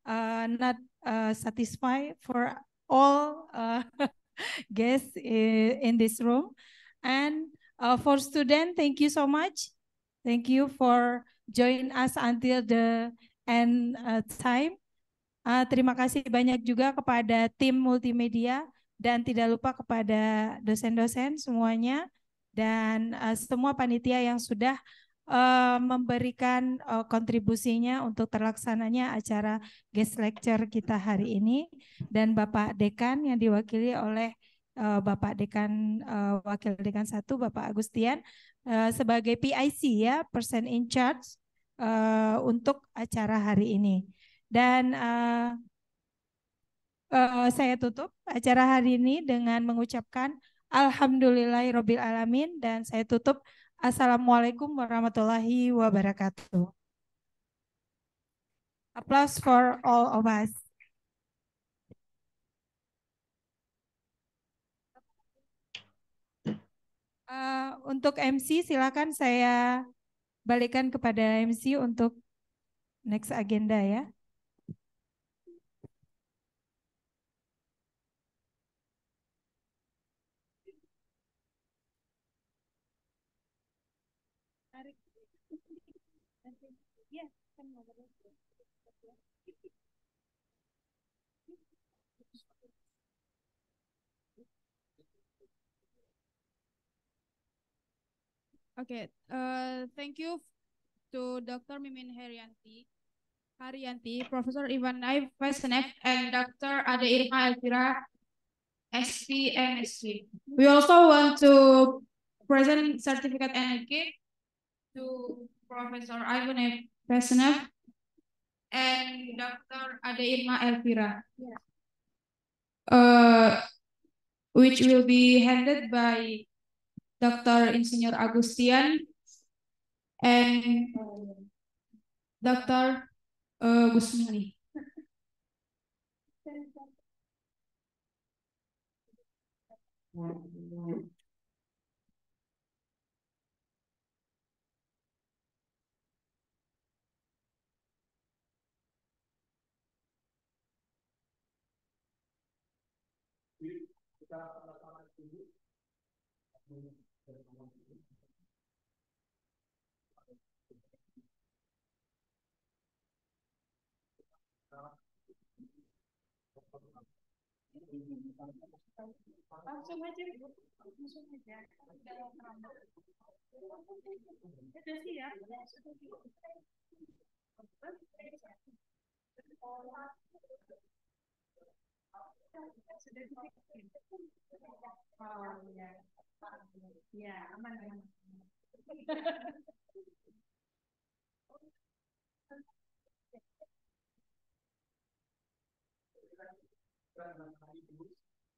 uh, not uh, satisfied for all uh, guests in this room. And uh, for student, thank you so much. Thank you for join us until the end uh, time. Uh, terima kasih banyak juga kepada tim multimedia dan tidak lupa kepada dosen-dosen semuanya dan uh, semua panitia yang sudah uh, memberikan uh, kontribusinya untuk terlaksananya acara guest lecture kita hari ini dan Bapak Dekan yang diwakili oleh Eh, Bapak Dekan uh, Wakil Dekan Satu Bapak Agustian uh, sebagai PIC ya person in charge uh, untuk acara hari ini. Dan uh, uh, saya tutup acara hari ini dengan mengucapkan Alhamdulillahirobbil alamin dan saya tutup Assalamualaikum warahmatullahi wabarakatuh. Applause for all of us. Eh, untuk MC silakan saya balikan kepada MC untuk next agenda ya. Okay, uh, thank you to Dr. Mimin Herianti, Haryanti, Professor Ivan Vasenev, and Dr. Ade Irma Elvira, SP and We also want to present certificate and gift to Professor Ivan Vasenev and Dr. Ade Irma Elvira. Yeah. Uh, which will be handed by Dr. Insinyur Agustian and Dr. Uh, Gusmini. you. langsung aja langsung aja ada sih ya sudah dibikin oh ya ya aman aman Thank you.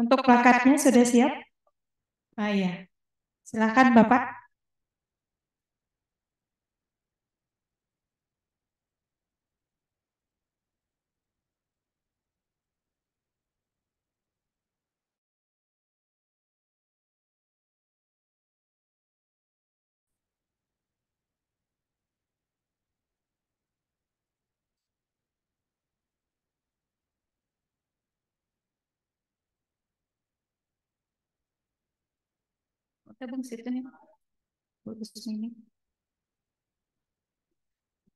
Untuk bakatnya sudah siap? Ah iya. silakan Bapak. kita bang situ nih bagus ini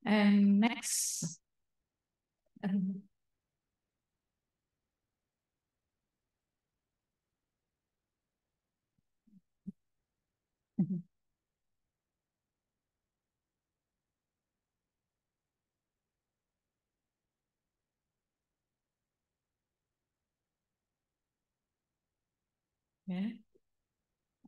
and next Yeah.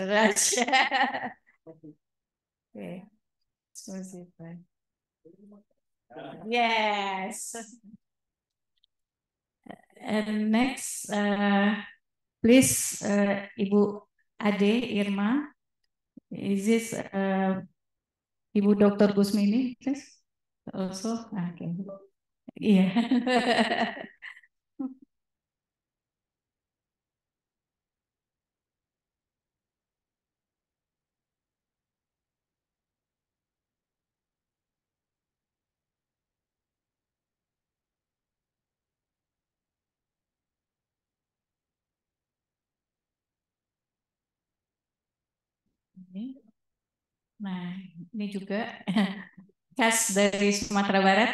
11. okay. Yes. And uh, next, uh, please, uh, Ibu Ade Irma, is this uh, Ibu Dr. Gusmini, please? Also, ah, okay. Yeah. Nah, ini juga khas dari Sumatera Barat.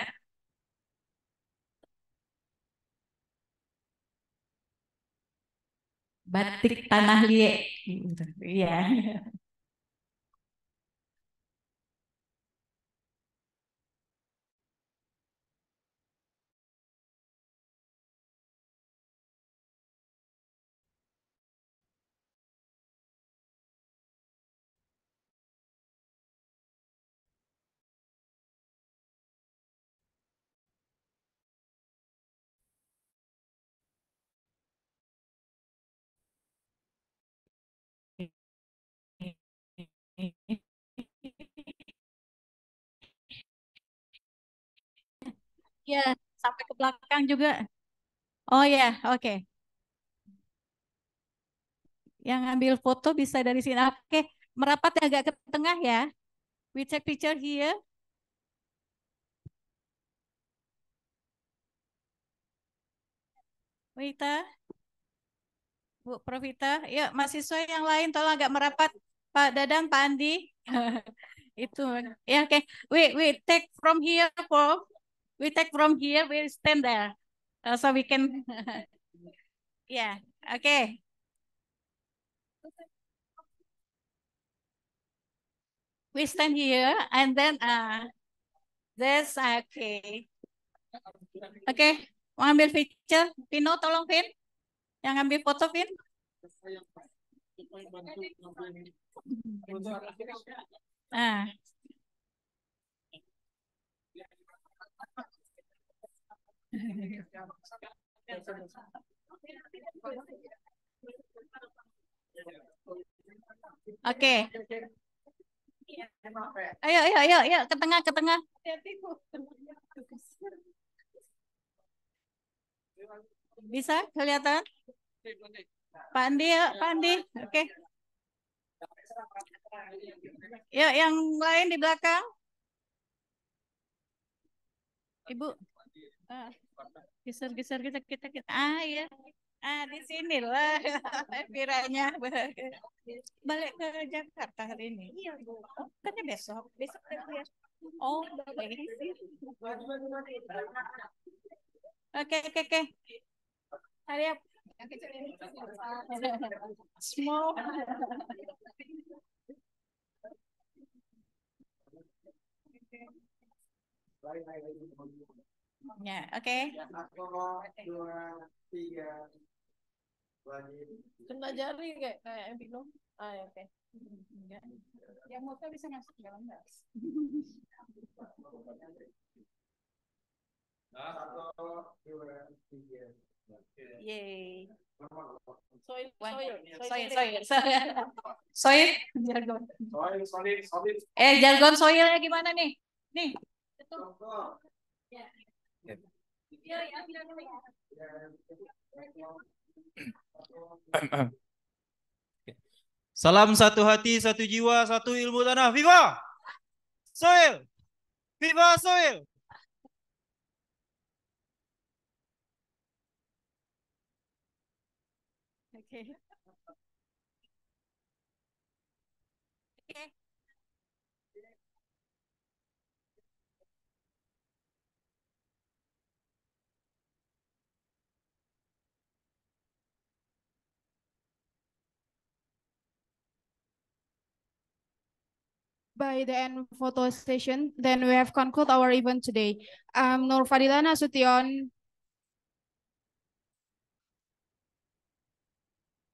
Batik Tanah liat Iya. Iya, sampai ke belakang juga. Oh ya, oke. Okay. Yang ambil foto bisa dari sini. Oke, okay. merapat agak ke tengah ya. We take picture here. Wita, Bu Profita, ya mahasiswa yang lain tolong agak merapat. Pak Dadang, Pak Andi. Itu ya oke. Okay. We we take from here, Prof we take from here, we stand there. Uh, so we can, yeah, okay. We stand here and then uh, this, uh, okay. Okay, mau ambil picture. Pino, tolong Vin. Yang ambil foto, Vin. Ah. Oke. Okay. Ayo, ayo, ayo, ayo ke tengah, ke tengah. Bisa kelihatan? Pak Andi, yuk, ya, Pak Andi. Oke. Okay. Ya, yuk, yang lain di belakang. Ibu. Ah geser-geser kita kita kita ah ya ah di lah viranya balik ke Jakarta hari ini iya bu oh, kan besok besok ya oh boleh oke oke oke hari apa small Ya, oke. Okay. Ya, Kena jari kayak kayak yang bingung. Ah, ya, oke. Okay. Ya. Yang motor bisa masuk dalam nggak Satu, dua, tiga. yay Soil, soil, soil, soil, soil, soil, soil, Soil, soil, soil. soil, soil, eh, soil, gimana nih? Nih. soil, soil, ya. Salam satu hati, satu jiwa, satu ilmu tanah. Viva! Soil! Viva Soil! by the end photo session, then we have concluded our event today. I'm um, Nur Fadilana Sution